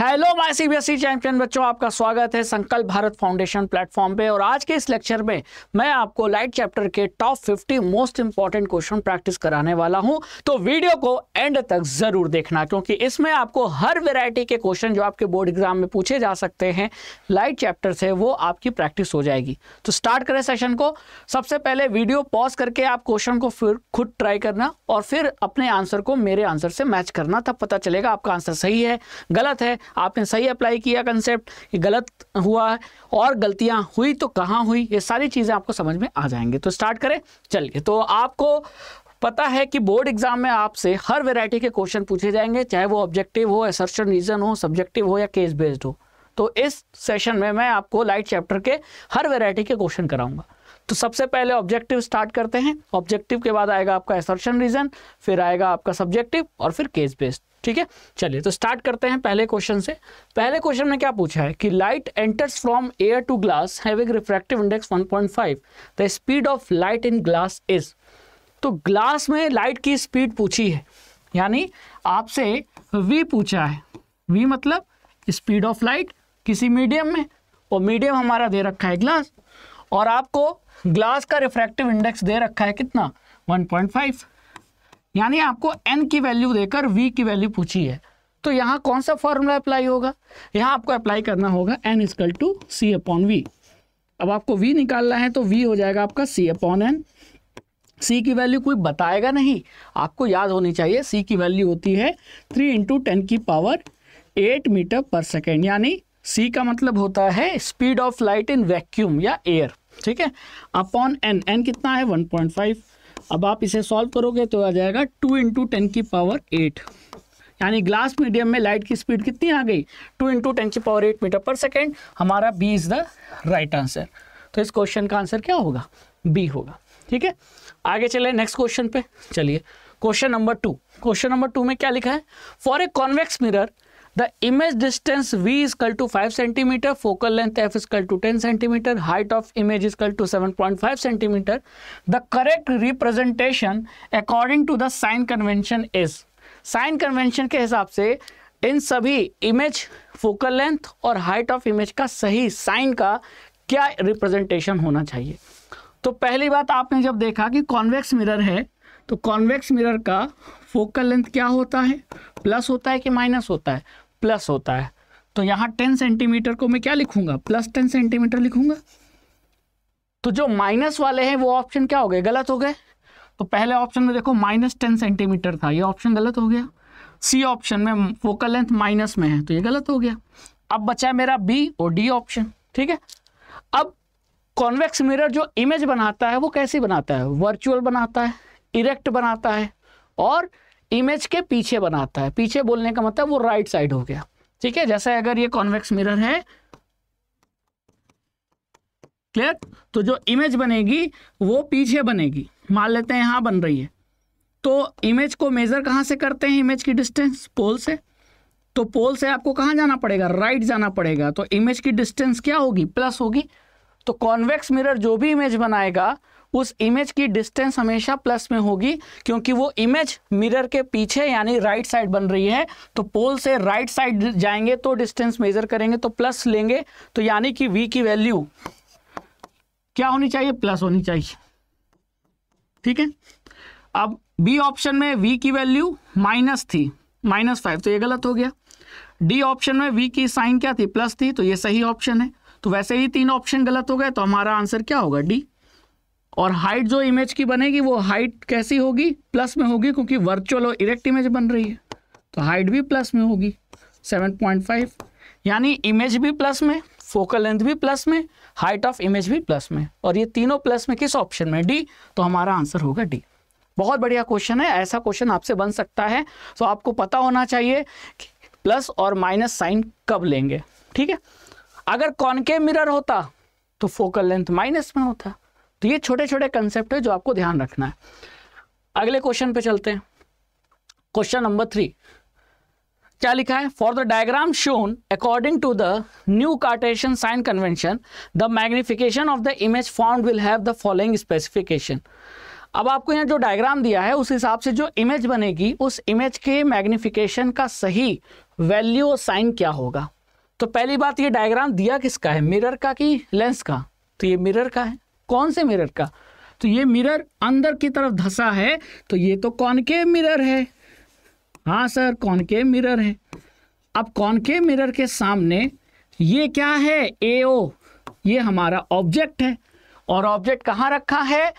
hello my CBSE champion बच्चों आपका स्वागत है संकल्प भारत फाउंडेशन प्लेटफॉर्म पे और आज के इस लेक्चर में मैं आपको लाइट चैप्टर के top 50 most important question practice कराने वाला हूं तो वीडियो को एंड तक जरूर देखना क्योंकि इसमें आपको हर वेरायटी के क्वेश्चन जो आपके बोर्ड एग्जाम में पूछे जा सकते हैं लाइट चैप्टर से वो आपकी प्रैक्टिस हो जाएगी तो स्टार्ट करें सेशन को सबसे पहले वीडियो पॉज करके आप क्वेश्चन को फिर खुद ट्राई करना और फिर अपने आंसर को मेरे आंसर से मैच करना तब पता चलेगा आपका आंसर सही है गलत है आपने सही अप्लाई किया कंसेप्ट गलत हुआ और गलतियां हुई तो कहाँ हुई ये सारी चीज़ें आपको समझ में आ जाएंगे तो स्टार्ट करें चलिए तो आपको पता है कि बोर्ड एग्जाम में आपसे हर वेराइटी के क्वेश्चन पूछे जाएंगे चाहे वो ऑब्जेक्टिव हो एसर्शन रीजन हो सब्जेक्टिव हो या केस बेस्ड हो तो इस सेशन में मैं आपको लाइट चैप्टर के हर वेराइटी के क्वेश्चन कराऊंगा तो सबसे पहले ऑब्जेक्टिव स्टार्ट करते हैं ऑब्जेक्टिव के बाद आएगा आपका एसर्शन रीजन फिर आएगा आपका सब्जेक्टिव और फिर केस बेस्ड ठीक है चलिए तो स्टार्ट करते हैं पहले क्वेश्चन से पहले क्वेश्चन में क्या पूछा है कि light enters from air to glass having refractive index 1.5 the speed of light in glass is तो ग्लास में लाइट की स्पीड पूछी है यानी आपसे वी पूछा है वी मतलब स्पीड ऑफ लाइट किसी मीडियम में और मीडियम हमारा दे रखा है ग्लास और आपको ग्लास का रिफ्रैक्टिव इंडेक्स दे रखा है कितना 1.5 यानी आपको एन की वैल्यू देकर वी की वैल्यू पूछी है तो यहाँ कौन सा फॉर्मूला अप्लाई होगा यहाँ आपको अप्लाई करना होगा N is equal to C upon V अब आपको वी निकालना है तो वी हो जाएगा आपका सी अपॉन एन सी की वैल्यू कोई बताएगा नहीं आपको याद होनी चाहिए सी की वैल्यू होती है थ्री इंटू टेन की पावर एट मीटर पर सेकेंड यानी सी का मतलब होता है speed of light in vacuum या एयर ठीक है अपॉन एन एन कितना है वन पॉइंट फाइव अब आप इसे सॉल्व करोगे तो आ जाएगा टू इंटू टेन की पावर एट यानी ग्लास मीडियम में लाइट की स्पीड कितनी आ गई टू इंटू टेन की पावर एट मीटर पर सेकेंड हमारा B is the right answer तो इस क्वेश्चन का आंसर क्या होगा बी होगा ठीक है आगे चले नेक्स्ट क्वेश्चन पे चलिए question number two question number two में क्या लिखा है for a convex mirror the image distance v is equal to five centimetre focal length f is equal to ten centimetre height of image is equal to seven point five centimetre the correct representation according to the sign convention is sign convention के हिसाब से इन सभी image focal length और height of image का सही sign का क्या रिप्रेजेंटेशन होना चाहिए तो पहली बात आपने जब देखा कि कॉन्वेक्स मिरर है तो कॉन्वेक्स मिरर का फोकल लेंथ क्या होता है प्लस होता है कि माइनस होता है प्लस होता है तो यहाँ टेन सेंटीमीटर को मैं क्या लिखूंगा प्लस टेन सेंटीमीटर लिखूंगा तो जो माइनस वाले हैं वो ऑप्शन क्या हो गए गलत हो गए तो पहले ऑप्शन में देखो माइनस टेन सेंटीमीटर था ये ऑप्शन गलत हो गया सी ऑप्शन में फोकल लेंथ माइनस में है तो ये गलत हो गया अब बचा है मेरा बी और डी ऑप्शन ठीक है अब कॉन्वेक्स मिरर जो इमेज बनाता है वो कैसे बनाता है वर्चुअल बनाता है इरेक्ट बनाता है और इमेज के पीछे बनाता है पीछे बोलने का मतलब वो राइट साइड हो गया ठीक है जैसे अगर ये कॉन्वेक्स मिरर है क्लियर तो जो इमेज बनेगी वो पीछे बनेगी मान लेते हैं यहां बन रही है तो इमेज को मेजर कहां से करते हैं इमेज की डिस्टेंस पोल से तो पोल से आपको कहां जाना पड़ेगा राइट जाना पड़ेगा तो इमेज की डिस्टेंस क्या होगी प्लस होगी तो कॉन्वेक्स मिरर जो भी इमेज बनाएगा उस इमेज की डिस्टेंस हमेशा प्लस में होगी क्योंकि वो इमेज मिरर के पीछे यानी राइट साइड बन रही है तो पोल से राइट साइड जाएंगे तो डिस्टेंस मेजर करेंगे तो प्लस लेंगे तो यानी कि वी की वैल्यू क्या होनी चाहिए प्लस होनी चाहिए ठीक है अब बी ऑप्शन में वी की वैल्यू माइनस थी माइनस फाइव तो ये गलत हो गया डी ऑप्शन में वी की साइन क्या थी प्लस थी तो ये सही ऑप्शन है तो वैसे ही तीन ऑप्शन गलत हो गए तो हमारा आंसर क्या होगा डी और हाइट जो इमेज की बनेगी वो हाइट कैसी होगी प्लस में होगी क्योंकि वर्चुअल और इरेक्ट इमेज बन रही है तो हाइट भी प्लस में होगी 7.5 यानी इमेज भी प्लस में फोकल लेंथ भी प्लस में हाइट ऑफ इमेज भी प्लस में और ये तीनों प्लस में किस ऑप्शन में डी तो हमारा आंसर होगा डी बहुत बढ़िया क्वेश्चन है ऐसा क्वेश्चन आपसे बन सकता है तो आपको पता होना चाहिए कि प्लस और माइनस साइन कब लेंगे ठीक है अगर कॉनकेव मिरर होता तो फोकल लेंथ माइनस में होता तो ये छोटे छोटे कंसेप्ट है जो आपको ध्यान रखना है अगले क्वेश्चन पे चलते हैं क्वेश्चन नंबर थ्री क्या लिखा है for the diagram shown according to the new Cartesian sign convention the magnification of the image found will have the following specification अब आपको यहाँ जो डायग्राम दिया है उस हिसाब से जो इमेज बनेगी उस इमेज के मैग्निफिकेशन का सही वैल्यू और साइन क्या होगा तो पहली बात ये डायग्राम दिया किसका है मिरर का कि लेंस का तो ये मिरर का है कौन से मिरर का तो ये मिरर अंदर की तरफ धसा है तो ये तो कॉनकेव मिरर है हाँ सर कॉनकेव मिरर है अब कॉनकेव मिरर के सामने ये क्या है ए ओ ये हमारा ऑब्जेक्ट है और ऑब्जेक्ट कहाँ रखा है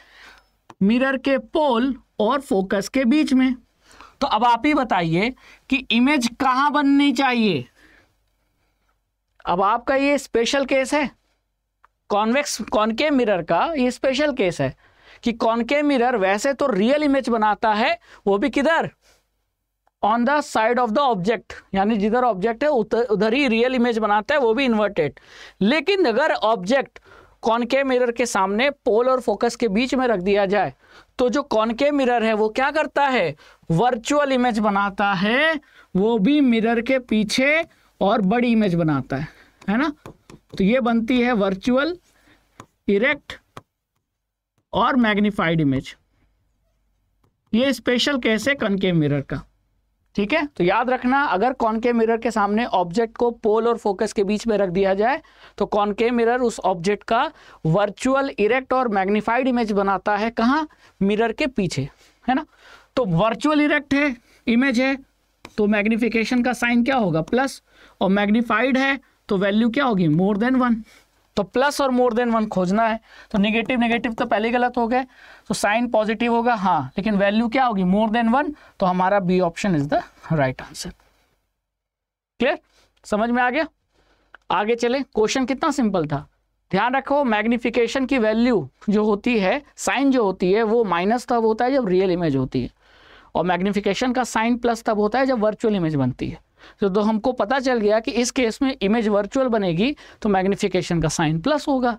मिरर के पोल और फोकस के बीच में तो अब आप ही बताइए कि इमेज कहाँ बननी चाहिए अब आपका ये स्पेशल केस है कॉन्वेक्स कॉनके मिरर का ये स्पेशल केस है कि कॉनके मिरर वैसे तो रियल इमेज बनाता है वो भी किधर on the side of the object यानी जिधर ऑब्जेक्ट है उधर ही रियल इमेज बनाता है वो भी इन्वर्टेड लेकिन अगर ऑब्जेक्ट कॉनके मिरर के सामने पोल और फोकस के बीच में रख दिया जाए तो जो कॉनके मिरर है वो क्या करता है वर्चुअल इमेज बनाता है वो भी मिरर के पीछे और बड़ी इमेज बनाता है है ना तो ये बनती है वर्चुअल इरेक्ट और मैग्नीफाइड इमेज ये स्पेशल केस है कनके मिरर का ठीक है तो याद रखना अगर कॉनके मिरर के सामने ऑब्जेक्ट को पोल और फोकस के बीच में रख दिया जाए तो कॉनके मिरर उस ऑब्जेक्ट का वर्चुअल इरेक्ट और मैग्नीफाइड इमेज बनाता है कहाँ मिरर के पीछे है ना तो वर्चुअल इरेक्ट है इमेज है तो मैग्निफिकेशन का साइन क्या होगा प्लस और मैग्नीफाइड है तो वैल्यू क्या होगी मोर देन वन तो प्लस और मोर देन वन खोजना है तो निगेटिव निगेटिव तो पहले गलत हो गए तो साइन पॉजिटिव होगा हाँ लेकिन वैल्यू क्या होगी मोर देन वन तो हमारा B option is the right answer clear समझ में आ गया आगे चले क्वेश्चन कितना सिंपल था ध्यान रखो मैग्निफिकेशन की वैल्यू जो होती है साइन जो होती है वो माइनस तब होता है जब रियल इमेज होती है और मैग्निफिकेशन का साइन प्लस तब होता है जब वर्चुअल इमेज बनती है तो, तो हमको पता चल गया कि इस केस में इमेज वर्चुअल बनेगी तो मैग्निफिकेशन का साइन प्लस होगा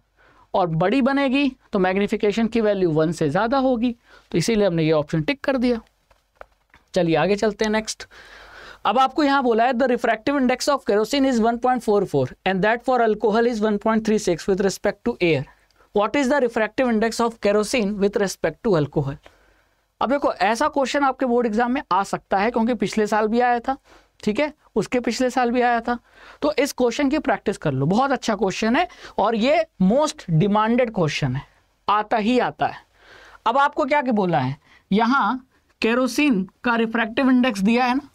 और बड़ी बनेगी तो मैग्निफिकेशन की वैल्यू वन से ज़्यादा होगी तो इसीलिए हमने ये ऑप्शन टिक कर दिया चलिए आगे चलते हैं नेक्स्ट अब आपको यहाँ बोला है the refractive index of kerosene is 1.44 and that for alcohol is 1.36 with respect to air what is the refractive index of kerosene with respect to alcohol अब देखो ऐसा क्वेश्चन आपके बोर्ड एग्जाम में आ सकता है क्योंकि पिछले साल भी आया था ठीक है उसके पिछले साल भी आया था तो इस क्वेश्चन की प्रैक्टिस कर लो बहुत अच्छा क्वेश्चन है और ये मोस्ट डिमांडेड क्वेश्चन है आता ही आता है अब आपको क्या बोला है यहां केरोसिन का रिफ्रैक्टिव इंडेक्स दिया है ना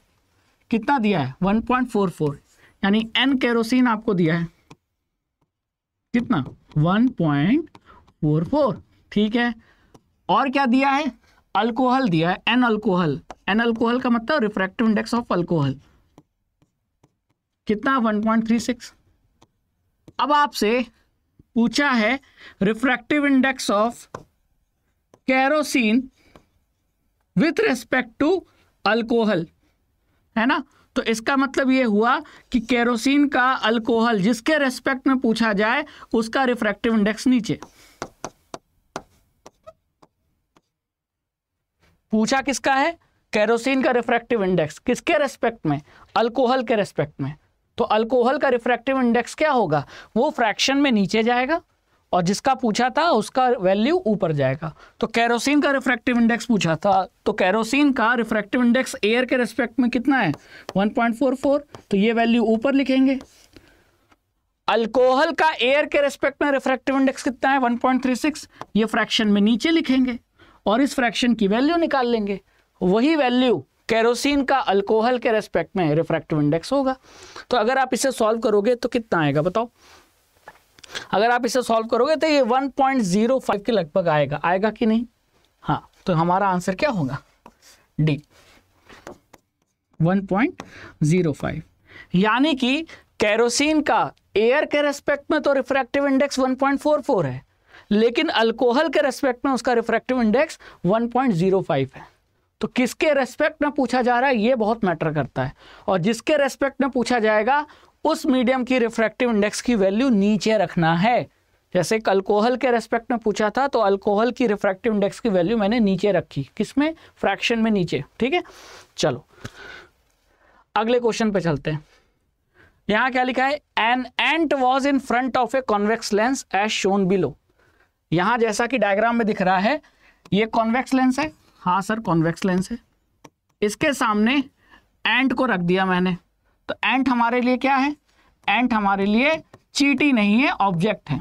कितना दिया है 1.44 यानी एन केरोसिन आपको दिया है कितना 1.44 ठीक है और क्या दिया है अल्कोहल दिया है एन अल्कोहल एन अल्कोहल का मतलब रिफ्रैक्टिव इंडेक्स ऑफ अल्कोहल कितना 1.36 अब आपसे पूछा है refractive index of kerosene with respect to alcohol है ना तो इसका मतलब यह हुआ कि केरोसिन का अल्कोहल जिसके रेस्पेक्ट में पूछा जाए उसका रिफ्रैक्टिव इंडेक्स नीचे पूछा किसका है केरोसिन का रिफ्रैक्टिव इंडेक्स किसके रेस्पेक्ट में अल्कोहल के रेस्पेक्ट में तो अल्कोहल का रिफ्रैक्टिव इंडेक्स क्या होगा वो फ्रैक्शन में नीचे जाएगा और जिसका पूछा था उसका वैल्यू ऊपर जाएगा तो कैरोसिन का रिफ्रैक्टिव इंडेक्स पूछा था तो कैरोसिन का रिफ्रैक्टिव इंडेक्स एयर के रिस्पेक्ट में कितना है 1.44 तो ये वैल्यू ऊपर लिखेंगे अल्कोहल का एयर के रिस्पेक्ट में रिफ्रैक्टिव इंडेक्स कितना है 1.36 ये फ्रैक्शन में नीचे लिखेंगे और इस फ्रैक्शन की वैल्यू निकाल लेंगे वही वैल्यू केरोसिन का अल्कोहल के रेस्पेक्ट में रिफ्रैक्टिव इंडेक्स होगा तो अगर आप इसे सॉल्व करोगे तो कितना आएगा बताओ अगर आप इसे सॉल्व करोगे तो ये 1.05 के लगभग आएगा आएगा कि नहीं हाँ तो हमारा आंसर क्या होगा डी 1.05 यानी कि कैरोसिन का एयर के रेस्पेक्ट में तो रिफ्रैक्टिव इंडेक्स 1.44 है लेकिन अल्कोहल के रेस्पेक्ट में उसका रिफ्रैक्टिव इंडेक्स 1.05 है तो किसके रेस्पेक्ट में पूछा जा रहा है ये बहुत मैटर करता है और जिसके रेस्पेक्ट में पूछा जाएगा उस मीडियम की रिफ्रैक्टिव इंडेक्स की वैल्यू नीचे रखना है जैसे एक अल्कोहल के रेस्पेक्ट में पूछा था तो अल्कोहल की रिफ्रैक्टिव इंडेक्स की वैल्यू मैंने नीचे रखी किसमें फ्रैक्शन में नीचे ठीक है चलो अगले क्वेश्चन पे चलते हैं यहां क्या लिखा है an ant was in front of a convex lens as shown below यहां जैसा कि डायग्राम में दिख रहा है ये कॉन्वेक्स लेंस है हाँ सर कॉन्वेक्स लेंस है इसके सामने एंट को रख दिया मैंने तो एंट हमारे लिए क्या है एंट हमारे लिए चीटी नहीं है ऑब्जेक्ट है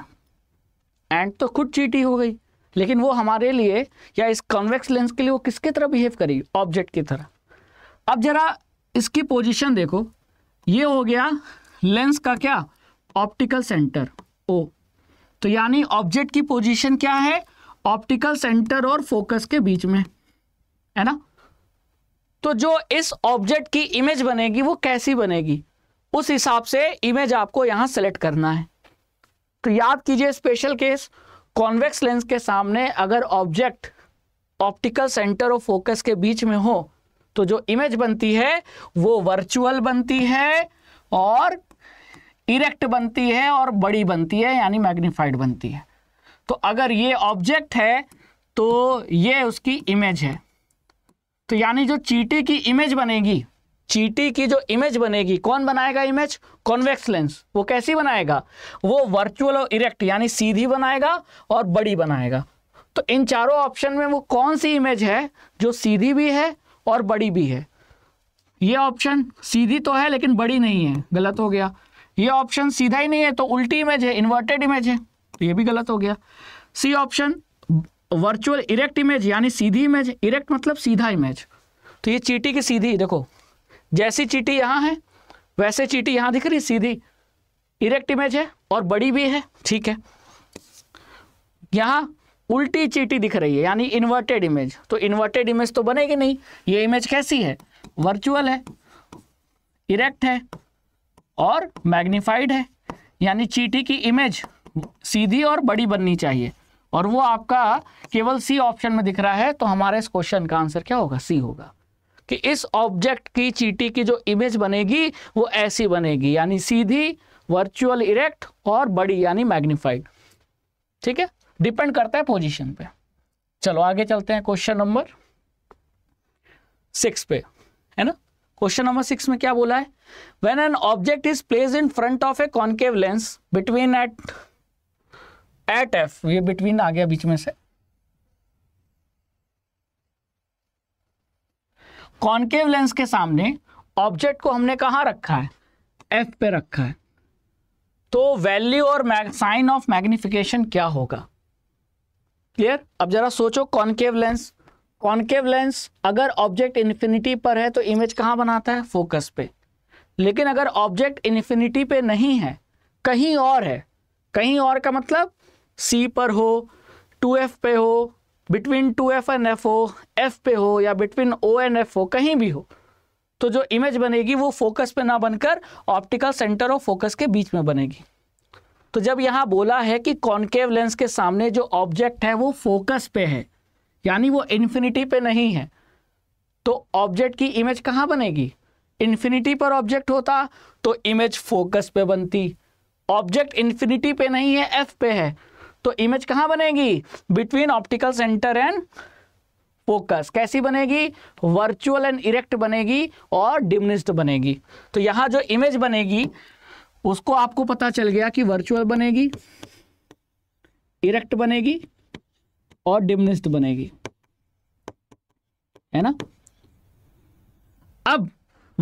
एंट तो खुद चीटी हो गई लेकिन वो हमारे लिए या इस कॉन्वेक्स लेंस के लिए वो किसके तरह बिहेव करेगी ऑब्जेक्ट की तरह अब जरा इसकी पोजिशन देखो ये हो गया लेंस का क्या ऑप्टिकल सेंटर ओ तो यानी ऑब्जेक्ट की पोजिशन क्या है ऑप्टिकल सेंटर और फोकस के बीच में है ना तो जो इस ऑब्जेक्ट की इमेज बनेगी वो कैसी बनेगी उस हिसाब से इमेज आपको यहां सेलेक्ट करना है तो याद कीजिए स्पेशल केस कॉन्वेक्स लेंस के सामने अगर ऑब्जेक्ट ऑप्टिकल सेंटर और फोकस के बीच में हो तो जो इमेज बनती है वो वर्चुअल बनती है और इरेक्ट बनती है और बड़ी बनती है यानी मैग्निफाइड बनती है तो अगर ये ऑब्जेक्ट है तो ये उसकी इमेज है तो यानी जो चीटी की इमेज बनेगी चीटी की जो इमेज बनेगी कौन बनाएगा इमेज कॉन्वेक्स लेंस वो कैसी बनाएगा वो वर्चुअल और इरेक्ट यानी सीधी बनाएगा और बड़ी बनाएगा तो इन चारों ऑप्शन में वो कौन सी इमेज है जो सीधी भी है और बड़ी भी है ये ऑप्शन सीधी तो है लेकिन बड़ी नहीं है गलत हो गया ये ऑप्शन सीधा ही नहीं है तो उल्टी इमेज है इन्वर्टेड इमेज है ये भी गलत हो गया C option virtual erect image यानी सीधी इमेज इरेक्ट मतलब सीधा इमेज तो ये चीटी की सीधी देखो जैसी चीटी यहाँ है वैसे चीटी यहाँ दिख रही सीधी इरेक्ट इमेज है और बड़ी भी है ठीक है यहाँ उल्टी चीटी दिख रही है यानी इन्वर्टेड इमेज तो इन्वर्टेड इमेज तो बनेगी नहीं ये इमेज कैसी है वर्चुअल है इरेक्ट है और मैग्निफाइड है यानी चीटी की इमेज सीधी और बड़ी बननी चाहिए और वो आपका केवल सी ऑप्शन में दिख रहा है तो हमारे इस क्वेश्चन का आंसर क्या होगा सी होगा कि इस ऑब्जेक्ट की चीटी की जो इमेज बनेगी वो ऐसी बनेगी यानी सीधी वर्चुअल इरेक्ट और बड़ी यानी मैग्निफाइड ठीक है डिपेंड करता है पोजीशन पे चलो आगे चलते हैं क्वेश्चन नंबर सिक्स पे है ना क्वेश्चन नंबर सिक्स में क्या बोला है when an object is place in front of a concave lens between at at F ये बिटवीन आ गया बीच में से कॉनकेव लेंस के सामने ऑब्जेक्ट को हमने कहा रखा है एफ पे रखा है तो वैल्यू और साइन ऑफ मैग्निफिकेशन क्या होगा क्लियर अब जरा सोचो कॉन्केव लेंस कॉन्केव लेंस अगर ऑब्जेक्ट इन्फिनिटी पर है तो इमेज कहां बनाता है फोकस पे लेकिन अगर ऑब्जेक्ट इन्फिनिटी पे नहीं है कहीं और है कहीं और का मतलब सी पर हो टू एफ पे हो between two F and F हो एफ पे हो या बिटवीन ओ एंड एफ हो कहीं भी हो तो जो इमेज बनेगी वो फोकस पे ना बनकर ऑप्टिकल सेंटर और फोकस के बीच में बनेगी तो जब यहाँ बोला है कि कॉन्केव लेंस के सामने जो ऑब्जेक्ट है वो फोकस पे है यानी वो इन्फिनिटी पे नहीं है तो ऑब्जेक्ट की इमेज कहाँ बनेगी इन्फिनिटी पर ऑब्जेक्ट होता तो इमेज फोकस पे बनती ऑब्जेक्ट इन्फिनिटी पे नहीं है एफ पे है तो इमेज कहां बनेगी between optical centre and focus कैसी बनेगी वर्चुअल एंड इरेक्ट बनेगी और डिमनिस्ट बनेगी तो यहां जो इमेज बनेगी उसको आपको पता चल गया कि वर्चुअल बनेगी इरेक्ट बनेगी और डिमनिस्ट बनेगी है ना अब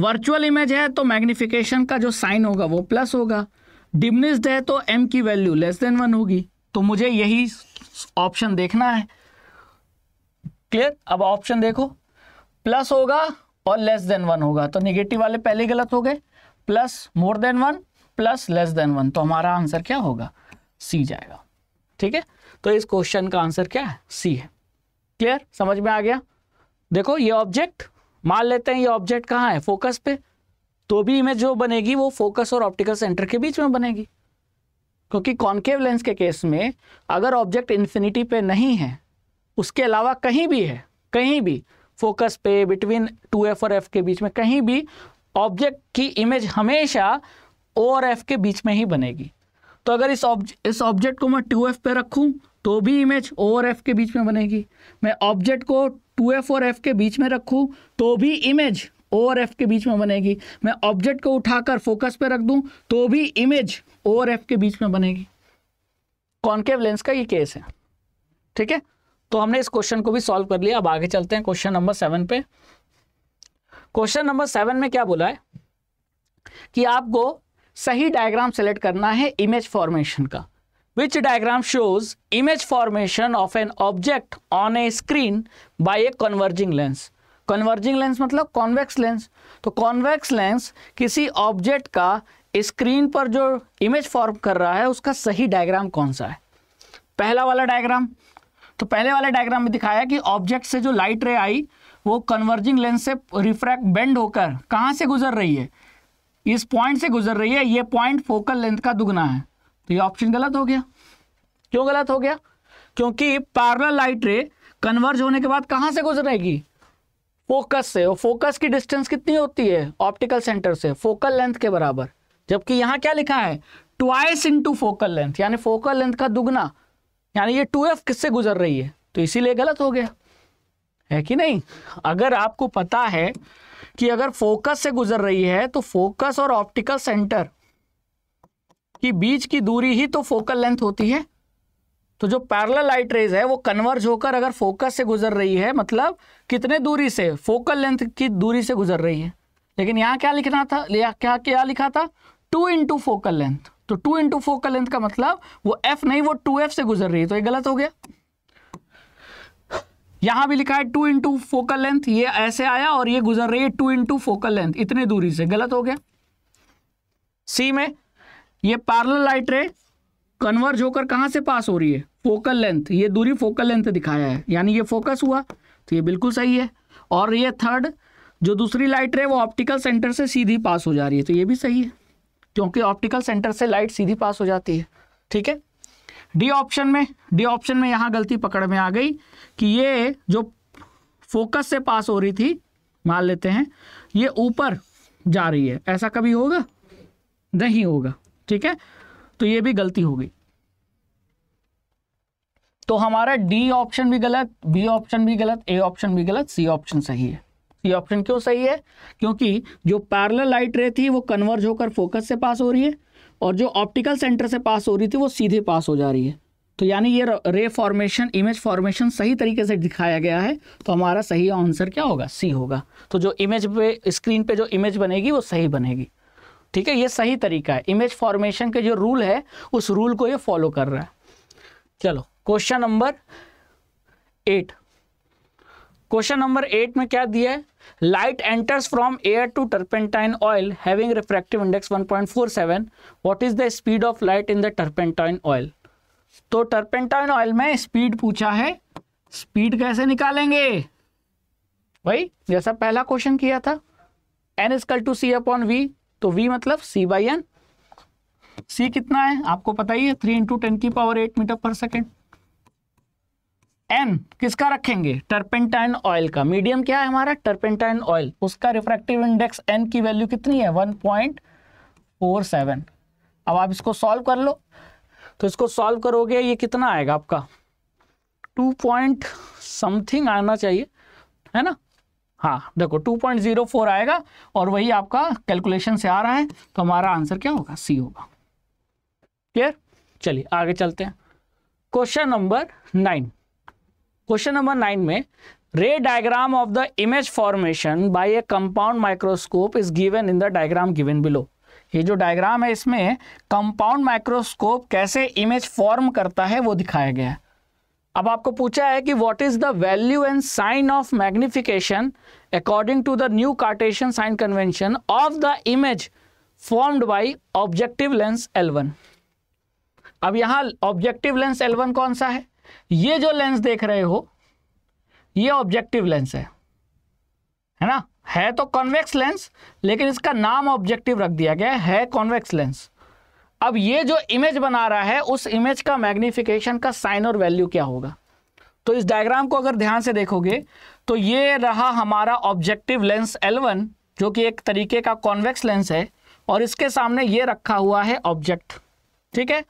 वर्चुअल इमेज है तो मैग्निफिकेशन का जो साइन होगा वो प्लस होगा डिमनिस्ड है तो एम की वैल्यू लेस देन वन होगी तो मुझे यही ऑप्शन देखना है क्लियर अब ऑप्शन देखो प्लस होगा और लेस देन वन होगा तो निगेटिव वाले पहले गलत हो गए plus more than one plus less than one तो हमारा आंसर क्या होगा सी जाएगा ठीक है तो इस क्वेश्चन का आंसर क्या है सी है क्लियर समझ में आ गया देखो ये ऑब्जेक्ट मान लेते हैं ये ऑब्जेक्ट कहाँ है फोकस पे तो भी इमेज जो बनेगी वो फोकस और ऑप्टिकल सेंटर के बीच में बनेगी क्योंकि कॉन्केव लेंस के केस में अगर ऑब्जेक्ट इन्फिनिटी पे नहीं है उसके अलावा कहीं भी है कहीं भी फोकस पे बिटवीन टू एफ और एफ के बीच में कहीं भी ऑब्जेक्ट की इमेज हमेशा ओ और एफ के बीच में ही बनेगी तो अगर इस ऑब्जेक्ट इस ऑब्जेक्ट को मैं टू एफ पे रखूँ तो भी इमेज ओ और एफ के बीच में बनेगी मैं ऑब्जेक्ट को टू एफ और एफ के बीच में रखूँ तो भी इमेज ओ और एफ के बीच में बनेगी मैं ऑब्जेक्ट को उठाकर फोकस पे रख दूँ तो भी इमेज ओ और एफ के बीच में बनेगी कॉन्केव लेंस का ये केस है ठीक है तो हमने इस क्वेश्चन को भी सॉल्व कर लिया अब आगे चलते हैं क्वेश्चन नंबर सेवन पे क्वेश्चन नंबर सेवन में क्या बोला है कि आपको सही डायग्राम सेलेक्ट करना है इमेज फॉर्मेशन का which diagram shows image formation of an object on a screen by a converging lens converging lens मतलब कॉन्वेक्स लेंस तो कॉन्वेक्स लेंस किसी ऑब्जेक्ट का स्क्रीन पर जो इमेज फॉर्म कर रहा है उसका सही डायग्राम कौन सा है पहला वाला डायग्राम तो पहले वाले डायग्राम में दिखाया कि ऑब्जेक्ट से जो लाइट रे आई वो कन्वर्जिंग लेंस से रिफ्रैक्ट बेंड होकर कहाँ से गुजर रही है इस पॉइंट से गुजर रही है ये पॉइंट फोकल लेंथ का दुगना है तो ये ऑप्शन गलत हो गया क्यों गलत हो गया क्योंकि पैरल लाइट रे कन्वर्ज होने के बाद कहाँ से गुजरेगी फोकस से और फोकस की डिस्टेंस कितनी होती है ऑप्टिकल सेंटर से फोकल लेंथ के बराबर जबकि यहां क्या लिखा है ट्वाइस इंटू फोकल लेंथ यानी फोकल लेंथ का दुगना यानी ये टू एफ किससे गुजर रही है तो इसीलिए गलत हो गया है कि नहीं अगर आपको पता है कि अगर फोकस से गुजर रही है तो फोकस और ऑप्टिकल सेंटर की बीच की दूरी ही तो फोकल लेंथ होती है तो जो पैरल लाइट रेज है वो कन्वर्ज होकर अगर फोकस से गुजर रही है मतलब कितने दूरी से फोकल लेंथ की दूरी से गुजर रही है लेकिन यहां क्या लिखना था क्या क्या लिखा था टू इंटू फोकल लेंथ तो टू इंटू फोकल लेंथ का मतलब वो एफ नहीं वो टू एफ से गुजर रही है तो ये गलत हो गया यहां भी लिखा है टू इंटू फोकल लेंथ ये ऐसे आया और ये गुजर रही है टू इंटू फोकल लेंथ इतने दूरी से गलत हो गया सी में ये पार्लर लाइट रे कन्वर्ज होकर कहां से पास हो रही है फोकल लेंथ ये दूरी फोकल लेंथ दिखाया है यानी ये फोकस हुआ तो ये बिल्कुल सही है और ये थर्ड जो दूसरी लाइट रे वो ऑप्टिकल सेंटर से सीधी पास हो जा रही है तो ये भी सही है क्योंकि ऑप्टिकल सेंटर से लाइट सीधी पास हो जाती है ठीक है डी ऑप्शन में डी ऑप्शन में यहाँ गलती पकड़ में आ गई कि ये जो फोकस से पास हो रही थी मान लेते हैं ये ऊपर जा रही है ऐसा कभी होगा नहीं होगा ठीक है तो ये भी गलती हो गई तो हमारा डी ऑप्शन भी गलत बी ऑप्शन भी गलत ए ऑप्शन भी गलत सी ऑप्शन सही है ये ऑप्शन क्यों सही है क्योंकि जो पैरल लाइट रे थी वो कन्वर्ज होकर फोकस से पास हो रही है और जो ऑप्टिकल सेंटर से पास हो रही थी वो सीधे पास हो जा रही है तो यानी ये रे फॉर्मेशन इमेज फॉर्मेशन सही तरीके से दिखाया गया है तो हमारा सही आंसर क्या होगा सी होगा तो जो इमेज पे स्क्रीन पे जो इमेज बनेगी वो सही बनेगी ठीक है ये सही तरीका है इमेज फॉर्मेशन के जो रूल है उस रूल को ये फॉलो कर रहा है चलो question number eight question number eight में क्या दिया है light enters from air to turpentine oil having refractive index 1.47 point four seven what is the speed of light in the turpentine oil तो टर्पेंटाइन ऑयल में speed पूछा है speed कैसे निकालेंगे भाई जैसा पहला क्वेश्चन किया था n is equal to C upon v तो वी मतलब सी बाई एन सी कितना है आपको पता ही है थ्री इंटू टेन की पावर एट मीटर पर सेकेंड एम किसका रखेंगे टर्पेंटाइन ऑयल का मीडियम क्या है हमारा टर्पेंटाइन ऑयल उसका रिफ्रैक्टिव इंडेक्स एन की वैल्यू कितनी है 1.47 अब आप इसको सॉल्व कर लो तो इसको सॉल्व करोगे ये कितना आएगा आपका टू पॉइंट समथिंग आना चाहिए है ना हाँ देखो 2.04 आएगा और वही आपका कैलकुलेशन से आ रहा है तो हमारा आंसर क्या होगा सी होगा क्लियर चलिए आगे चलते हैं question number nine question number nine में ray diagram of the image formation by a compound microscope is given in the diagram given below ये जो डायग्राम है इसमें कंपाउंड माइक्रोस्कोप कैसे इमेज फॉर्म करता है वो दिखाया गया है अब आपको पूछा है कि what is the value and sign of magnification according to the new Cartesian sign convention of the image formed by objective lens L one अब यहां ऑब्जेक्टिव लेंस एलवन कौन सा है ये जो लेंस देख रहे हो ये ऑब्जेक्टिव लेंस है है ना है तो कॉन्वेक्स लेंस लेकिन इसका नाम ऑब्जेक्टिव रख दिया गया है कॉन्वेक्स लेंस अब ये जो इमेज बना रहा है उस इमेज का मैग्निफिकेशन का साइन और वैल्यू क्या होगा तो इस डायग्राम को अगर ध्यान से देखोगे तो ये रहा हमारा ऑब्जेक्टिव लेंस L1 जो कि एक तरीके का कॉन्वेक्स लेंस है और इसके सामने ये रखा हुआ है ऑब्जेक्ट ठीक है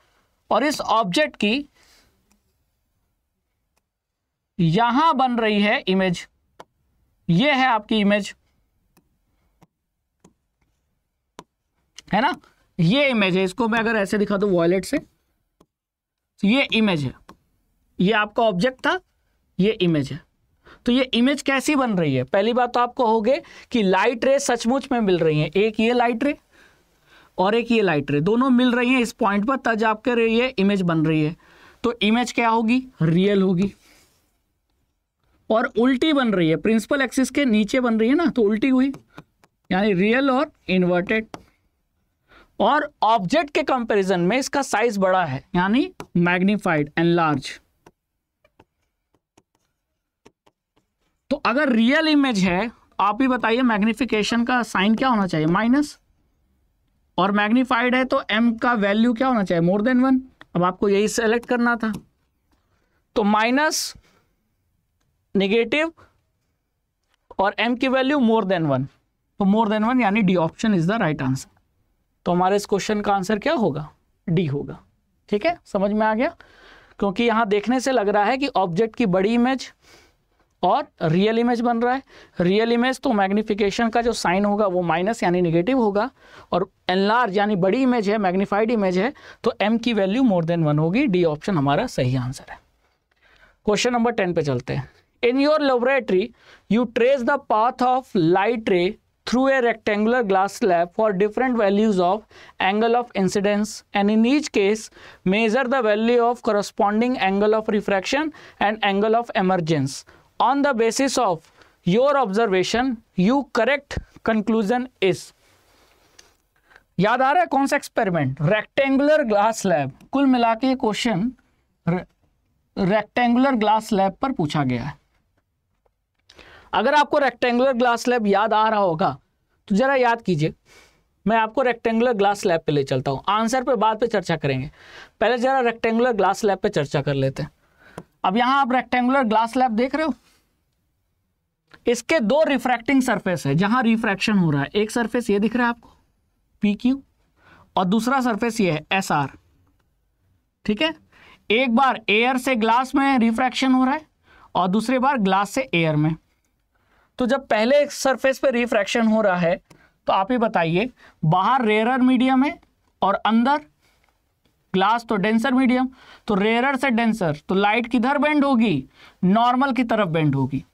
और इस ऑब्जेक्ट की यहां बन रही है इमेज ये है आपकी इमेज है ना ये इमेज है इसको मैं अगर ऐसे दिखा दू वॉलेट से तो ये इमेज है ये आपका ऑब्जेक्ट था ये इमेज है तो ये इमेज कैसी बन रही है पहली बात तो आपको होगे कि लाइट रे सचमुच में मिल रही है एक ये लाइट रे और एक ये लाइट रे दोनों मिल रही हैं इस पॉइंट पर तज आपके ये इमेज बन रही है तो इमेज क्या होगी रियल होगी और उल्टी बन रही है प्रिंसिपल एक्सिस के नीचे बन रही है ना तो उल्टी हुई यानी रियल और इन्वर्टेड और ऑब्जेक्ट के कंपैरिजन में इसका साइज बड़ा है यानी मैग्निफाइड एंड लार्ज तो अगर रियल इमेज है आप ही बताइए मैग्निफिकेशन का साइन क्या होना चाहिए माइनस और मैग्निफाइड है तो एम का वैल्यू क्या होना चाहिए मोर देन वन अब आपको यही सेलेक्ट करना था तो माइनस नेगेटिव और एम की वैल्यू मोर देन वन तो मोर देन वन यानी D option is the right answer तो हमारे इस क्वेश्चन का आंसर क्या होगा डी होगा ठीक है समझ में आ गया क्योंकि यहाँ देखने से लग रहा है कि ऑब्जेक्ट की बड़ी इमेज और रियल इमेज बन रहा है रियल इमेज तो मैग्निफिकेशन का जो साइन होगा वो माइनस यानी निगेटिव होगा और एनलार्ज यानी बड़ी इमेज है मैग्नीफाइड इमेज है तो एम की वैल्यू मोर देन वन होगी डी ऑप्शन हमारा सही आंसर है क्वेश्चन नंबर टेन पे चलते हैं in your laboratory you trace the path of light ray through a rectangular glass slab for different values of angle of incidence and in each case measure the value of corresponding angle of refraction and angle of emergence on the basis of your observation your correct conclusion is याद आ रहा है कौन सा experiment rectangular glass lab कुल मिला के question rectangular glass lab पर पूछा गया है अगर आपको रेक्टेंगुलर ग्लास स्लैब याद आ रहा होगा तो ज़रा याद कीजिए मैं आपको रेक्टेंगुलर ग्लास स्लैब पे ले चलता हूँ आंसर पे बाद पे चर्चा करेंगे पहले ज़रा रेक्टेंगुलर ग्लास स्लैब पे चर्चा कर लेते हैं अब यहाँ आप रेक्टेंगुलर ग्लास स्लैब देख रहे हो इसके दो रिफ्रैक्टिंग सरफेस है जहाँ रिफ्रैक्शन हो रहा है एक सरफेस ये दिख रहा है आपको पी क्यू और दूसरा सरफेस ये है एस आर ठीक है एक बार एयर से ग्लास में रिफ्रैक्शन हो रहा है और दूसरी बार ग्लास से एयर में तो जब पहले सरफेस पे रिफ्रैक्शन हो रहा है तो आप ही बताइए बाहर रेयरर मीडियम है और अंदर ग्लास तो डेंसर मीडियम तो रेयरर से डेंसर तो लाइट किधर बेंड होगी नॉर्मल की तरफ बेंड होगी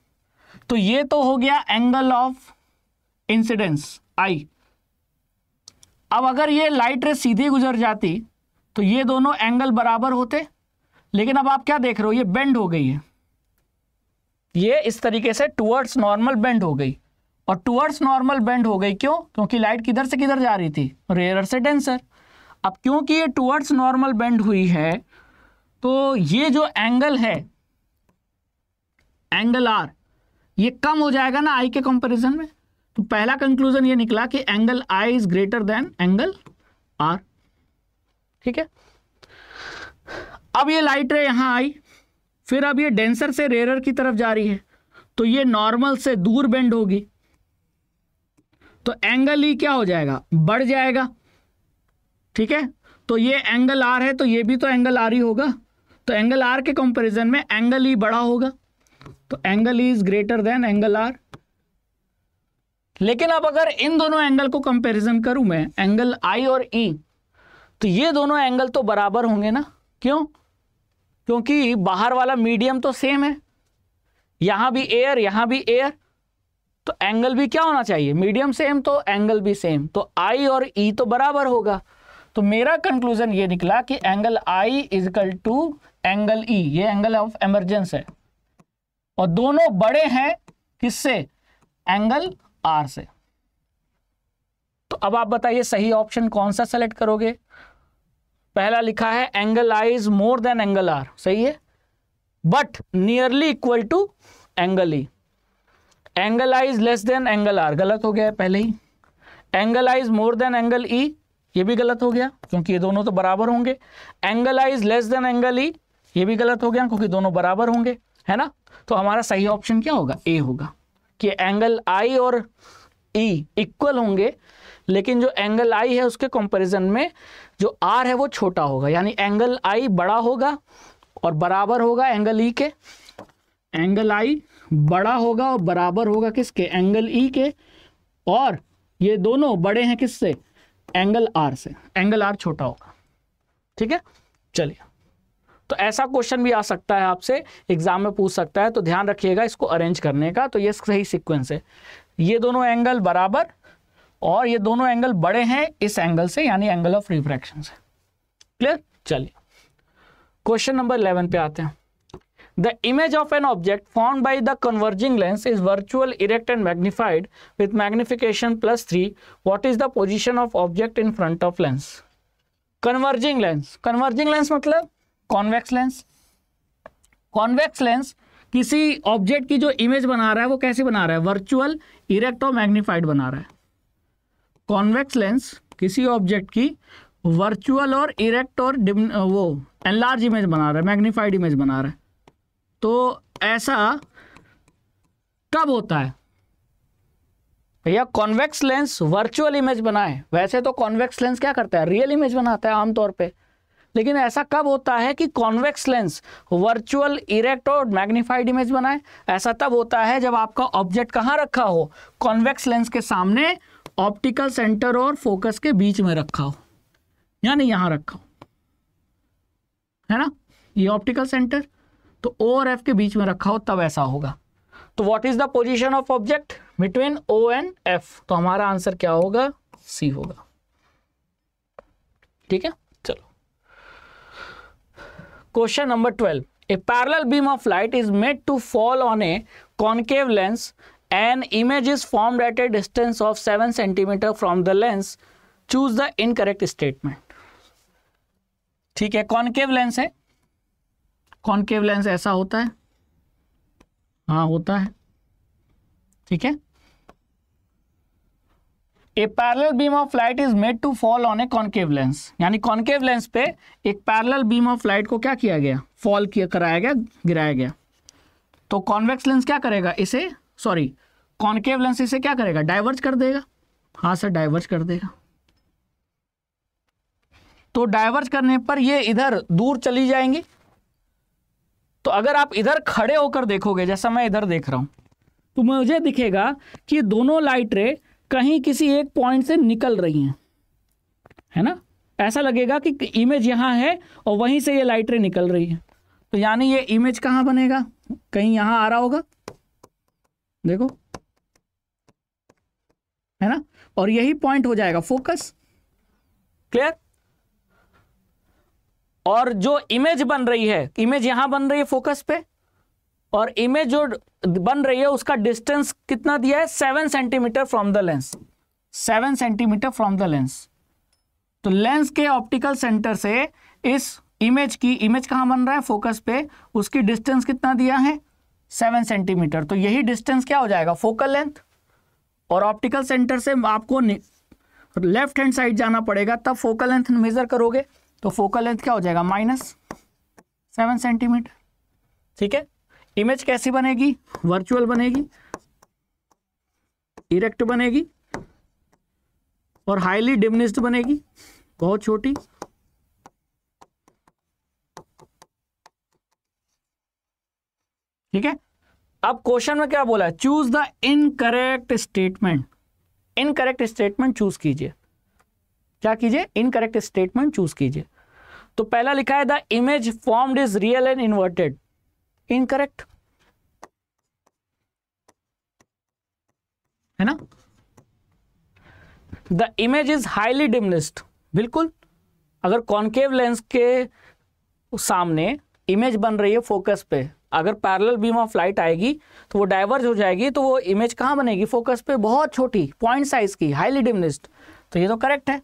तो ये तो हो गया एंगल ऑफ इंसिडेंस आई अब अगर ये लाइट रे सीधी गुजर जाती तो ये दोनों एंगल बराबर होते लेकिन अब आप क्या देख रहे हो ये बेंड हो गई है ये इस तरीके से टूवर्ड्स नॉर्मल बेंड हो गई और टूवर्ड्स नॉर्मल बेंड हो गई क्यों क्योंकि लाइट किधर से किधर जा रही थी रेयर से डेंसर अब क्योंकि ये टूवर्ड्स नॉर्मल बेंड हुई है तो ये जो एंगल है एंगल आर ये कम हो जाएगा ना आई के कंपैरिजन में तो पहला कंक्लूजन ये निकला कि angle i is greater than angle r ठीक है अब ये लाइट रे यहां आई फिर अब ये डेंसर से रेरर की तरफ जा रही है तो ये नॉर्मल से दूर बेंड होगी तो एंगल ई क्या हो जाएगा बढ़ जाएगा ठीक है तो ये एंगल आर है तो ये भी तो एंगल आर ही होगा तो एंगल आर के कंपैरिजन में एंगल ई बड़ा होगा तो angle e is greater than angle r लेकिन अब अगर इन दोनों एंगल को कंपैरिजन करूं मैं एंगल आई और ई e, तो ये दोनों एंगल तो बराबर होंगे ना क्यों क्योंकि बाहर वाला मीडियम तो सेम है यहां भी एयर यहां भी एयर तो एंगल भी क्या होना चाहिए मीडियम सेम तो एंगल भी सेम तो आई और ई e तो बराबर होगा तो मेरा कंक्लूजन ये निकला कि angle i equal to angle e ये एंगल ऑफ एमरजेंस है और दोनों बड़े हैं किससे एंगल आर से तो अब आप बताइए सही ऑप्शन कौन सा सेलेक्ट करोगे पहला लिखा है angle i is more than angle r सही है but nearly equal to angle e angle i is less than angle r गलत हो गया है पहले ही angle i is more than angle e ये भी गलत हो गया क्योंकि ये दोनों तो बराबर होंगे angle i is less than angle e ये भी गलत हो गया क्योंकि दोनों बराबर होंगे है ना तो हमारा सही ऑप्शन क्या होगा ए होगा कि एंगल आई और ई e इक्वल होंगे लेकिन जो एंगल आई है उसके कंपैरिजन में जो आर है वो छोटा होगा यानी एंगल आई बड़ा होगा और बराबर होगा एंगल ई e के एंगल आई बड़ा होगा और बराबर होगा किसके एंगल ई e के और ये दोनों बड़े हैं किससे एंगल आर से एंगल आर छोटा होगा ठीक है चलिए तो ऐसा क्वेश्चन भी आ सकता है आपसे एग्जाम में पूछ सकता है तो ध्यान रखिएगा इसको अरेंज करने का तो ये सही सिक्वेंस है ये दोनों एंगल बराबर और ये दोनों एंगल बड़े हैं इस एंगल से यानी एंगल ऑफ रिफ्रैक्शन से क्लियर चलिए क्वेश्चन नंबर इलेवन पे आते हैं the image of an object form by the converging lens is virtual erect and magnified with magnification plus three what is the position of object in front of lens converging lens converging lens मतलब convex lens convex lens किसी object की जो image बना रहा है वो कैसे बना रहा है वर्चुअल इरेक्ट और मैग्निफाइड बना रहा है कॉन्वेक्स लेंस किसी ऑब्जेक्ट की वर्चुअल और इरेक्ट और वो एनलार्ज इमेज बना रहा है मैग्नीफाइड इमेज बना रहा है तो ऐसा कब होता है भैया कॉन्वेक्स लेंस वर्चुअल इमेज बनाए वैसे तो कॉन्वेक्स लेंस क्या करता है रियल इमेज बनाता है आमतौर पे लेकिन ऐसा कब होता है कि कॉन्वेक्स लेंस वर्चुअल इरेक्ट और मैग्नीफाइड इमेज बनाए ऐसा तब होता है जब आपका ऑब्जेक्ट कहाँ रखा हो कॉन्वेक्स लेंस के सामने ऑप्टिकल सेंटर और फोकस के बीच में रखा हो यानी यहां रखा हो है ना ये ऑप्टिकल सेंटर तो ओ और एफ के बीच में रखा हो तब ऐसा होगा तो what is the position of object between O and F तो हमारा आंसर क्या होगा सी होगा ठीक है चलो question number twelve a parallel beam of light is made to fall on a concave lens an image is form at a distance of seven centimetre from the lens choose the incorrect statement ठीक है concave lens है concave lens ऐसा होता है हाँ होता है ठीक है a parallel beam of light is made to fall on a concave lens यानी कॉनकेव लेंस पे एक पैरल बीम ऑफ लाइट को क्या किया गया फॉल किया कराया गया गिराया गया तो कॉन्वेक्स लेंस क्या करेगा इसे सॉरी कॉन्केव लेंस इसे क्या करेगा डाइवर्ज कर देगा हाँ सर डाइवर्ज कर देगा तो डाइवर्ज करने पर ये इधर दूर चली जाएंगी तो अगर आप इधर खड़े होकर देखोगे जैसा मैं इधर देख रहा हूं तो मुझे दिखेगा कि दोनों लाइट रे कहीं किसी एक पॉइंट से निकल रही हैं है ना ऐसा लगेगा कि इमेज यहां है और वहीं से ये लाइट रे निकल रही है तो यानी ये इमेज कहां बनेगा कहीं यहां आ रहा होगा देखो है ना और यही पॉइंट हो जाएगा फोकस क्लियर और जो इमेज बन रही है इमेज यहां बन रही है फोकस पे और इमेज जो बन रही है उसका डिस्टेंस कितना दिया है seven centimetre from the lens seven centimetre from the lens तो लेंस के ऑप्टिकल सेंटर से इस इमेज की इमेज कहां बन रहा है फोकस पे उसकी डिस्टेंस कितना दिया है सेवन सेंटीमीटर तो यही डिस्टेंस क्या हो जाएगा फोकल लेंथ और ऑप्टिकल सेंटर से आपको लेफ्ट हैंड साइड जाना पड़ेगा तब फोकल लेंथ मेजर करोगे तो फोकल लेंथ क्या हो जाएगा माइनस सेवन सेंटीमीटर ठीक है इमेज कैसी बनेगी वर्चुअल बनेगी इरेक्ट बनेगी और हाईली डिमनिस्ड बनेगी बहुत छोटी ठीक है अब क्वेश्चन में क्या बोला है choose the incorrect statement incorrect statement choose कीजिए क्या कीजिए इनकरेक्ट स्टेटमेंट चूज कीजिए तो पहला लिखा है the image formed is real and inverted incorrect है ना the image is highly diminished बिल्कुल अगर कॉन्केव लेंस के सामने इमेज बन रही है फोकस पे अगर पैरेलल बीम ऑफ लाइट आएगी तो वो डाइवर्ज हो जाएगी तो वो इमेज कहाँ बनेगी फोकस पे बहुत छोटी पॉइंट साइज की हाईली डिमनिस्ड तो ये तो करेक्ट है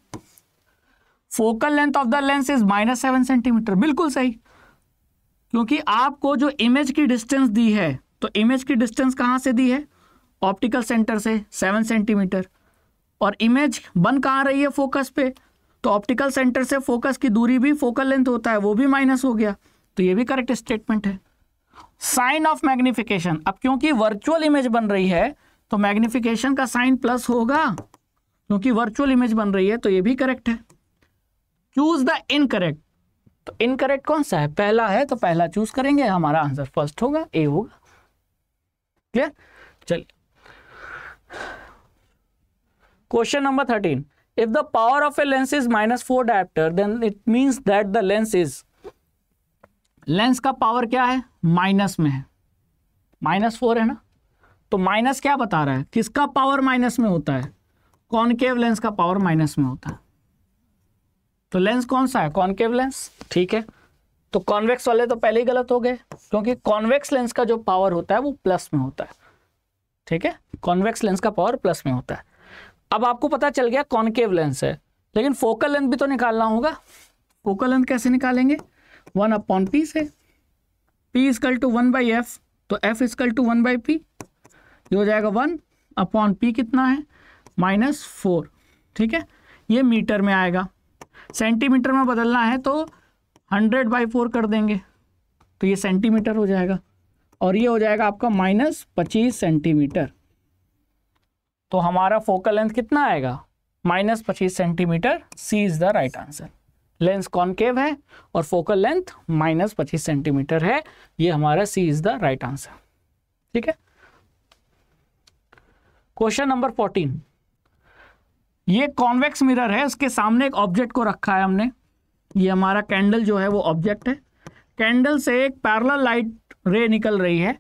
focal length of the lens is minus seven centimetre बिल्कुल सही क्योंकि आपको जो इमेज की डिस्टेंस दी है तो इमेज की डिस्टेंस कहाँ से दी है ऑप्टिकल सेंटर से सेवन सेंटीमीटर और इमेज बन कहाँ रही है फोकस पे तो ऑप्टिकल सेंटर से फोकस की दूरी भी फोकल लेंथ होता है वो भी माइनस हो गया तो ये भी करेक्ट स्टेटमेंट है साइन ऑफ मैग्निफिकेशन अब क्योंकि वर्चुअल इमेज बन रही है तो मैग्निफिकेशन का साइन प्लस होगा क्योंकि वर्चुअल इमेज बन रही है तो ये भी करेक्ट है चूज द इनकरेक्ट तो इनकरेक्ट कौन सा है पहला है तो पहला चूज करेंगे हमारा आंसर फर्स्ट होगा ए होगा क्लियर चलिए question number thirteen if the power of a lens is minus four dioptre then it means that the lens is lens का पावर क्या है माइनस में है माइनस फोर है ना तो माइनस क्या बता रहा है किसका पावर माइनस में होता है कॉनकेव लेंस का पावर माइनस में होता है तो लेंस कौन सा है कॉनकेव लेंस ठीक है तो कॉन्वेक्स वाले तो पहले ही गलत हो गए क्योंकि कॉन्वेक्स लेंस का जो पावर होता है वो प्लस में होता है ठीक है कॉन्वेक्स लेंस का पावर प्लस में होता है अब आपको पता चल गया कॉनकेव लेंस है लेकिन फोकल लेंथ भी तो निकालना होगा फोकल लेंथ कैसे निकालेंगे वन अपॉन पी से P equal to one by F तो F equal to one by P ये हो जाएगा वन अपॉन पी कितना है माइनस फोर ठीक है ये मीटर में आएगा सेंटीमीटर में बदलना है तो हंड्रेड बाई फोर कर देंगे तो ये सेंटीमीटर हो जाएगा और ये हो जाएगा आपका माइनस पच्चीस सेंटीमीटर तो हमारा फोकल लेंथ कितना आएगा माइनस पच्चीस centimetre C is the right answer lens concave है और फोकल लेंथ माइनस पच्चीस सेंटीमीटर है ये हमारा C is the right answer ठीक है क्वेश्चन नंबर फोर्टीन ये कॉन्वेक्स मिरर है उसके सामने एक ऑब्जेक्ट को रखा है हमने ये हमारा कैंडल जो है वो ऑब्जेक्ट है कैंडल से एक पैरल लाइट रे निकल रही है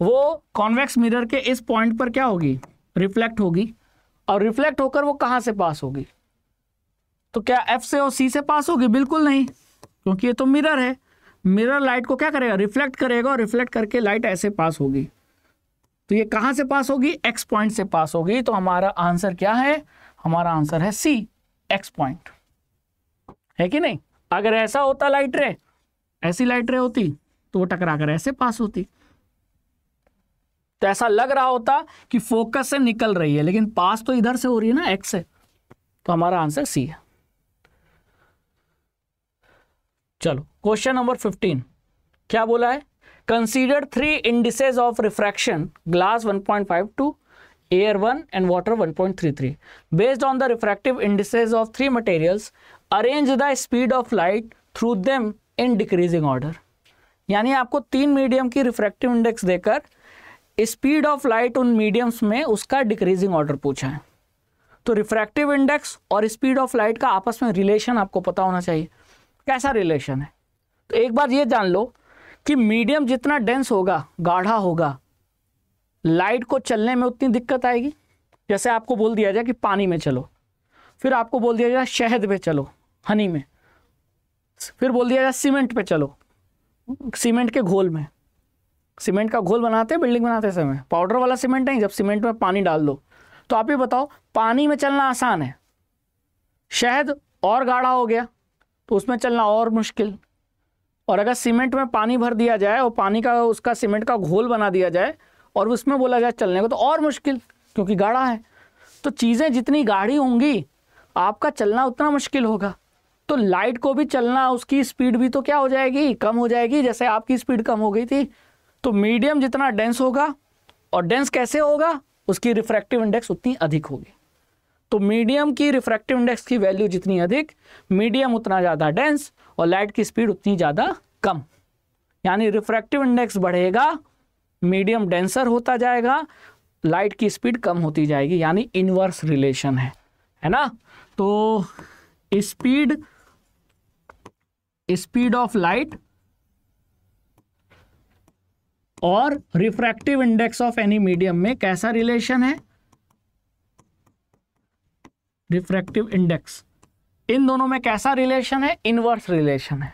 वो कॉन्वेक्स मिरर के इस पॉइंट पर क्या होगी रिफ्लेक्ट होगी और रिफ्लेक्ट होकर वो कहाँ से पास होगी तो क्या एफ से और सी से पास होगी बिल्कुल नहीं क्योंकि ये तो मिरर है मिरर लाइट को क्या करेगा रिफ्लेक्ट करेगा और रिफ्लेक्ट करके लाइट ऐसे पास होगी तो ये कहाँ से पास होगी एक्स पॉइंट से पास होगी तो हमारा आंसर क्या है हमारा आंसर है सी एक्स पॉइंट है कि नहीं अगर ऐसा होता लाइट रे ऐसी लाइट रे होती तो वो टकरा कर ऐसे पास होती तो ऐसा लग रहा होता कि फोकस से निकल रही है लेकिन पास तो इधर से हो रही है ना एक्स से तो हमारा आंसर सी है चलो क्वेश्चन नंबर फिफ्टीन क्या बोला है consider three indices of refraction glass 1.5 to air one and water 1.33 based on the refractive indices of three materials arrange the speed of light through them in decreasing order यानी आपको तीन medium की refractive index देकर speed of light उन mediums में उसका decreasing order पूछा है तो रिफ्रैक्टिव इंडेक्स और स्पीड ऑफ लाइट का आपस में रिलेशन आपको पता होना चाहिए कैसा रिलेशन है तो एक बार ये जान लो कि मीडियम जितना डेंस होगा गाढ़ा होगा लाइट को चलने में उतनी दिक्कत आएगी जैसे आपको बोल दिया जाए कि पानी में चलो फिर आपको बोल दिया जाए शहद पे चलो हनी में फिर बोल दिया जाए सीमेंट पे चलो सीमेंट के घोल में सीमेंट का घोल बनाते हैं बिल्डिंग बनाते समय पाउडर वाला सीमेंट नहीं जब सीमेंट में पानी डाल दो तो आप ही बताओ पानी में चलना आसान है शहद और गाढ़ा हो गया तो उसमें चलना और मुश्किल और अगर सीमेंट में पानी भर दिया जाए और पानी का उसका सीमेंट का घोल बना दिया जाए और उसमें बोला जाए चलने को तो और मुश्किल क्योंकि गाढ़ा है तो चीज़ें जितनी गाढ़ी होंगी आपका चलना उतना मुश्किल होगा तो लाइट को भी चलना उसकी स्पीड भी तो क्या हो जाएगी कम हो जाएगी जैसे आपकी स्पीड कम हो गई थी तो मीडियम जितना डेंस होगा और डेंस कैसे होगा उसकी रिफ्रैक्टिव इंडेक्स उतनी अधिक होगी तो मीडियम की रिफ्रैक्टिव इंडेक्स की वैल्यू जितनी अधिक मीडियम उतना ज़्यादा डेंस और लाइट की स्पीड उतनी ज़्यादा कम यानी रिफ्रैक्टिव इंडेक्स बढ़ेगा मीडियम डेंसर होता जाएगा लाइट की स्पीड कम होती जाएगी यानी इनवर्स रिलेशन है है ना तो स्पीड स्पीड ऑफ लाइट और refractive index of any medium में कैसा रिलेशन है रिफ्रैक्टिव इंडेक्स इन दोनों में कैसा रिलेशन है इनवर्स रिलेशन है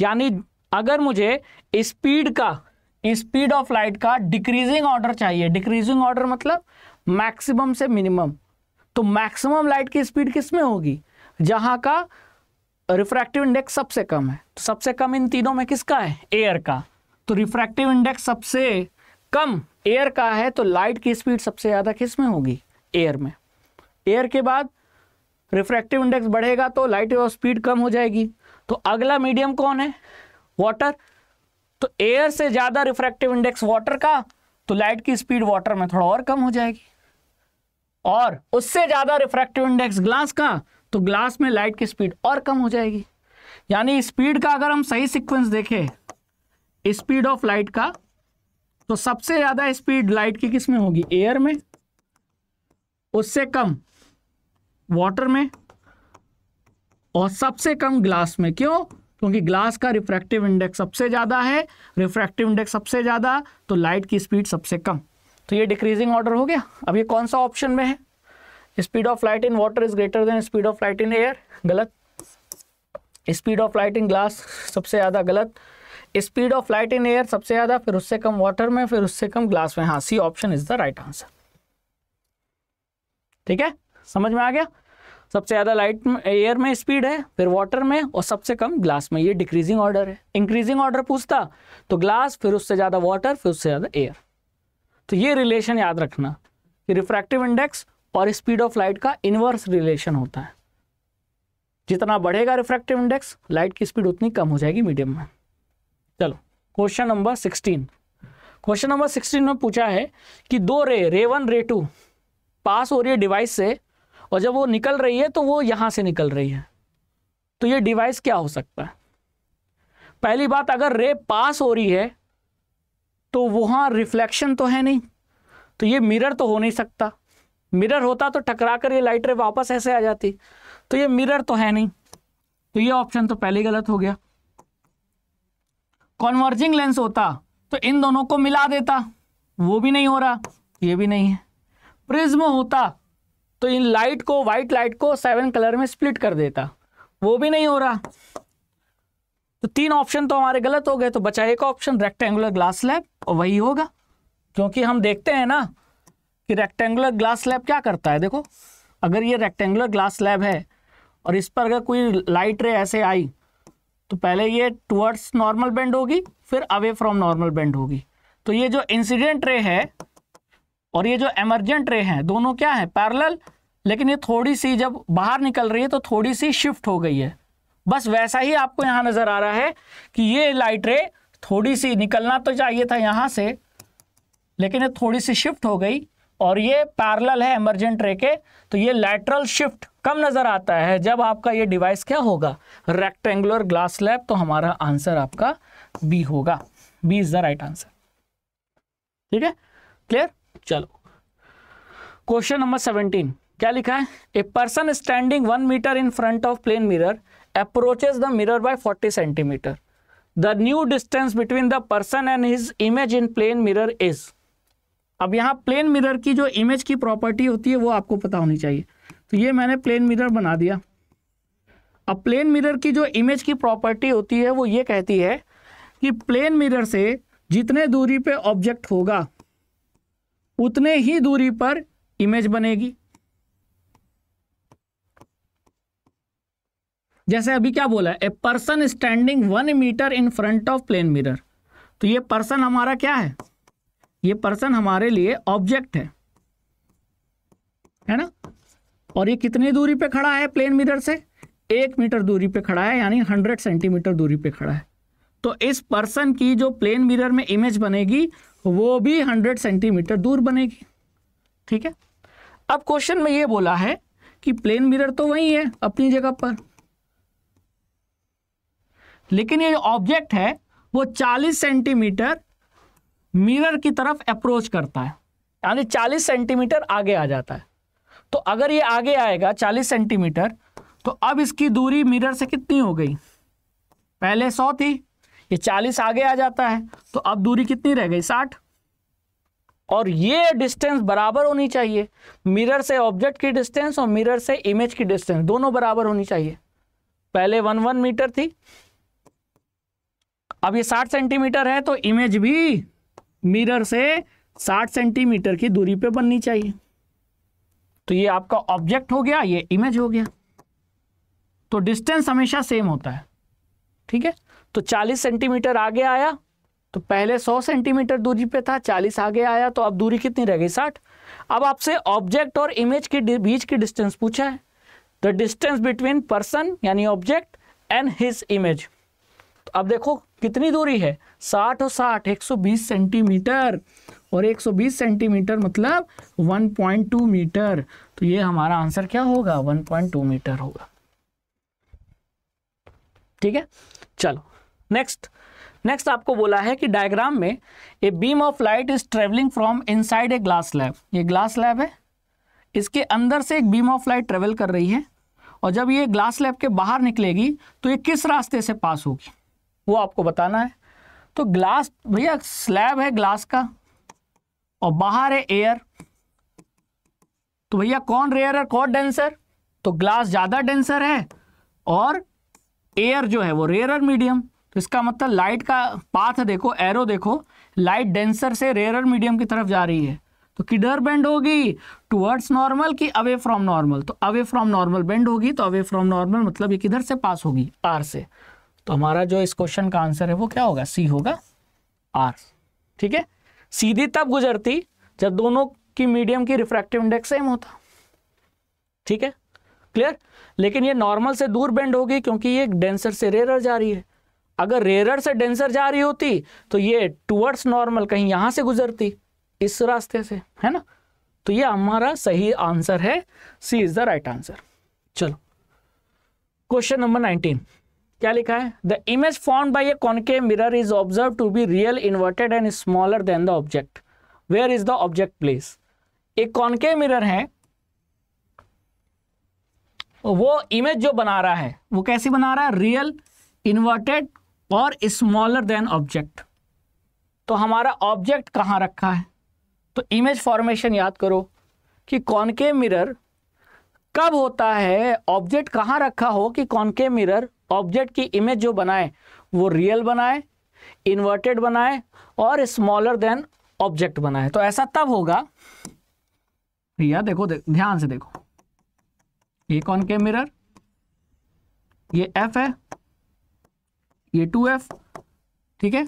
यानी अगर मुझे स्पीड का स्पीड ऑफ लाइट का डिक्रीजिंग ऑर्डर चाहिए डिक्रीजिंग ऑर्डर मतलब मैक्सिमम से मिनिमम तो मैक्सिमम लाइट की स्पीड किस में होगी जहां का रिफ्रैक्टिव इंडेक्स सबसे कम है तो सबसे कम इन तीनों में किसका है एयर का तो रिफ्रैक्टिव इंडेक्स सबसे कम एयर का है तो लाइट की स्पीड सबसे ज़्यादा किस में होगी एयर में एयर के बाद रिफ्रैक्टिव इंडेक्स बढ़ेगा तो लाइट और स्पीड कम हो जाएगी तो अगला मीडियम कौन है वाटर तो एयर से ज़्यादा रिफ्रैक्टिव इंडेक्स वाटर का तो लाइट की स्पीड वाटर में थोड़ा और कम हो जाएगी और उससे ज़्यादा रिफ्रैक्टिव इंडेक्स ग्लास का तो ग्लास में लाइट की स्पीड और कम हो जाएगी यानी स्पीड का अगर हम सही सीक्वेंस देखें स्पीड ऑफ लाइट का तो सबसे ज़्यादा स्पीड लाइट की किस में होगी एयर में उससे कम वाटर में और सबसे कम ग्लास में क्यों क्योंकि ग्लास का रिफ्रैक्टिव इंडेक्स सबसे ज़्यादा है रिफ्रैक्टिव इंडेक्स सबसे ज़्यादा तो लाइट की स्पीड सबसे कम तो ये डिक्रीजिंग ऑर्डर हो गया अब ये कौन सा ऑप्शन में है speed of light in water is greater than speed of light in air गलत speed of light in glass सबसे ज़्यादा गलत speed of light in air सबसे ज़्यादा फिर उससे कम वाटर में फिर उससे कम ग्लास में हाँ C option is the right answer ठीक है समझ में आ गया सबसे ज़्यादा लाइट एयर में स्पीड है फिर वाटर में और सबसे कम ग्लास में ये डिक्रीजिंग ऑर्डर है इंक्रीजिंग ऑर्डर पूछता तो ग्लास फिर उससे ज़्यादा वाटर फिर उससे ज़्यादा एयर तो ये रिलेशन याद रखना कि रिफ्रैक्टिव इंडेक्स और स्पीड ऑफ लाइट का इन्वर्स रिलेशन होता है जितना बढ़ेगा रिफ्रैक्टिव इंडेक्स लाइट की स्पीड उतनी कम हो जाएगी मीडियम में चलो question number sixteen question number sixteen में पूछा है कि दो रे रे वन रे टू पास हो रही है डिवाइस से और जब वो निकल रही है तो वो यहां से निकल रही है तो ये डिवाइस क्या हो सकता है पहली बात अगर रे पास हो रही है तो वहां रिफ्लेक्शन तो है नहीं तो ये मिरर तो हो नहीं सकता मिरर होता तो टकरा कर ये लाइट रे वापस ऐसे आ जाती तो ये मिरर तो है नहीं तो ये ऑप्शन तो पहले गलत हो गया कॉन्वर्जिंग लेंस होता तो इन दोनों को मिला देता वो भी नहीं हो रहा ये भी नहीं है प्रिज्म होता तो इन लाइट को व्हाइट लाइट को सेवन कलर में स्प्लिट कर देता वो भी नहीं हो रहा तो तीन ऑप्शन तो हमारे गलत हो गए तो बचा एक ऑप्शन रेक्टेंगुलर ग्लास लैब और वही होगा क्योंकि हम देखते हैं ना कि रेक्टेंगुलर ग्लास लैब क्या करता है देखो अगर ये रेक्टेंगुलर ग्लास लैब है और इस पर अगर कोई लाइट रे ऐसे आई तो पहले ये टुवर्ड्स नॉर्मल बेंड होगी फिर अवे फ्रॉम नॉर्मल बेंड होगी तो ये जो इंसिडेंट रे है और ये जो एमरजेंट रे हैं दोनों क्या हैं पैरेलल लेकिन ये थोड़ी सी जब बाहर निकल रही है तो थोड़ी सी शिफ्ट हो गई है बस वैसा ही आपको यहां नज़र आ रहा है कि ये लाइट रे थोड़ी सी निकलना तो चाहिए था यहां से लेकिन ये थोड़ी सी शिफ्ट हो गई और ये पैरेलल है एमरजेंट रे के तो ये लैटरल शिफ्ट कम नज़र आता है जब आपका ये डिवाइस क्या होगा रेक्टेंगुलर ग्लास लैब तो हमारा आंसर आपका बी होगा B is the right answer ठीक है क्लियर चलो क्वेश्चन नंबर सेवनटीन क्या लिखा है a person standing one metre in front of plane mirror approaches the mirror by forty centimetre the new distance between the person and his image in plane mirror is अब यहाँ plane mirror की जो image की property होती है वो आपको पता होनी चाहिए तो ये मैंने प्लेन मिरर बना दिया अब प्लेन मिरर की जो इमेज की प्रॉपर्टी होती है वो ये कहती है कि प्लेन मिरर से जितने दूरी पे ऑब्जेक्ट होगा उतने ही दूरी पर इमेज बनेगी जैसे अभी क्या बोला a person standing one metre in front of plane mirror तो ये पर्सन हमारा क्या है ये पर्सन हमारे लिए ऑब्जेक्ट है है ना और ये कितनी दूरी पे खड़ा है प्लेन मिरर से एक मीटर दूरी पे खड़ा है यानी हंड्रेड सेंटीमीटर दूरी पे खड़ा है तो इस पर्सन की जो प्लेन मिरर में इमेज बनेगी वो भी हंड्रेड सेंटीमीटर दूर बनेगी ठीक है अब क्वेश्चन में ये बोला है कि प्लेन मिरर तो वही है अपनी जगह पर लेकिन ये जो ऑब्जेक्ट है वो 40 सेंटीमीटर मिरर की तरफ अप्रोच करता है यानी 40 सेंटीमीटर आगे आ जाता है तो अगर ये आगे आएगा 40 सेंटीमीटर तो अब इसकी दूरी मिरर से कितनी हो गई पहले 100 थी ये चालीस आगे आ जाता है तो अब दूरी कितनी रह गई साठ और ये डिस्टेंस बराबर होनी चाहिए मिरर से ऑब्जेक्ट की डिस्टेंस और मिरर से इमेज की डिस्टेंस दोनों बराबर होनी चाहिए पहले वन वन मीटर थी अब ये साठ सेंटीमीटर है तो इमेज भी मिरर से साठ सेंटीमीटर की दूरी पे बननी चाहिए तो ये आपका ऑब्जेक्ट हो गया ये इमेज हो गया तो डिस्टेंस हमेशा सेम होता है ठीक है तो 40 सेंटीमीटर आगे आया तो पहले 100 सेंटीमीटर दूरी पे था 40 आगे आया तो अब दूरी कितनी रह गई 60 अब आपसे ऑब्जेक्ट और इमेज के बीच की डिस्टेंस पूछा है द डिस्टेंस बिटवीन पर्सन यानी ऑब्जेक्ट एंड हिज इमेज तो अब देखो कितनी दूरी है 60 और 60 120 सेंटीमीटर और 120 सेंटीमीटर मतलब 1.2 मीटर तो ये हमारा आंसर क्या होगा 1.2 मीटर होगा ठीक है चलो नेक्स्ट नेक्स्ट आपको बोला है कि डायग्राम में a beam of light is travelling from inside a glass lab ये ग्लास लैब है इसके अंदर से एक बीम ऑफ लाइट ट्रेवल कर रही है और जब ये ग्लास लैब के बाहर निकलेगी तो ये किस रास्ते से पास होगी वो आपको बताना है तो ग्लास भैया स्लैब है ग्लास का और बाहर है एयर तो भैया कौन रेयर है कौन डेंसर तो ग्लास ज़्यादा डेंसर है और एयर जो है वो रेयर मीडियम तो इसका मतलब लाइट का पाथ देखो एरो देखो लाइट डेंसर से रेयर मीडियम की तरफ जा रही है तो किधर बेंड होगी टुवर्ड्स नॉर्मल की अवे फ्रॉम नॉर्मल तो अवे फ्रॉम नॉर्मल बेंड होगी तो अवे फ्रॉम नॉर्मल मतलब ये किधर से पास होगी आर से तो हमारा जो इस क्वेश्चन का आंसर है वो क्या होगा सी होगा आर ठीक है सीधी तब गुजरती जब दोनों की मीडियम की रिफ्रैक्टिव इंडेक्स सेम होता ठीक है क्लियर लेकिन ये नॉर्मल से दूर बेंड होगी क्योंकि ये डेंसर से रेयर जा रही है अगर रेरर से डेंसर जा रही होती तो ये टूवर्ड्स नॉर्मल कहीं यहां से गुजरती इस रास्ते से है ना तो ये हमारा सही आंसर है C is the right answer चलो क्वेश्चन नंबर नाइनटीन क्या लिखा है the image form by a concave mirror is observe to be real inverted and smaller than the object where is the object place एक concave mirror है वो image जो बना रहा है वो कैसी बना रहा है रियल इन्वर्टेड और स्मॉलर देन ऑब्जेक्ट तो हमारा ऑब्जेक्ट कहाँ रखा है तो इमेज फॉर्मेशन याद करो कि के मिरर कब होता है ऑब्जेक्ट कहाँ रखा हो कि के मिरर ऑब्जेक्ट की इमेज जो बनाए वो रियल बनाए इन्वर्टेड बनाए और स्मॉलर देन ऑब्जेक्ट बनाए तो ऐसा तब होगा भैया देखो ध्यान से देखो ये के मिरर ये एफ है ये टू एफ ठीक है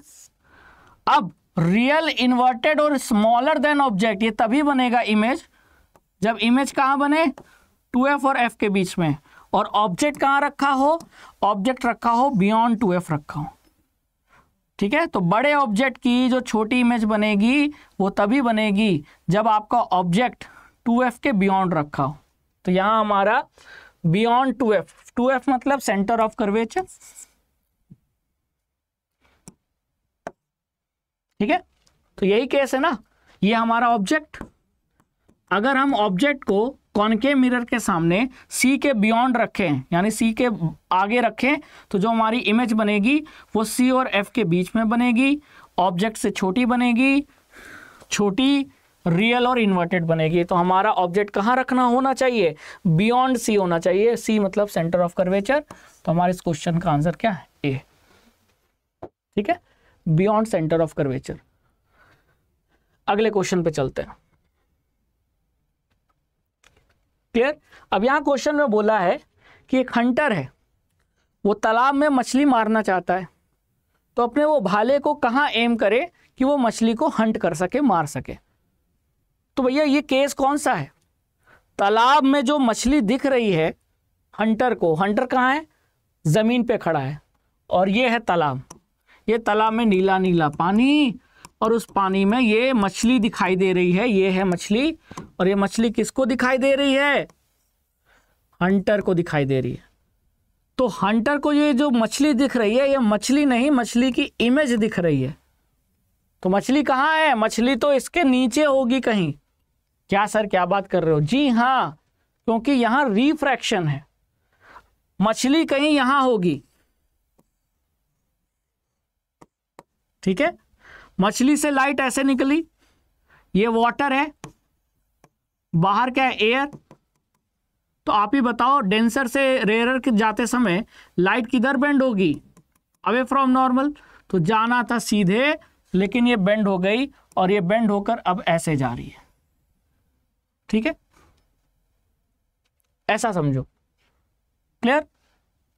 अब रियल इन्वर्टेड और स्मॉलर देन ऑब्जेक्ट ये तभी बनेगा इमेज जब इमेज कहाँ बने टू एफ और एफ के बीच में और ऑब्जेक्ट कहाँ रखा हो ऑब्जेक्ट रखा हो बियॉन्ड टू एफ रखा हो ठीक है तो बड़े ऑब्जेक्ट की जो छोटी इमेज बनेगी वो तभी बनेगी जब आपका ऑब्जेक्ट टू एफ के बियॉन्ड रखा हो तो यहाँ हमारा beyond two F two F मतलब सेंटर ऑफ कर्वेचर ठीक है तो यही केस है ना ये हमारा ऑब्जेक्ट अगर हम ऑब्जेक्ट को कॉनकेव मिरर के सामने सी के बियॉन्ड रखें यानी सी के आगे रखें तो जो हमारी इमेज बनेगी वो सी और एफ के बीच में बनेगी ऑब्जेक्ट से छोटी बनेगी छोटी रियल और इन्वर्टेड बनेगी तो हमारा ऑब्जेक्ट कहाँ रखना होना चाहिए बियॉन्ड सी होना चाहिए सी मतलब सेंटर ऑफ कर्वेचर तो हमारे इस क्वेश्चन का आंसर क्या है ए ठीक है बियॉन्ड सेंटर ऑफ कर्वेचर अगले क्वेश्चन पे चलते हैं क्लियर अब यहां क्वेश्चन में बोला है कि एक हंटर है वो तालाब में मछली मारना चाहता है तो अपने वो भाले को कहां एम करे कि वो मछली को हंट कर सके मार सके तो भैया ये केस कौन सा है तालाब में जो मछली दिख रही है हंटर को हंटर कहाँ है ज़मीन पे खड़ा है और ये है तालाब ये तालाब में नीला नीला पानी और उस पानी में ये मछली दिखाई दे रही है ये है मछली और ये मछली किसको दिखाई दे रही है हंटर को दिखाई दे रही है तो हंटर को ये जो मछली दिख रही है ये मछली नहीं मछली की इमेज दिख रही है तो मछली कहाँ है मछली तो इसके नीचे होगी कहीं क्या सर क्या बात कर रहे हो जी हाँ क्योंकि यहाँ रिफ्रैक्शन है मछली कहीं यहाँ होगी ठीक है मछली से लाइट ऐसे निकली ये वाटर है बाहर क्या है एयर तो आप ही बताओ डेंसर से रेयर जाते समय लाइट किधर बेंड होगी अवे फ्रॉम नॉर्मल तो जाना था सीधे लेकिन ये बेंड हो गई और ये बेंड होकर अब ऐसे जा रही है ठीक है ऐसा समझो क्लियर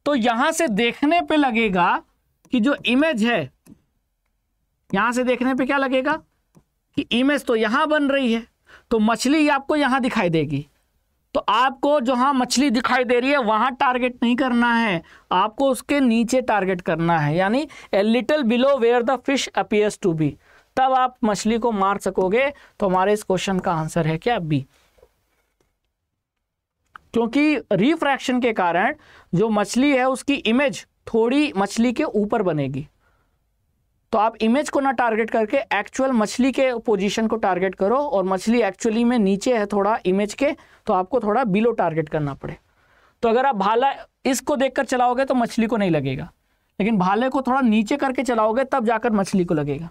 तो यहां से देखने पे लगेगा कि जो इमेज है यहां से देखने पे क्या लगेगा कि इमेज तो यहां बन रही है तो मछली आपको यहां दिखाई देगी तो आपको जहां मछली दिखाई दे रही है वहाँ टारगेट नहीं करना है आपको उसके नीचे टारगेट करना है यानी a little below where the fish appears to be तब आप मछली को मार सकोगे तो हमारे इस क्वेश्चन का आंसर है क्या बी क्योंकि रिफ्रैक्शन के कारण जो मछली है उसकी इमेज थोड़ी मछली के ऊपर बनेगी तो आप इमेज को ना टारगेट करके एक्चुअल मछली के पोजीशन को टारगेट करो और मछली एक्चुअली में नीचे है थोड़ा इमेज के तो आपको थोड़ा बिलो टारगेट करना पड़े तो अगर आप भाला इसको देखकर चलाओगे तो मछली को नहीं लगेगा लेकिन भाले को थोड़ा नीचे करके चलाओगे तब जाकर मछली को लगेगा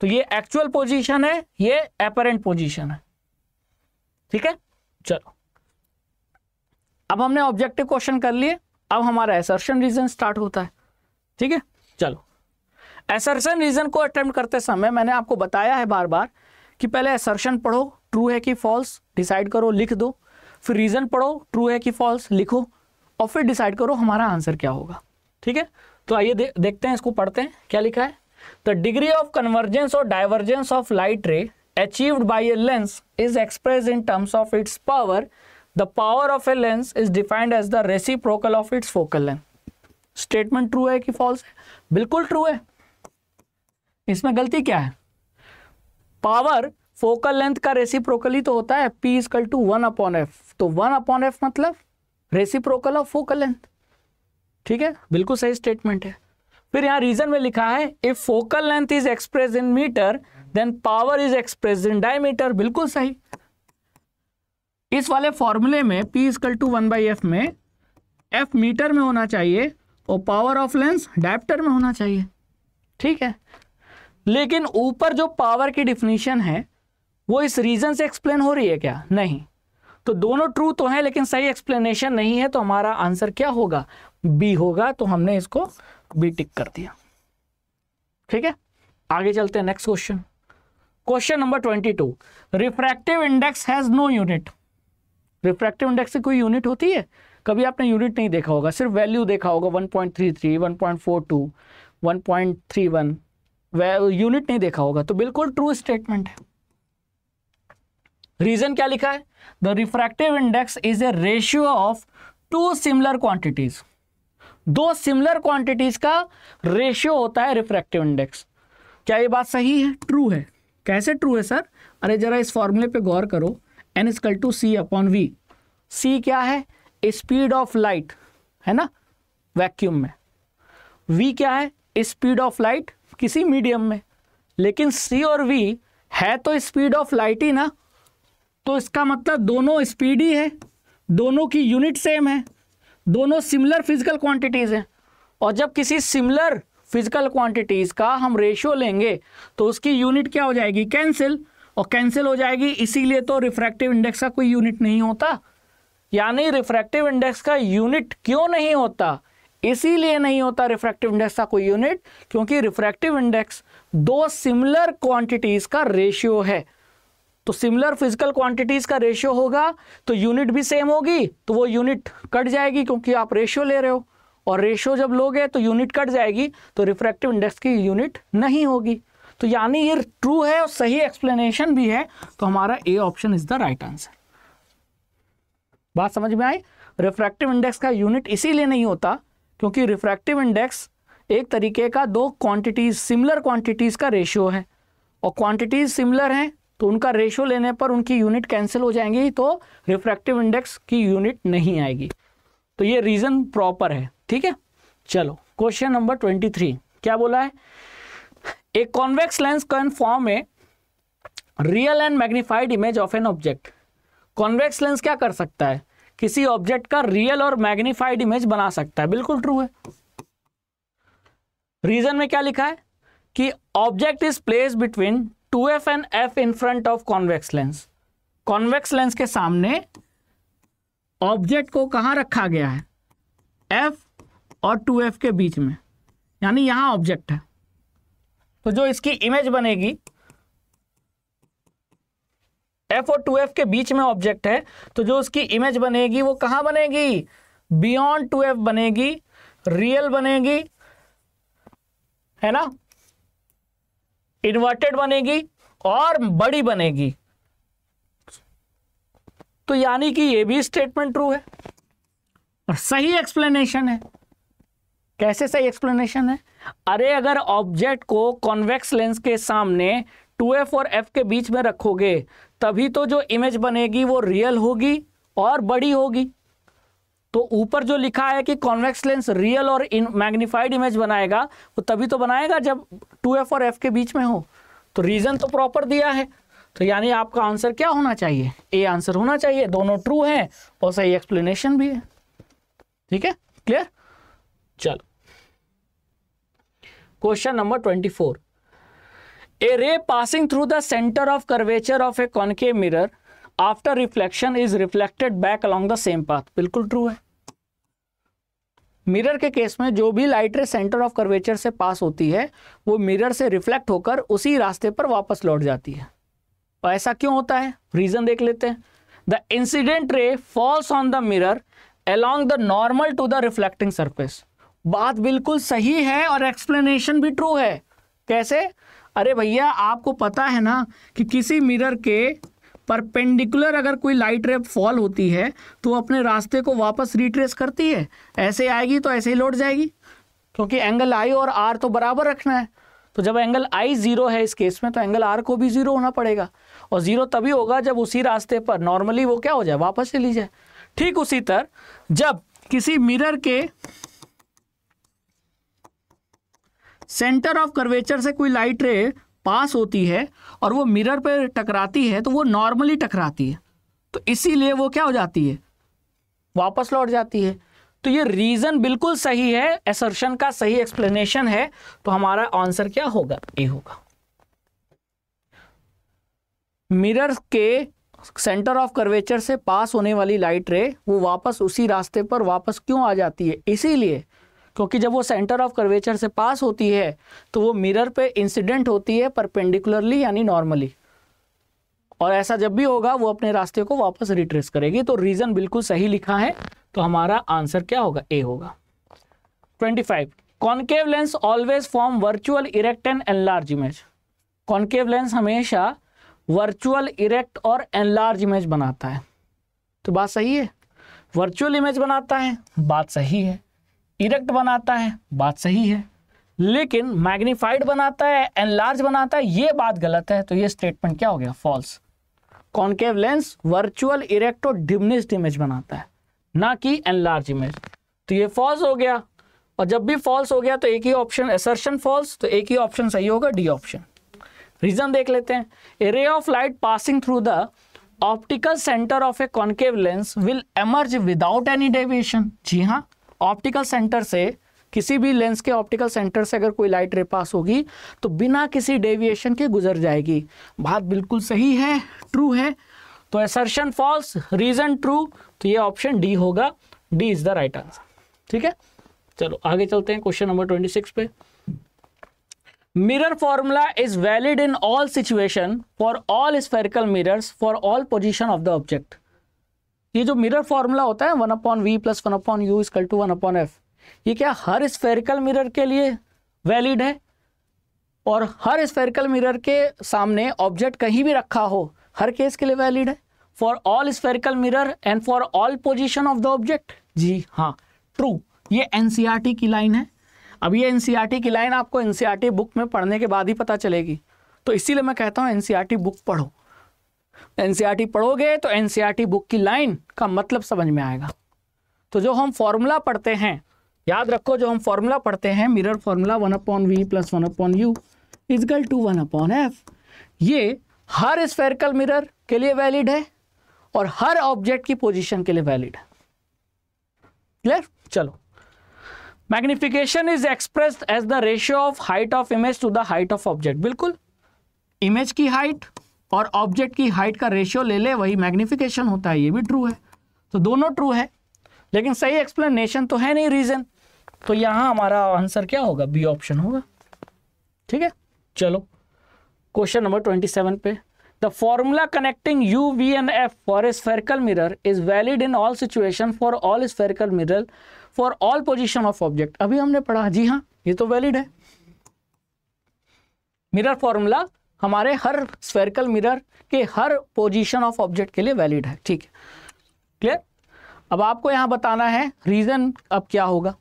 तो ये एक्चुअल पोजीशन है ये अपरेंट पोजीशन है ठीक है चलो अब हमने ऑब्जेक्टिव क्वेश्चन कर लिए अब हमारा एसर्शन रीजन स्टार्ट होता है ठीक है चलो एसर्शन रीजन को अटेम्प्ट करते समय मैंने आपको बताया है बार बार कि पहले एसर्शन पढ़ो ट्रू है कि फॉल्स डिसाइड करो लिख दो फिर रीजन पढ़ो ट्रू है कि फॉल्स लिखो और फिर डिसाइड करो हमारा आंसर क्या होगा ठीक है तो आइए दे, देखते हैं इसको पढ़ते हैं क्या लिखा है द डिग्री ऑफ कन्वर्जेंस और divergence of light ray by a lens is express in terms of its power the power of a lens is defined as the reciprocal of its focal length statement true है कि false है बिल्कुल true है इसमें गलती क्या है power focal length का रेसिप्रोकल ही तो होता है P equal to one upon F तो वन अपॉन एफ मतलब रेसिप्रोकल ऑफ फोकल लेंथ ठीक है बिल्कुल सही स्टेटमेंट है फिर यहां रीजन में लिखा है if focal length is express in metre then power is express in diameter बिल्कुल सही इस वाले फॉर्मूले में P equal to one by F में एफ मीटर में होना चाहिए और पावर ऑफ लेंस डायप्टर में होना चाहिए ठीक है लेकिन ऊपर जो पावर की डिफिनीशन है वो इस रीज़न से एक्सप्लेन हो रही है क्या नहीं तो दोनों ट्रू तो हैं लेकिन सही एक्सप्लेनेशन नहीं है तो हमारा आंसर क्या होगा बी होगा तो हमने इसको बी टिक कर दिया ठीक है आगे चलते हैं next question question number twenty two refractive index has no unit refractive index की कोई यूनिट होती है कभी आपने यूनिट नहीं देखा होगा सिर्फ वैल्यू देखा होगा one one one point point three three four two point three one unit नहीं देखा होगा तो बिल्कुल ट्रू स्टेटमेंट है रीजन क्या लिखा है the refractive index is a ratio of two similar quantities दो सिमिलर क्वांटिटीज का रेशियो होता है रिफ्रैक्टिव इंडेक्स क्या ये बात सही है ट्रू है कैसे ट्रू है सर अरे जरा इस फॉर्मूले पे गौर करो N is equal to C upon V C क्या है स्पीड ऑफ लाइट है ना वैक्यूम में वी क्या है स्पीड ऑफ लाइट किसी मीडियम में लेकिन सी और वी है तो स्पीड ऑफ लाइट ही ना तो इसका मतलब दोनों स्पीड ही है दोनों की यूनिट सेम है दोनों सिमिलर फिजिकल क्वांटिटीज़ हैं और जब किसी सिमिलर फिजिकल क्वांटिटीज़ का हम रेशियो लेंगे तो उसकी यूनिट क्या हो जाएगी कैंसिल और कैंसिल हो जाएगी इसीलिए तो रिफ्रैक्टिव इंडेक्स का कोई यूनिट नहीं होता यानी रिफ्रैक्टिव इंडेक्स का यूनिट क्यों नहीं होता इसीलिए नहीं होता रिफ्रैक्टिव इंडेक्स का कोई यूनिट क्योंकि रिफ्रैक्टिव इंडेक्स दो सिमिलर क्वांटिटीज का रेशियो है तो सिमिलर फिजिकल क्वांटिटीज का रेशियो होगा तो यूनिट भी सेम होगी तो वो यूनिट कट जाएगी क्योंकि आप रेशियो ले रहे हो और रेशियो जब लोगे तो यूनिट कट जाएगी तो रिफ्रैक्टिव इंडेक्स की यूनिट नहीं होगी तो यानी ये ट्रू है और सही एक्सप्लेनेशन भी है तो हमारा A option is the right answer बात समझ में आई रिफ्रैक्टिव इंडेक्स का यूनिट इसीलिए नहीं होता क्योंकि रिफ्रैक्टिव इंडेक्स एक तरीके का दो क्वांटिटीज सिमिलर क्वांटिटीज़ का रेशियो है और क्वांटिटीज़ सिमिलर हैं तो उनका रेशियो लेने पर उनकी यूनिट कैंसिल हो जाएंगी तो रिफ्रैक्टिव इंडेक्स की यूनिट नहीं आएगी तो ये रीज़न प्रॉपर है ठीक है चलो क्वेश्चन नंबर ट्वेंटी थ्री क्या बोला है a convex lens can form a real and magnified image of an object convex lens क्या कर सकता है किसी ऑब्जेक्ट का रियल और मैग्निफाइड इमेज बना सकता है बिल्कुल ट्रू है रीजन में क्या लिखा है कि object is place between two F and F in front of convex lens convex lens के सामने ऑब्जेक्ट को कहां रखा गया है एफ और टू एफ के बीच में यानी यहां ऑब्जेक्ट है तो जो इसकी इमेज बनेगी एफ और टू एफ के बीच में ऑब्जेक्ट है तो जो उसकी इमेज बनेगी वो कहाँ बनेगी बियॉन्ड टू एफ बनेगी रियल बनेगी है ना इन्वर्टेड बनेगी और बड़ी बनेगी तो यानी कि ये भी स्टेटमेंट ट्रू है और सही एक्सप्लेनेशन है कैसे सही एक्सप्लेनेशन है अरे अगर ऑब्जेक्ट को कॉन्वेक्स लेंस के सामने 2f और f के बीच में रखोगे तभी तो जो इमेज बनेगी वो रियल होगी और बड़ी होगी तो ऊपर जो लिखा है कि कॉन्वेक्स लेंस रियल और इन मैग्निफाइड इमेज बनाएगा वो तभी तो बनाएगा जब टू एफ और एफ के बीच में हो तो रीजन तो प्रॉपर दिया है तो यानी आपका आंसर क्या होना चाहिए ए आंसर होना चाहिए दोनों ट्रू हैं और सही एक्सप्लेनेशन भी है ठीक है क्लियर चलो question number twenty four a ray passing through the centre of curvature of a concave mirror after reflection is reflected back along the same path बिल्कुल ट्रू है मिरर के केस में जो भी लाइट रे सेंटर ऑफ कर्वेचर से पास होती है वो मिरर से रिफ्लेक्ट होकर उसी रास्ते पर वापस लौट जाती है तो ऐसा क्यों होता है रीजन देख लेते हैं the incident ray falls on the mirror along the normal to the reflecting surface बात बिल्कुल सही है और एक्सप्लेनेशन भी ट्रू है कैसे अरे भैया आपको पता है ना कि किसी मिरर के परपेंडिकुलर अगर कोई लाइट रेप फॉल होती है तो अपने रास्ते को वापस रिट्रेस करती है ऐसे आएगी तो ऐसे ही लौट जाएगी क्योंकि एंगल आई और आर तो बराबर रखना है तो जब एंगल आई ज़ीरो है इस केस में तो एंगल आर को भी ज़ीरो होना पड़ेगा और ज़ीरो तभी होगा जब उसी रास्ते पर नॉर्मली वो क्या हो जाए वापस चली जाए ठीक उसी तरह जब किसी मिरर के सेंटर ऑफ कर्वेचर से कोई लाइट रे पास होती है और वो मिरर पर टकराती है तो वो नॉर्मली टकराती है तो इसीलिए वो क्या हो जाती है वापस लौट जाती है तो ये रीजन बिल्कुल सही है एसर्शन का सही एक्सप्लेनेशन है तो हमारा आंसर क्या होगा ए होगा मिरर के सेंटर ऑफ कर्वेचर से पास होने वाली लाइट रे वो वापस उसी रास्ते पर वापस क्यों आ जाती है इसीलिए क्योंकि जब वो सेंटर ऑफ कर्वेचर से पास होती है तो वो मिरर पे इंसिडेंट होती है परपेंडिकुलरली यानी नॉर्मली और ऐसा जब भी होगा वो अपने रास्ते को वापस रिट्रेस करेगी तो रीज़न बिल्कुल सही लिखा है तो हमारा आंसर क्या होगा ए होगा 25 concave lens always form virtual erect and enlarge image concave lens हमेशा वर्चुअल इरेक्ट और एनलार्ज इमेज बनाता है तो बात सही है वर्चुअल इमेज बनाता है बात सही है इरेक्ट बनाता है बात सही है लेकिन मैग्निफाइड बनाता है एनलार्ज बनाता है ये बात गलत है तो ये स्टेटमेंट क्या हो गया false concave lens virtual erect और डिमनिस्ड इमेज बनाता है ना कि एनलार्ज इमेज तो ये फॉल्स हो गया और जब भी फॉल्स हो गया तो एक ही ऑप्शन एसर्शन फॉल्स तो एक ही ऑप्शन सही होगा डी ऑप्शन रीजन देख लेते हैं a ray of light passing through the optical centre of a concave lens will emerge without any deviation जी हाँ ऑप्टिकल सेंटर से किसी भी लेंस के ऑप्टिकल सेंटर से अगर कोई लाइट रे पास होगी तो बिना किसी डेविएशन के गुजर जाएगी बात बिल्कुल सही है ट्रू है तो एसर्शन फॉल्स रीजन ट्रू तो ये ऑप्शन डी होगा D is the right answer ठीक है चलो आगे चलते हैं क्वेश्चन नंबर ट्वेंटी सिक्स पे mirror formula is valid in all situation for all spherical mirrors for all position of the object ये जो मिरर फॉर्मूला होता है one upon we plus one upon you is equal to one upon F ये क्या हर spherical mirror के लिए valid है और हर स्फेरिकल मिरर के सामने ऑब्जेक्ट कहीं भी रखा हो हर केस के लिए वैलिड है for all spherical mirror and for all position of the object जी हाँ ट्रू ये एनसीईआरटी e की लाइन है अब ये एनसीईआरटी e की लाइन आपको एनसीईआरटी बुक e में पढ़ने के बाद ही पता चलेगी तो इसीलिए मैं कहता हूँ एनसीईआरटी बुक पढ़ो एनसीईआरटी पढ़ोगे तो एनसीईआरटी बुक की लाइन का मतलब समझ में आएगा तो जो हम फॉर्मूला पढ़ते हैं याद रखो जो हम फॉर्मूला पढ़ते हैं mirror formula one upon we plus one upon you equal to one upon F ये हर स्फेरिकल मिरर के लिए वैलिड है और हर ऑब्जेक्ट की पोजिशन के लिए वैलिड है क्लियर चलो magnification is express as the ratio of height of image to the height of object बिल्कुल इमेज की हाइट और ऑब्जेक्ट की हाइट का रेशियो ले ले वही मैग्निफिकेशन होता है ये भी ट्रू है तो दोनों ट्रू है लेकिन सही एक्सप्लेनेशन तो है नहीं रीजन तो यहाँ हमारा आंसर क्या होगा बी ऑप्शन होगा ठीक है चलो क्वेश्चन नंबर ट्वेंटी सेवन पे the formula connecting U V and F for a spherical mirror is valid in all situation for all spherical mirror for all position of object अभी हमने पढ़ा जी हाँ ये तो वैलिड है मिरर फॉर्मूला हमारे हर spherical mirror के हर पोजीशन ऑफ ऑब्जेक्ट के लिए वैलिड है ठीक है क्लियर अब आपको यहां बताना है रीजन अब क्या होगा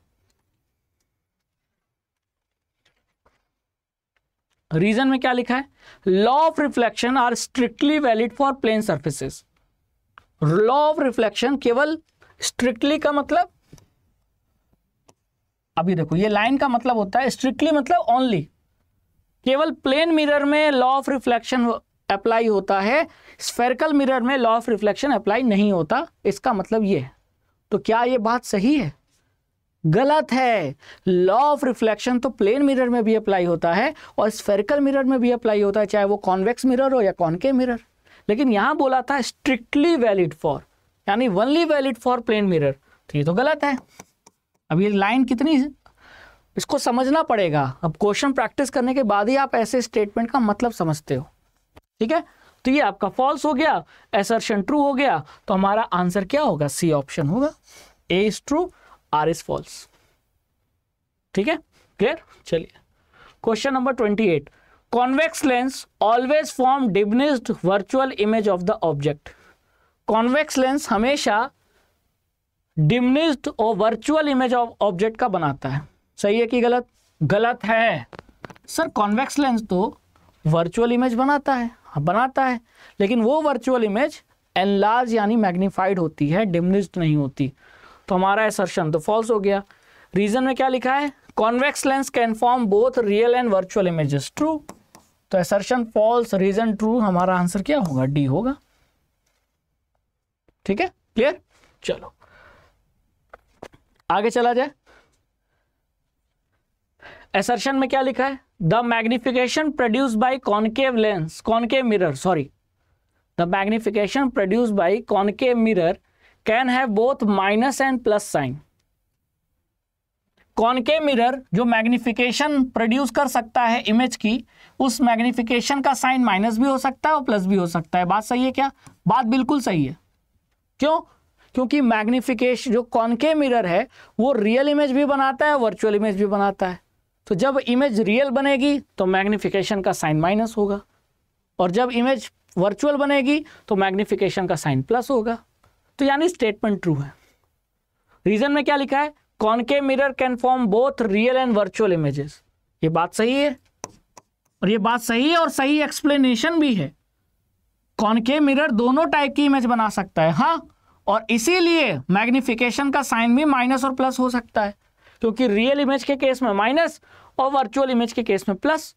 रीजन में क्या लिखा है law of reflection are strictly valid for plane surfaces law of reflection केवल स्ट्रिक्टली का मतलब अभी देखो ये लाइन का मतलब होता है स्ट्रिक्टली मतलब ओनली केवल प्लेन मिरर में लॉ ऑफ रिफ्लेक्शन अप्लाई होता है स्फेरिकल मिरर में लॉ ऑफ रिफ्लेक्शन अप्लाई नहीं होता इसका मतलब ये है तो क्या ये बात सही है गलत है लॉ ऑफ रिफ्लेक्शन तो प्लेन मिरर में भी अप्लाई होता है और स्फेरिकल मिरर में भी अप्लाई होता है चाहे वो कॉन्वेक्स मिरर हो या कॉनके मिरर लेकिन यहां बोला था स्ट्रिक्टली वैलिड फॉर यानी only valid for plane mirror तो ये तो गलत है अब ये लाइन कितनी इसको समझना पड़ेगा अब क्वेश्चन प्रैक्टिस करने के बाद ही आप ऐसे स्टेटमेंट का मतलब समझते हो ठीक है तो ये आपका फॉल्स हो गया एसर्शन ट्रू हो गया तो हमारा आंसर क्या होगा सी ऑप्शन होगा A is true R is false ठीक है क्लियर चलिए question number twenty eight convex lens always form diminished virtual image of the object convex lens हमेशा डिमनिस्ड और वर्चुअल इमेज ऑफ ऑब्जेक्ट का बनाता है सही है कि गलत गलत है सर कॉन्वेक्स लेंस तो वर्चुअल इमेज बनाता है हाँ, बनाता है लेकिन वो वर्चुअल इमेज एनलार्ज यानी मैग्नीफाइड होती है डिमनिज नहीं होती तो हमारा एसर्शन तो फॉल्स हो गया रीजन में क्या लिखा है convex lens can form both real and virtual images true तो एसर्शन फॉल्स रीजन ट्रू हमारा आंसर क्या होगा डी होगा ठीक है क्लियर चलो आगे चला जाए एसर्शन में क्या लिखा है the magnification produce by concave lens concave mirror sorry the magnification produce by concave mirror can have both minus and plus sign concave mirror जो मैग्निफिकेशन प्रोड्यूस कर सकता है इमेज की उस मैग्निफिकेशन का साइन माइनस भी हो सकता है और प्लस भी हो सकता है बात सही है क्या बात बिल्कुल सही है क्यों क्योंकि मैग्निफिकेशन जो कॉनके मिरर है वो रियल इमेज भी बनाता है वर्चुअल इमेज भी बनाता है तो जब इमेज रियल बनेगी तो मैग्निफिकेशन का साइन माइनस होगा और जब इमेज वर्चुअल बनेगी तो मैग्निफिकेशन का साइन प्लस होगा तो यानी स्टेटमेंट ट्रू है रीजन में क्या लिखा है concave mirror can form both real and virtual images ये बात सही है और ये बात सही है और सही एक्सप्लेनेशन भी है कॉनकेव मिरर दोनों टाइप की इमेज बना सकता है हाँ और इसीलिए मैग्निफिकेशन का साइन भी माइनस और प्लस हो सकता है क्योंकि रियल इमेज के केस में माइनस और वर्चुअल इमेज के केस में प्लस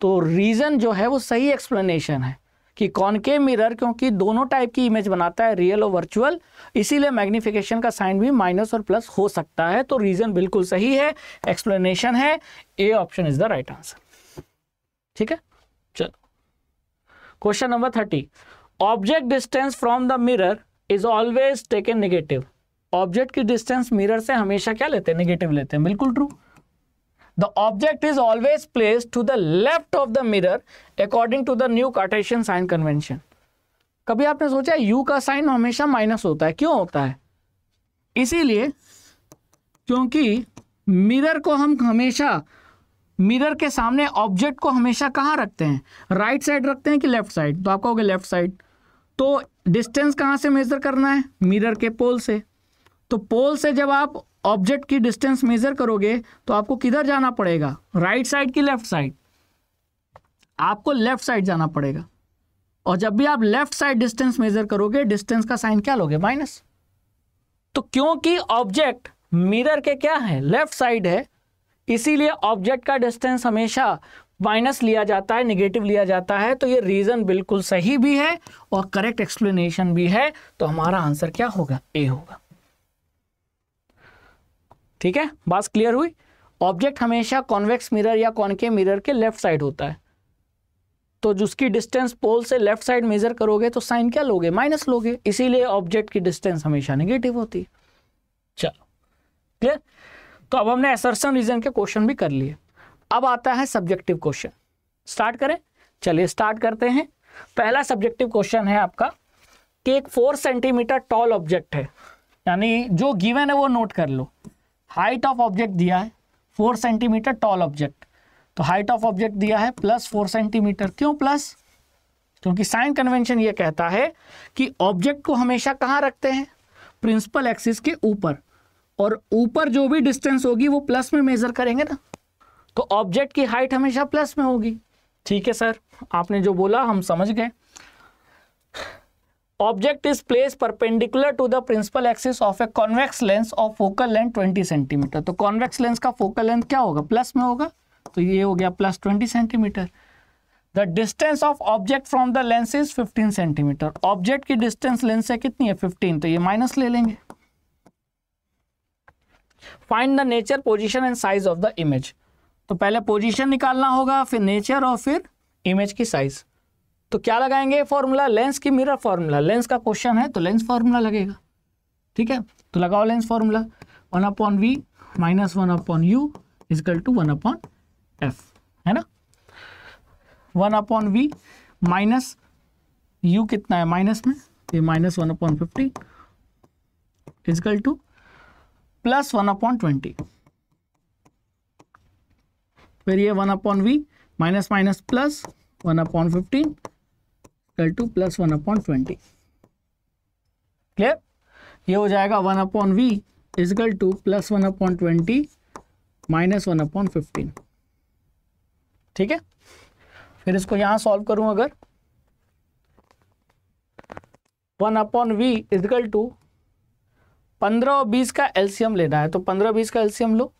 तो रीज़न जो है वो सही एक्सप्लेनेशन है कि के मिरर क्योंकि दोनों टाइप की इमेज बनाता है रियल और वर्चुअल इसीलिए मैग्निफिकेशन का साइन भी माइनस और प्लस हो सकता है तो रीज़न बिल्कुल सही है एक्सप्लेनेशन है A option is the right answer ठीक है चलो question number thirty object distance from the mirror is always taken negative object की डिस्टेंस मिरर से हमेशा क्या लेते हैं नेगेटिव लेते हैं बिल्कुल true the object is always place to the left of the mirror according to the new cartesian sign convention कभी आपने सोचा यू का साइन हमेशा माइनस होता है क्यों होता है इसीलिए क्योंकि मिरर को हम हमेशा मिरर के सामने ऑब्जेक्ट को हमेशा कहाँ रखते हैं राइट साइड रखते हैं कि लेफ्ट साइड तो आप कहोगे लेफ्ट साइड तो डिस्टेंस कहाँ से मेजर करना है मिरर के पोल से तो पोल से जब आप ऑब्जेक्ट की डिस्टेंस मेजर करोगे तो आपको किधर जाना पड़ेगा राइट साइड की लेफ्ट साइड आपको लेफ्ट साइड जाना पड़ेगा और जब भी आप लेफ्ट साइड डिस्टेंस मेजर करोगे डिस्टेंस का साइन क्या लोगे माइनस तो क्योंकि ऑब्जेक्ट मिरर के क्या है लेफ्ट साइड है इसीलिए ऑब्जेक्ट का डिस्टेंस हमेशा माइनस लिया जाता है निगेटिव लिया जाता है तो ये रीज़न बिल्कुल सही भी है और करेक्ट एक्सप्लेनेशन भी है तो हमारा आंसर क्या होगा ए होगा ठीक है बात क्लियर हुई ऑब्जेक्ट हमेशा कॉन्वेक्स मिरर या कॉनके मिरर के लेफ्ट साइड होता है तो जिसकी डिस्टेंस पोल से लेफ्ट साइड मेजर करोगे तो साइन क्या लोगे माइनस लोगे इसीलिए ऑब्जेक्ट की डिस्टेंस हमेशा नेगेटिव होती है चलो क्लियर तो अब हमने एसर्सन रीजन के क्वेश्चन भी कर लिए अब आता है सब्जेक्टिव क्वेश्चन स्टार्ट करें चलिए स्टार्ट करते हैं पहला सब्जेक्टिव क्वेश्चन है आपका कि एक फोर सेंटीमीटर टॉल ऑब्जेक्ट है यानी जो गिवन है वो नोट कर लो हाइट ऑफ ऑब्जेक्ट दिया है फोर सेंटीमीटर टॉल ऑब्जेक्ट तो हाइट ऑफ ऑब्जेक्ट दिया है प्लस फोर सेंटीमीटर क्यों प्लस क्योंकि साइन कन्वेंशन ये कहता है कि ऑब्जेक्ट को हमेशा कहाँ रखते हैं प्रिंसिपल एक्सिस के ऊपर और ऊपर जो भी डिस्टेंस होगी वो प्लस में मेजर करेंगे ना तो ऑब्जेक्ट की हाइट हमेशा प्लस में होगी ठीक है सर आपने जो बोला हम समझ गए object is place perpendicular to the principal axis of a convex lens of focal length 20 centimetre तो कॉन्वेक्स लेंस का फोकल लेंथ क्या होगा प्लस में होगा तो ये हो गया plus 20 centimetre the distance of object from the lens is 15 centimetre object की डिस्टेंस लेंस से कितनी है 15 तो ये माइनस ले लेंगे find the nature position and size of the image तो पहले पोजिशन निकालना होगा फिर नेचर और फिर इमेज की साइज तो क्या लगाएंगे फॉर्मूला लेंस की मिरर फॉर्मूला लेंस का क्वेश्चन है तो लेंस फॉर्मूला लगेगा ठीक है तो लगाओ lens formula one upon we minus one upon you is equal to one upon F है ना one upon we minus you कितना है माइनस में ये minus one upon fifty equal to plus one upon twenty फिर ये one upon we minus minus plus one upon fifteen equal to plus one upon twenty clear ये हो जाएगा one upon V equal to plus one upon twenty minus one upon fifteen ठीक है फिर इसको यहां सॉल्व करूं अगर one upon V equal to पंद्रह और बीस का एल्सियम लेना है तो पंद्रह बीस का एल्सियम लो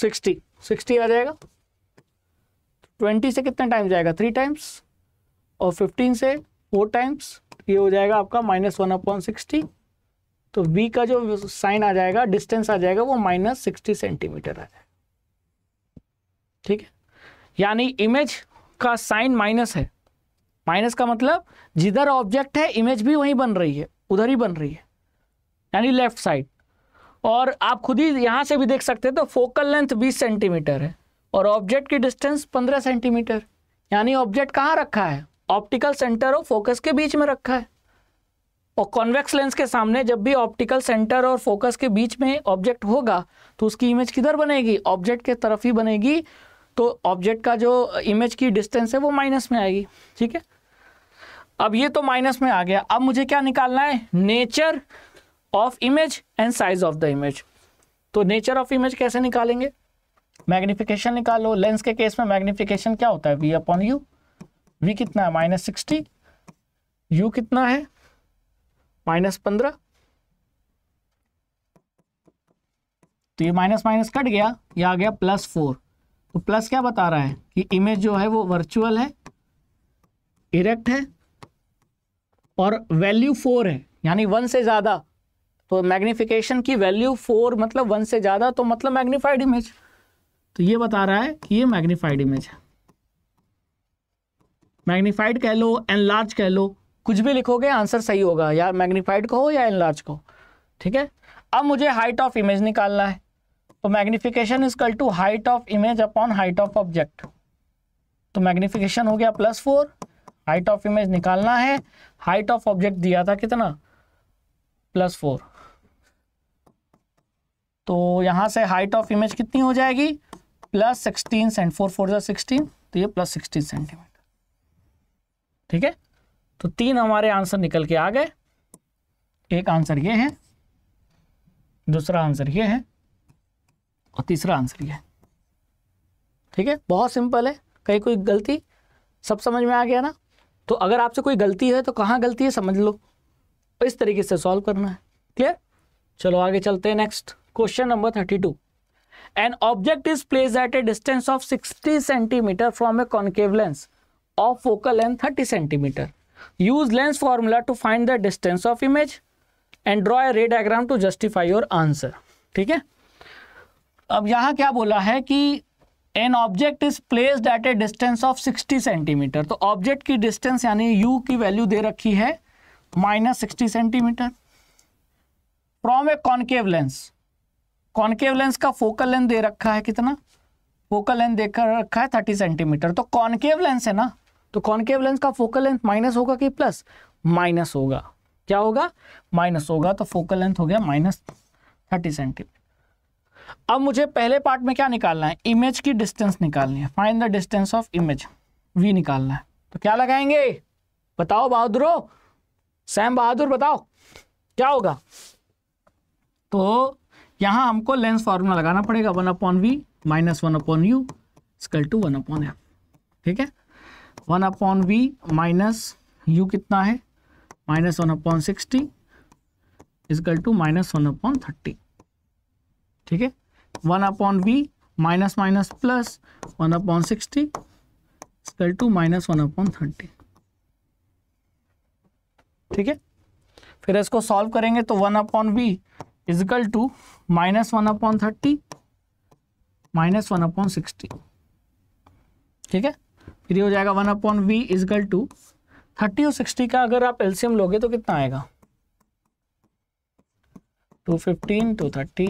सिक्सटी सिक्सटी आ जाएगा ट्वेंटी से कितना टाइम जाएगा थ्री टाइम्स और फिफ्टीन से फोर टाइम्स ये हो जाएगा आपका माइनस वन अपॉन सिक्सटी तो V का जो साइन आ जाएगा डिस्टेंस आ जाएगा वो माइनस सिक्सटी सेंटीमीटर आ जाएगा ठीक है यानी इमेज का साइन माइनस है माइनस का मतलब जिधर ऑब्जेक्ट है इमेज भी वहीं बन रही है उधर ही बन रही है यानी लेफ्ट साइड और आप खुद ही यहाँ से भी देख सकते हैं तो फोकल लेंथ 20 सेंटीमीटर है और ऑब्जेक्ट की डिस्टेंस 15 सेंटीमीटर यानी ऑब्जेक्ट कहाँ रखा है ऑप्टिकल सेंटर और फोकस के बीच में रखा है और कॉन्वेक्स लेंस के सामने जब भी ऑप्टिकल सेंटर और फोकस के बीच में ऑब्जेक्ट होगा तो उसकी इमेज किधर बनेगी ऑब्जेक्ट के तरफ ही बनेगी तो ऑब्जेक्ट का जो इमेज की डिस्टेंस है वो माइनस में आएगी ठीक है अब ये तो माइनस में आ गया अब मुझे क्या निकालना है nature of image and size of the image तो नेचर ऑफ इमेज कैसे निकालेंगे मैग्निफिकेशन निकालो लेंस के केस में मैग्निफिकेशन क्या होता है वी अपॉन यू वी कितना है माइनस सिक्सटी यू कितना है माइनस पंद्रह तो ये माइनस माइनस कट गया ये आ गया प्लस फोर तो प्लस क्या बता रहा है कि इमेज जो है वो वर्चुअल है इरेक्ट है और वैल्यू फोर है यानी वन से ज़्यादा तो मैग्निफिकेशन की वैल्यू फोर मतलब वन से ज़्यादा तो मतलब मैग्निफाइड इमेज तो ये बता रहा है कि ये मैग्निफाइड इमेज है मैग्निफाइड कह लो एनलार्ज कह लो कुछ भी लिखोगे आंसर सही होगा या मैग्निफाइड को हो या एनलार्ज को ठीक है अब मुझे हाइट ऑफ इमेज निकालना है तो magnification is equal to height of image upon height of object तो मैग्निफिकेशन हो गया plus four height of image निकालना है हाइट ऑफ ऑब्जेक्ट दिया था कितना प्लस फोर तो यहाँ से हाइट ऑफ इमेज कितनी हो जाएगी plus sixteen cent four four sixteen तो ये प्लस सिक्सटीन सेंटीमीटर ठीक है तो तीन हमारे आंसर निकल के आ गए एक आंसर ये है दूसरा आंसर ये है और तीसरा आंसर ये है ठीक है बहुत सिंपल है कहीं कोई गलती सब समझ में आ गया ना तो अगर आपसे कोई गलती है तो कहाँ गलती है समझ लो इस तरीके से सॉल्व करना है क्लियर चलो आगे चलते हैं next question number thirty two an object is place at a distance of sixty centimetre from a concave lens of focal length thirty centimetre use lens formula to find the distance of image and draw a ray diagram to justify your answer ठीक है अब यहां क्या बोला है कि an object is placed at a distance of 60 centimetre तो object की डिस्टेंस यानी u की वैल्यू दे रखी है minus sixty centimetre from a concave lens concave lens का फोकल लेंथ दे रखा है कितना फोकल लेंथ देकर रखा है थर्टी सेंटीमीटर तो कॉन्केव लेंस है ना तो कॉन्केव लेंस का फोकल लेंथ माइनस होगा कि प्लस माइनस होगा क्या होगा माइनस होगा तो फोकल लेंथ हो गया माइनस थर्टी सेंटीमीटर अब मुझे पहले पार्ट में क्या निकालना है इमेज की डिस्टेंस निकालनी है find the distance of image V निकालना है तो क्या लगाएंगे बताओ बहादुरो सैम बहादुर बताओ क्या होगा तो यहां हमको लेंस फॉर्मूला लगाना पड़ेगा one upon we minus one upon U equal to one upon M ठीक है one upon we minus you कितना है minus one upon sixty equal to minus one upon thirty ठीक है one upon we minus minus plus one upon sixty equal to minus one upon thirty ठीक है फिर इसको सॉल्व करेंगे तो one upon V equal to minus one upon thirty minus one upon sixty ठीक है फिर ये हो जाएगा one upon V equal to thirty और सिक्सटी का अगर आप एल्सियम लोगे तो कितना आएगा two fifteen two thirty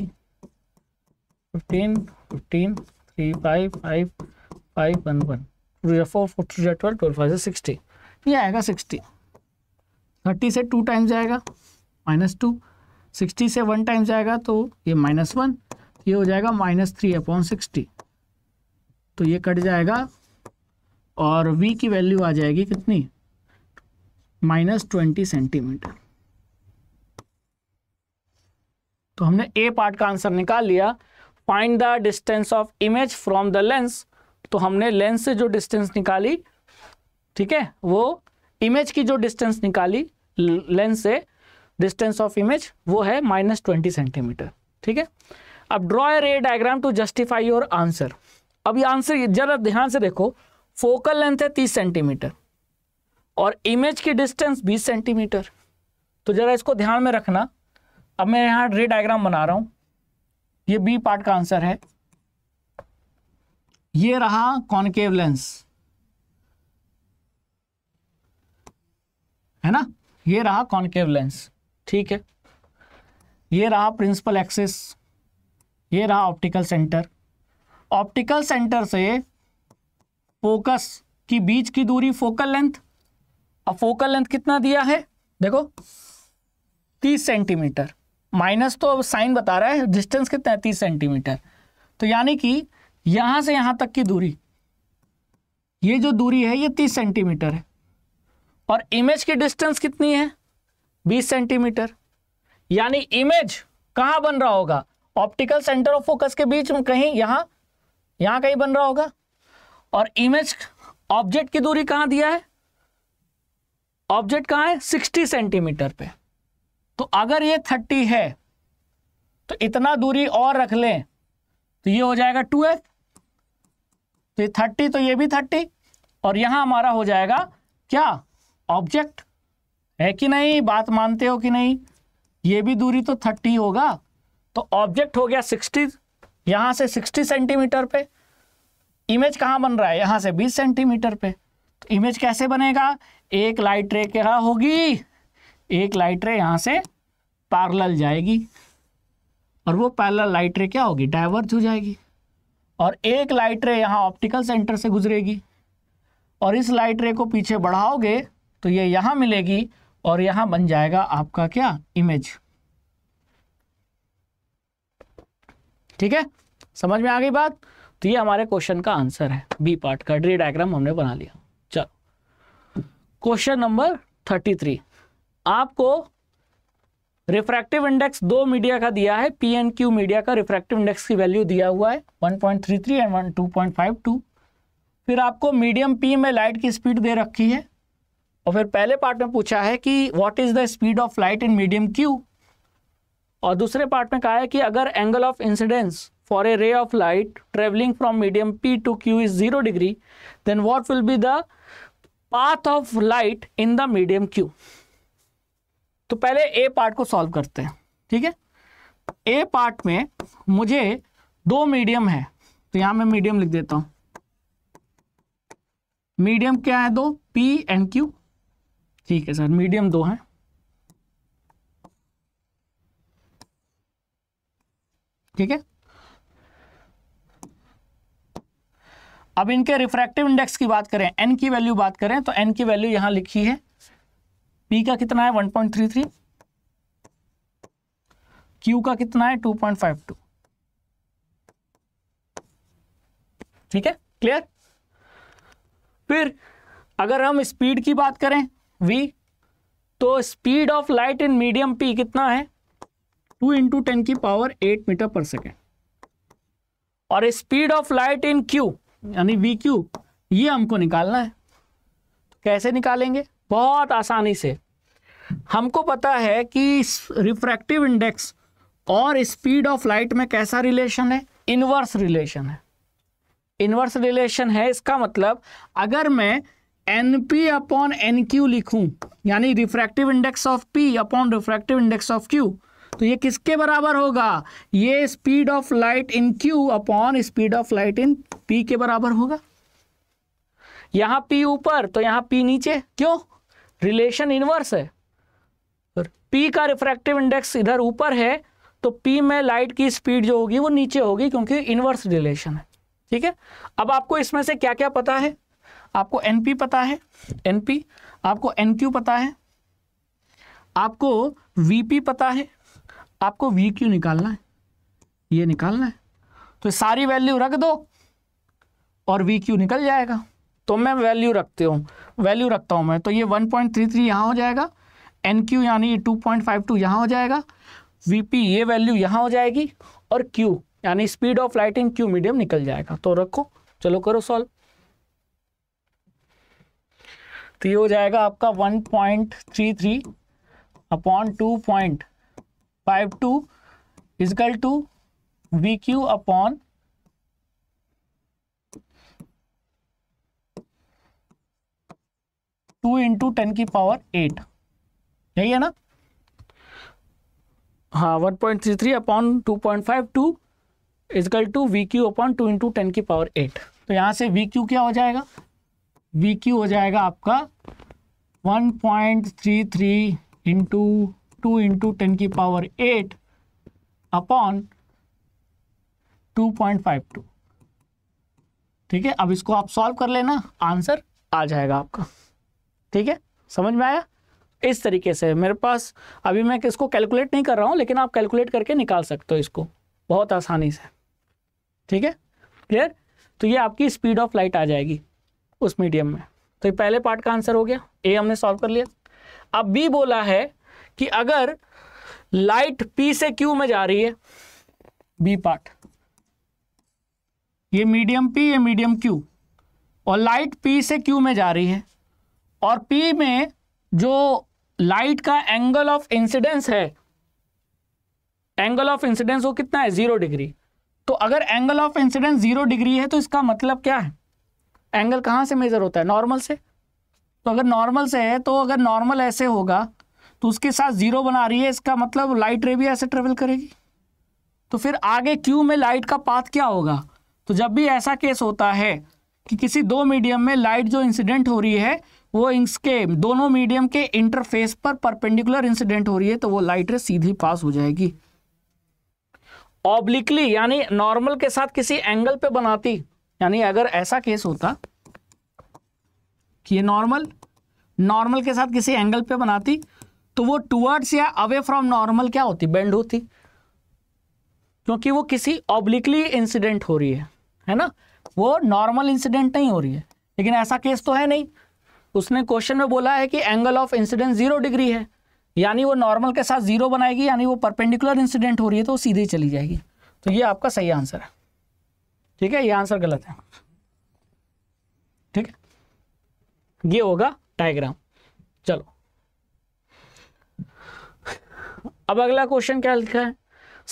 fifteen fifteen three five five five one one two या फोर फोर टू या ट्वेल्व ट्वेल्व फाइव से सिक्सटी ये आएगा सिक्सटी थर्टी से टू टाइम्स जाएगा माइनस टू सिक्सटी से वन टाइम जाएगा तो ये माइनस वन तो ये हो जाएगा माइनस थ्री अपॉन सिक्सटी तो ये कट जाएगा और v की वैल्यू आ जाएगी कितनी माइनस ट्वेंटी सेंटीमीटर तो हमने ए पार्ट का आंसर निकाल लिया find the distance of image from the lens तो हमने लेंस से जो डिस्टेंस निकाली ठीक है वो इमेज की जो डिस्टेंस निकाली लेंस से डिस्टेंस ऑफ इमेज वो है माइनस ट्वेंटी सेंटीमीटर ठीक है अब draw a ray diagram to justify your answer अब ये आंसर जरा ध्यान से देखो फोकल लेंथ है तीस सेंटीमीटर और इमेज की डिस्टेंस बीस सेंटीमीटर तो जरा इसको ध्यान में रखना अब मैं यहाँ रे डायग्राम बना रहा हूँ ये बी पार्ट का आंसर है ये रहा कॉनकेव लेंस है ना ये रहा कॉनकेव लेंस ठीक है ये रहा प्रिंसिपल एक्सिस ये रहा ऑप्टिकल सेंटर ऑप्टिकल सेंटर से फोकस की बीच की दूरी फोकल लेंथ अब फोकल लेंथ कितना दिया है देखो तीस सेंटीमीटर माइनस तो अब साइन बता रहा है डिस्टेंस कितना है तीस सेंटीमीटर तो यानी कि यहां से यहां तक की दूरी ये जो दूरी है ये तीस सेंटीमीटर है और इमेज की डिस्टेंस कितनी है बीस सेंटीमीटर यानी इमेज कहाँ बन रहा होगा ऑप्टिकल सेंटर ऑफ फोकस के बीच में कहीं यहाँ यहाँ कहीं बन रहा होगा और इमेज ऑब्जेक्ट की दूरी कहाँ दिया है ऑब्जेक्ट कहाँ है 60 सेंटीमीटर पे तो अगर ये 30 है तो इतना दूरी और रख लें तो ये हो जाएगा 2f तो ये 30 तो ये भी 30 और यहाँ हमारा हो जाएगा क्या ऑब्जेक्ट है कि नहीं बात मानते हो कि नहीं ये भी दूरी तो थर्टी होगा तो ऑब्जेक्ट हो गया सिक्सटी यहाँ से सिक्सटी सेंटीमीटर पे इमेज कहाँ बन रहा है यहाँ से बीस सेंटीमीटर पे तो इमेज कैसे बनेगा एक लाइट रे क्या होगी एक लाइट रे यहाँ से पार्लल जाएगी और वो पैरेलल लाइट रे क्या होगी डाइवर्ज हो जाएगी और एक लाइट रे यहाँ ऑप्टिकल सेंटर से गुजरेगी और इस लाइट रे को पीछे बढ़ाओगे तो ये यहाँ मिलेगी और यहां बन जाएगा आपका क्या इमेज ठीक है समझ में आ गई बात तो ये हमारे क्वेश्चन का आंसर है बी पार्ट का ड्री डायग्राम हमने बना लिया चलो क्वेश्चन नंबर थर्टी थ्री आपको रिफ्रैक्टिव इंडेक्स दो मीडिया का दिया है पी एन क्यू मीडिया का रिफ्रैक्टिव इंडेक्स की वैल्यू दिया हुआ है 1.33 एंड 1 फिर आपको मीडियम पी में लाइट की स्पीड दे रखी है और फिर पहले पार्ट में पूछा है कि what is the speed of light in medium Q और दूसरे पार्ट में कहा है कि अगर angle of incidence for a ray of light travelling from medium P to Q is zero degree then what will be the path of light in the medium Q तो पहले ए part को solve करते हैं ठीक है ए part में मुझे दो मीडियम है तो यहां मैं मीडियम लिख देता हूं मीडियम क्या है दो पी एंड क्यू ठीक है सर मीडियम दो हैं ठीक है अब इनके रिफ्रैक्टिव इंडेक्स की बात करें एन की वैल्यू बात करें तो एन की वैल्यू यहां लिखी है पी का कितना है 1.33 क्यू का कितना है 2.52 ठीक है क्लियर फिर अगर हम स्पीड की बात करें वी तो speed of light in medium P कितना है टू इंटू टेन की पावर एट मीटर पर सेकेंड और speed of light in Q यानी वी क्यू ये हमको निकालना है तो कैसे निकालेंगे बहुत आसानी से हमको पता है कि रिफ्रैक्टिव इंडेक्स और स्पीड ऑफ लाइट में कैसा रिलेशन है इनवर्स रिलेशन है इनवर्स रिलेशन है इसका मतलब अगर मैं N P upon N Q लिखूं यानी refractive index of P upon refractive index of Q तो ये किसके बराबर होगा ये speed of light in Q upon speed of light in P के बराबर होगा यहां पी ऊपर तो यहां पी नीचे क्यों रिलेशन इनवर्स है पी का रिफ्रैक्टिव इंडेक्स इधर ऊपर है तो पी में लाइट की स्पीड जो होगी वो नीचे होगी क्योंकि इनवर्स रिलेशन है ठीक है अब आपको इसमें से क्या क्या पता है आपको पी पता है पी आपको क्यू पता है आपको पी पता है आपको क्यू निकालना है ये निकालना है तो सारी वैल्यू रख दो और क्यू निकल जाएगा तो मैं वैल्यू रखते हूँ वैल्यू रखता हूँ मैं तो ये 1.33 पॉइंट यहाँ हो जाएगा एन क्यू यानी 2.52 पॉइंट यहाँ हो जाएगा वी पी ये वैल्यू यहाँ हो जाएगी और क्यू यानी speed of light in Q medium निकल जाएगा तो रखो चलो करो सॉल्व तो ये हो जाएगा आपका one point three three upon two point five two is equal to V Q upon two into ten की पावर एट यही है ना हाँ one point three three upon two point five two is equal to V Q upon two into ten की power eight तो यहां से we Q क्या हो जाएगा वी क्यू हो जाएगा आपका one point three three into two into ten की power eight upon two point five two ठीक है अब इसको आप सॉल्व कर लेना आंसर आ जाएगा आपका ठीक है समझ में आया इस तरीके से मेरे पास अभी मैं इसको कैलकुलेट नहीं कर रहा हूँ लेकिन आप कैलकुलेट करके निकाल सकते हो इसको बहुत आसानी से ठीक है क्लियर तो ये आपकी स्पीड ऑफ लाइट आ जाएगी उस मीडियम में तो ये पहले पार्ट का आंसर हो गया ए हमने सॉल्व कर लिया अब बी बोला है कि अगर लाइट पी से क्यू में जा रही है बी पार्ट ये मीडियम पी ये मीडियम क्यू और लाइट पी से क्यू में जा रही है और पी में जो लाइट का एंगल ऑफ इंसिडेंस है एंगल ऑफ इंसिडेंस वो कितना है जीरो डिग्री तो अगर angle of incidence zero degree है तो इसका मतलब क्या है एंगल कहाँ से मेजर होता है नॉर्मल से तो अगर नॉर्मल से है तो अगर नॉर्मल ऐसे होगा तो उसके साथ जीरो बना रही है इसका मतलब लाइट रे भी ऐसे ट्रेवल करेगी तो फिर आगे क्यू में लाइट का पाथ क्या होगा तो जब भी ऐसा केस होता है कि किसी दो मीडियम में लाइट जो इंसिडेंट हो रही है वो इसके दोनों मीडियम के इंटरफेस पर परपेंडिकुलर इंसिडेंट हो रही है तो वो लाइट रे सीधी पास हो जाएगी ऑब्लिकली यानी नॉर्मल के साथ किसी एंगल पे बनाती यानी अगर ऐसा केस होता कि ये नॉर्मल नॉर्मल के साथ किसी एंगल पे बनाती तो वो टुवर्ड्स या अवे फ्रॉम नॉर्मल क्या होती बेंड होती क्योंकि वो किसी ऑब्लिकली इंसिडेंट हो रही है है ना वो नॉर्मल इंसिडेंट नहीं हो रही है लेकिन ऐसा केस तो है नहीं उसने क्वेश्चन में बोला है कि angle of incident zero degree है यानी वो नॉर्मल के साथ जीरो बनाएगी यानी वो परपेंडिकुलर इंसिडेंट हो रही है तो सीधे चली जाएगी तो ये आपका सही आंसर है ठीक है ये आंसर गलत है ठीक है ये होगा डायग्राम चलो अब अगला क्वेश्चन क्या लिखा है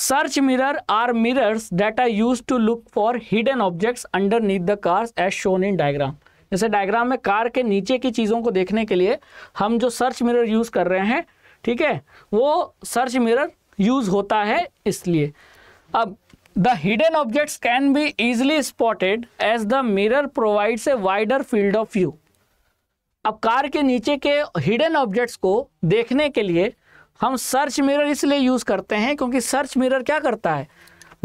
search mirror are mirrors that are used to look for hidden objects underneath the cars as shown in diagram जैसे डायग्राम में कार के नीचे की चीज़ों को देखने के लिए हम जो सर्च मिरर यूज़ कर रहे हैं ठीक है वो सर्च मिरर यूज़ होता है इसलिए अब the hidden objects can be easily spotted as the mirror provides a wider field of view अब कार के नीचे के हिडन ऑब्जेक्ट्स को देखने के लिए हम सर्च मिरर इसलिए यूज़ करते हैं क्योंकि सर्च मिरर क्या करता है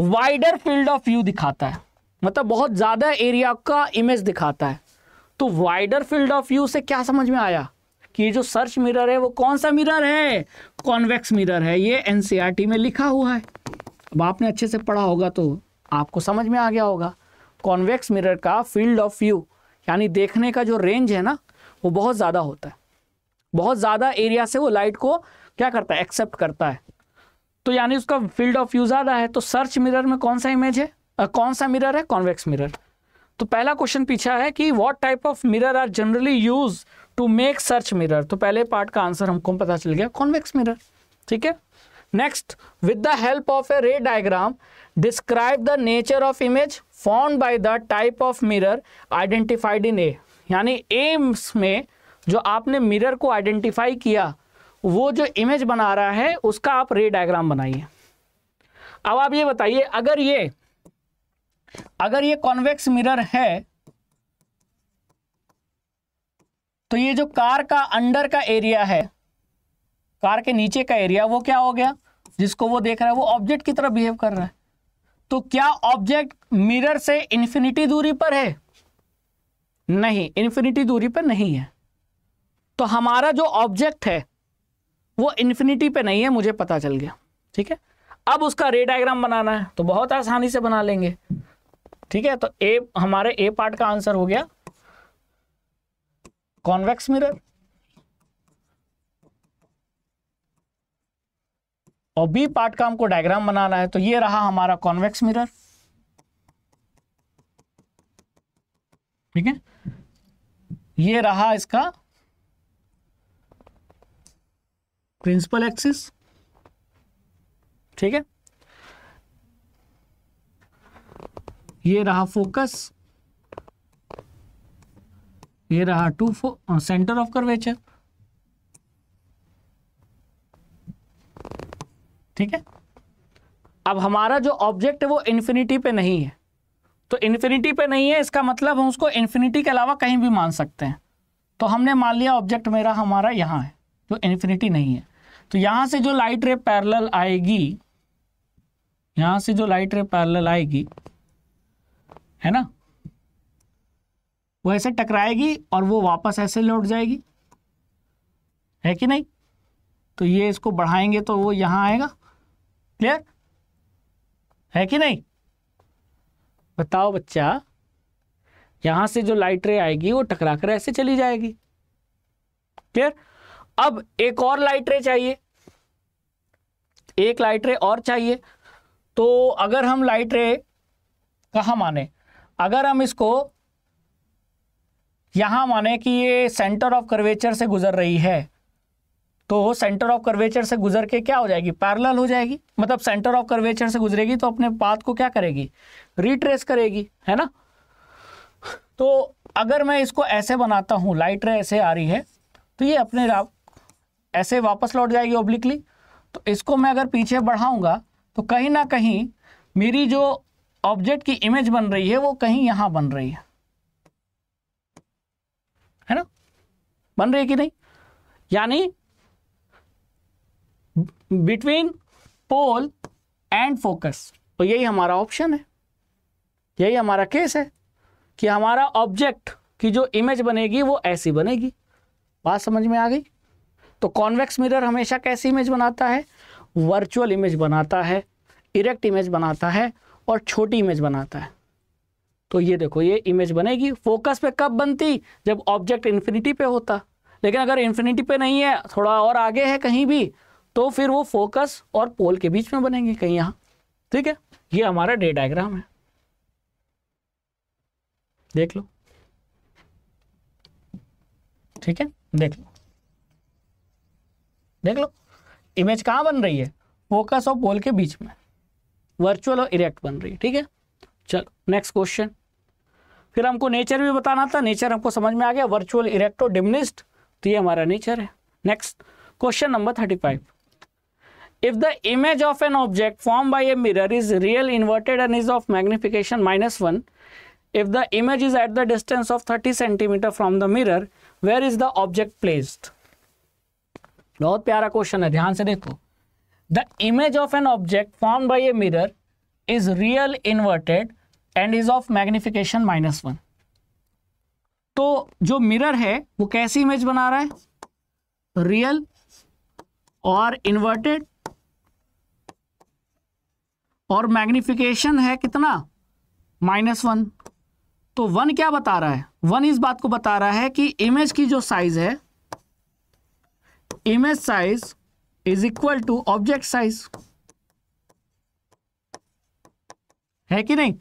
वाइडर फील्ड ऑफ व्यू दिखाता है मतलब बहुत ज़्यादा एरिया का इमेज दिखाता है तो वाइडर फील्ड ऑफ व्यू से क्या समझ में आया कि ये जो सर्च मिरर है वो कौन सा मिरर है कॉन्वेक्स मिरर है ये एनसीईआरटी e में लिखा हुआ है अब आपने अच्छे से पढ़ा होगा तो आपको समझ में आ गया होगा कॉन्वेक्स मिरर का फील्ड ऑफ व्यू यानी देखने का जो रेंज है ना वो बहुत ज़्यादा होता है बहुत ज़्यादा एरिया से वो लाइट को क्या करता है एक्सेप्ट करता है तो यानी उसका फील्ड ऑफ व्यू ज़्यादा है तो सर्च मिरर में कौन सा इमेज है आ, कौन सा मिरर है कॉन्वेक्स मिरर तो पहला क्वेश्चन पीछा है कि what type of mirror are generally used to make search mirror तो पहले पार्ट का आंसर हमको पता चल गया कॉन्वेक्स मिरर ठीक है next with the help of a ray diagram describe the nature of image formed by the type of mirror identified in a यानी एम्स में जो आपने मिरर को आइडेंटिफाई किया वो जो इमेज बना रहा है उसका आप रे डायग्राम बनाइए अब आप ये बताइए अगर ये अगर ये कॉन्वेक्स मिरर है तो ये जो कार का अंडर का एरिया है कार के नीचे का एरिया वो क्या हो गया जिसको वो देख रहा है वो ऑब्जेक्ट की तरह बिहेव कर रहा है तो क्या ऑब्जेक्ट मिरर से इन्फिनिटी दूरी पर है नहीं इन्फिनिटी दूरी पर नहीं है तो हमारा जो ऑब्जेक्ट है वो इन्फिनिटी पे नहीं है मुझे पता चल गया ठीक है अब उसका रे डायग्राम बनाना है तो बहुत आसानी से बना लेंगे ठीक है तो ए हमारे ए पार्ट का आंसर हो गया कॉन्वेक्स मिरर और बी पार्ट का हमको डायग्राम बनाना है तो ये रहा हमारा कॉन्वेक्स मिरर ठीक है ये रहा इसका प्रिंसिपल एक्सिस ठीक है ये रहा फोकस ये रहा टू फो, सेंटर ऑफ कर्वेचर ठीक है अब हमारा जो ऑब्जेक्ट है वो इन्फिनिटी पे नहीं है तो इन्फिनिटी पे नहीं है इसका मतलब हम उसको इन्फिनिटी के अलावा कहीं भी मान सकते हैं तो हमने मान लिया ऑब्जेक्ट मेरा हमारा यहाँ है जो इन्फिनिटी नहीं है तो यहाँ से जो लाइट रे पैरल आएगी यहाँ से जो लाइट रे पैरल आएगी है ना वो ऐसे टकराएगी और वो वापस ऐसे लौट जाएगी है कि नहीं तो ये इसको बढ़ाएंगे तो वो यहाँ आएगा क्लियर है कि नहीं बताओ बच्चा यहां से जो लाइट रे आएगी वो टकराकर ऐसे चली जाएगी क्लियर अब एक और लाइट रे चाहिए एक लाइट रे और चाहिए तो अगर हम लाइट रे कहा माने अगर हम इसको यहां माने कि ये सेंटर ऑफ कर्वेचर से गुजर रही है तो सेंटर ऑफ कर्वेचर से गुजर के क्या हो जाएगी पैरल हो जाएगी मतलब सेंटर ऑफ कर्वेचर से गुजरेगी तो अपने पाथ को क्या करेगी रिट्रेस करेगी है ना तो अगर मैं इसको ऐसे बनाता हूँ लाइट रे ऐसे आ रही है तो ये अपने ऐसे वापस लौट जाएगी ओब्लिकली तो इसको मैं अगर पीछे बढ़ाऊँगा तो कहीं ना कहीं मेरी जो ऑब्जेक्ट की इमेज बन रही है वो कहीं यहाँ बन रही है है ना बन रही है कि नहीं यानी बिटवीन पोल एंड फोकस तो यही हमारा ऑप्शन है यही हमारा केस है कि हमारा ऑब्जेक्ट की जो इमेज बनेगी वो ऐसी बनेगी बात समझ में आ गई तो कॉन्वेक्स मिरर हमेशा कैसी इमेज बनाता है वर्चुअल इमेज बनाता है इरेक्ट इमेज बनाता है और छोटी इमेज बनाता है तो ये देखो ये इमेज बनेगी फोकस पे कब बनती जब ऑब्जेक्ट इन्फिनिटी पे होता लेकिन अगर इन्फिनिटी पे नहीं है थोड़ा और आगे है कहीं भी तो फिर वो फोकस और पोल के बीच में बनेंगे कहीं यहां ठीक है ये हमारा डे डायग्राम है देख लो ठीक है देख लो देख लो इमेज कहां बन रही है फोकस और पोल के बीच में वर्चुअल और इरेक्ट बन रही है ठीक है चलो नेक्स्ट क्वेश्चन फिर हमको नेचर भी बताना था नेचर हमको समझ में आ गया वर्चुअल इरेक्ट और डिमनिस्ट तो ये हमारा नेचर है next question number thirty five if the image of an object formed by a mirror is real inverted and is of magnification minus 1 if the image is at the distance of 30 centimeter from the mirror where is the object placed बहुत प्यारा question है ध्यान से देखो the image of an object formed by a mirror is real inverted and is of magnification minus one तो जो mirror है वो कैसी इमेज बना रहा है रियल और इन्वर्टेड और मैग्निफिकेशन है कितना माइनस वन तो वन क्या बता रहा है वन इस बात को बता रहा है कि इमेज की जो साइज है image size is equal to object size है कि नहीं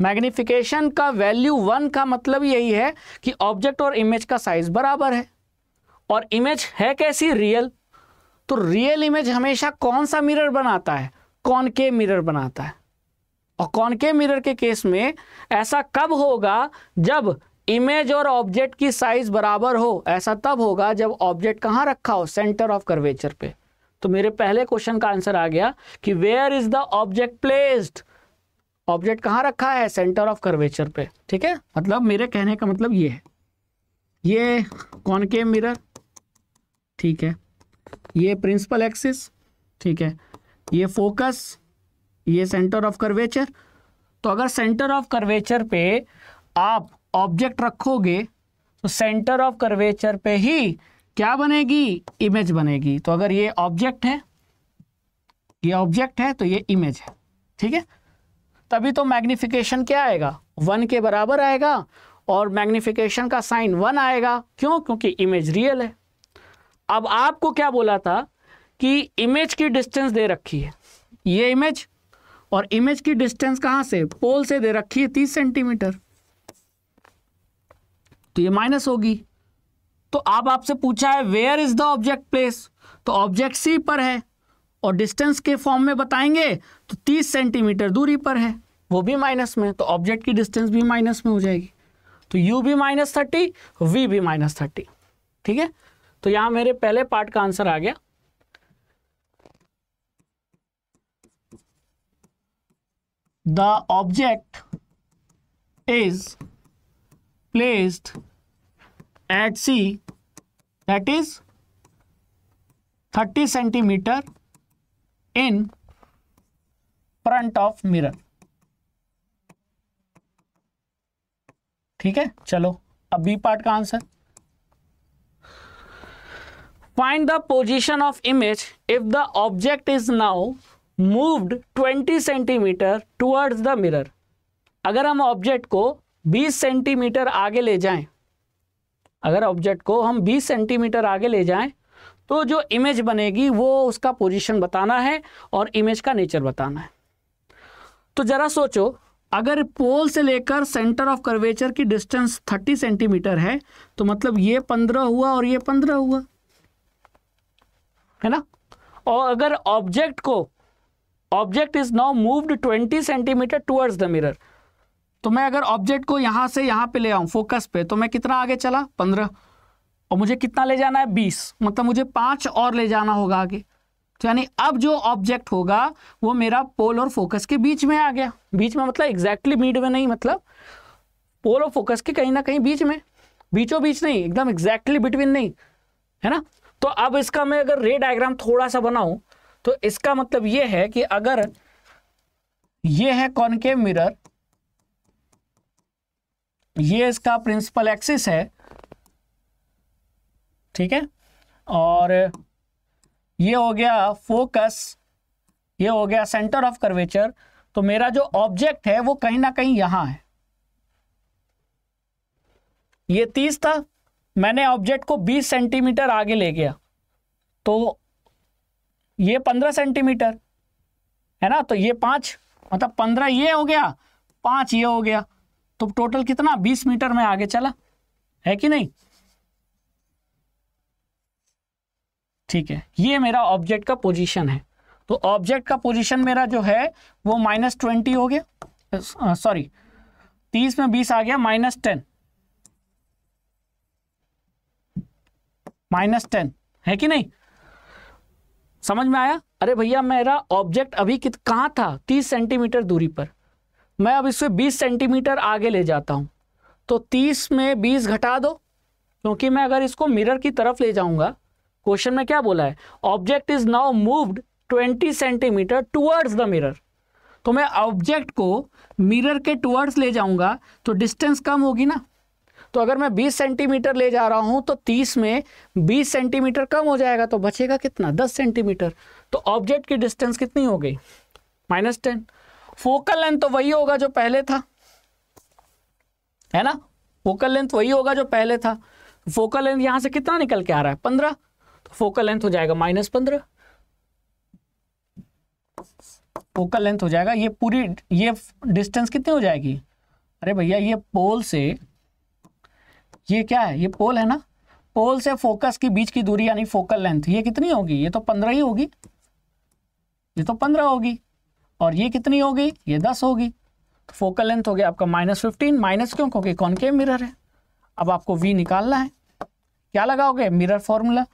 मैग्निफिकेशन का वैल्यू वन का मतलब यही है कि ऑब्जेक्ट और इमेज का साइज बराबर है और इमेज है कैसी रियल तो रियल इमेज हमेशा कौन सा मिरर बनाता है कॉनकेव मिरर बनाता है और कॉनकेव मिरर के केस में ऐसा कब होगा जब इमेज और ऑब्जेक्ट की साइज बराबर हो ऐसा तब होगा जब ऑब्जेक्ट कहाँ रखा हो सेंटर ऑफ कर्वेचर पे तो मेरे पहले क्वेश्चन का आंसर आ गया कि where is the object placed object कहाँ रखा है सेंटर ऑफ कर्वेचर पे ठीक है मतलब मेरे कहने का मतलब ये है ये कॉनकेव मिरर ठीक है ये प्रिंसिपल एक्सिस ठीक है ये फोकस ये सेंटर ऑफ कर्वेचर तो अगर सेंटर ऑफ कर्वेचर पे आप ऑब्जेक्ट रखोगे तो सेंटर ऑफ कर्वेचर पे ही क्या बनेगी इमेज बनेगी तो अगर ये ऑब्जेक्ट है ये ऑब्जेक्ट है तो ये इमेज है ठीक है तभी तो मैग्निफिकेशन क्या आएगा वन के बराबर आएगा और मैग्निफिकेशन का साइन वन आएगा क्यों क्योंकि इमेज रियल है अब आपको क्या बोला था कि इमेज की डिस्टेंस दे रखी है ये इमेज और इमेज की डिस्टेंस कहां से पोल से दे रखी है तीस सेंटीमीटर तो ये माइनस होगी तो अब आपसे पूछा है where is the object place तो ऑब्जेक्ट सी पर है और डिस्टेंस के फॉर्म में बताएंगे तो तीस सेंटीमीटर दूरी पर है वो भी माइनस में तो ऑब्जेक्ट की डिस्टेंस भी माइनस में हो जाएगी तो यू भी माइनस थर्टी वी भी माइनस थर्टी ठीक है तो यहां मेरे पहले पार्ट का आंसर आ गया the object is placed at sea that is 30 centimeter in front of mirror ठीक है चलो अब बी पार्ट का answer find the position of image if the object is now moved 20 centimetre towards the mirror अगर हम object को 20 centimetre आगे ले जाएं अगर ऑब्जेक्ट को हम 20 सेंटीमीटर आगे ले जाएं तो जो इमेज बनेगी वो उसका पोजीशन बताना है और इमेज का नेचर बताना है तो ज़रा सोचो अगर पोल से लेकर सेंटर ऑफ कर्वेचर की डिस्टेंस 30 सेंटीमीटर है तो मतलब ये 15 हुआ और ये 15 हुआ है ना और अगर ऑब्जेक्ट को object is now moved 20 centimetre towards the mirror तो मैं अगर ऑब्जेक्ट को यहां से यहां पे ले आऊं फोकस पे तो मैं कितना आगे चला 15 और मुझे कितना ले जाना है 20 मतलब मुझे पांच और ले जाना होगा आगे तो यानी अब जो ऑब्जेक्ट होगा वो मेरा पोल और फोकस के बीच में आ गया बीच में मतलब एग्जैक्टली exactly में नहीं मतलब पोल और फोकस के कहीं ना कहीं बीच में बीचों बीच नहीं एकदम एग्जैक्टली बिटवीन नहीं है ना तो अब इसका मैं अगर रे डायग्राम थोड़ा सा बनाऊं तो इसका मतलब यह है कि अगर यह है कॉनकेव मिरर ये इसका प्रिंसिपल एक्सिस है ठीक है और ये हो गया फोकस ये हो गया सेंटर ऑफ कर्वेचर तो मेरा जो ऑब्जेक्ट है वो कहीं ना कहीं यहां है ये तीस था मैंने ऑब्जेक्ट को बीस सेंटीमीटर आगे ले गया तो ये पंद्रह सेंटीमीटर है ना तो ये पांच मतलब पंद्रह ये हो गया पांच ये हो गया तो टोटल कितना बीस मीटर में आगे चला है कि नहीं ठीक है ये मेरा ऑब्जेक्ट का पोजीशन है तो ऑब्जेक्ट का पोजीशन मेरा जो है वो माइनस ट्वेंटी हो गया सॉरी तीस में बीस आ गया माइनस टेन माइनस टेन है कि नहीं समझ में आया अरे भैया मेरा ऑब्जेक्ट अभी कित कहाँ था तीस सेंटीमीटर दूरी पर मैं अब इससे बीस सेंटीमीटर आगे ले जाता हूँ तो तीस में बीस घटा दो क्योंकि मैं अगर इसको मिरर की तरफ ले जाऊँगा क्वेश्चन में क्या बोला है object is now moved twenty centimetre towards the mirror तो मैं ऑब्जेक्ट को मिरर के टूवर्ड्स ले जाऊंगा तो डिस्टेंस कम होगी ना तो अगर मैं 20 सेंटीमीटर ले जा रहा हूं तो 30 में 20 सेंटीमीटर कम हो जाएगा तो बचेगा कितना 10 सेंटीमीटर तो ऑब्जेक्ट की डिस्टेंस कितनी हो गई माइनस टेन फोकल लेंथ तो वही होगा जो पहले था है ना फोकल लेंथ वही होगा जो पहले था फोकल लेंथ यहां से कितना निकल के आ रहा है पंद्रह तो फोकल लेंथ हो जाएगा माइनस पंद्रह फोकल लेंथ हो जाएगा ये पूरी ये डिस्टेंस कितनी हो जाएगी अरे भैया ये पोल से ये क्या है ये पोल है ना पोल से फोकस के बीच की दूरी यानी फोकल लेंथ ये कितनी होगी ये तो पंद्रह ही होगी ये तो पंद्रह होगी और ये कितनी होगी ये दस होगी तो फोकल लेंथ हो गया आपका माइनस फिफ्टीन माइनस क्यों क्योंकि कौन के मिरर है अब आपको वी निकालना है क्या लगाओगे mirror formula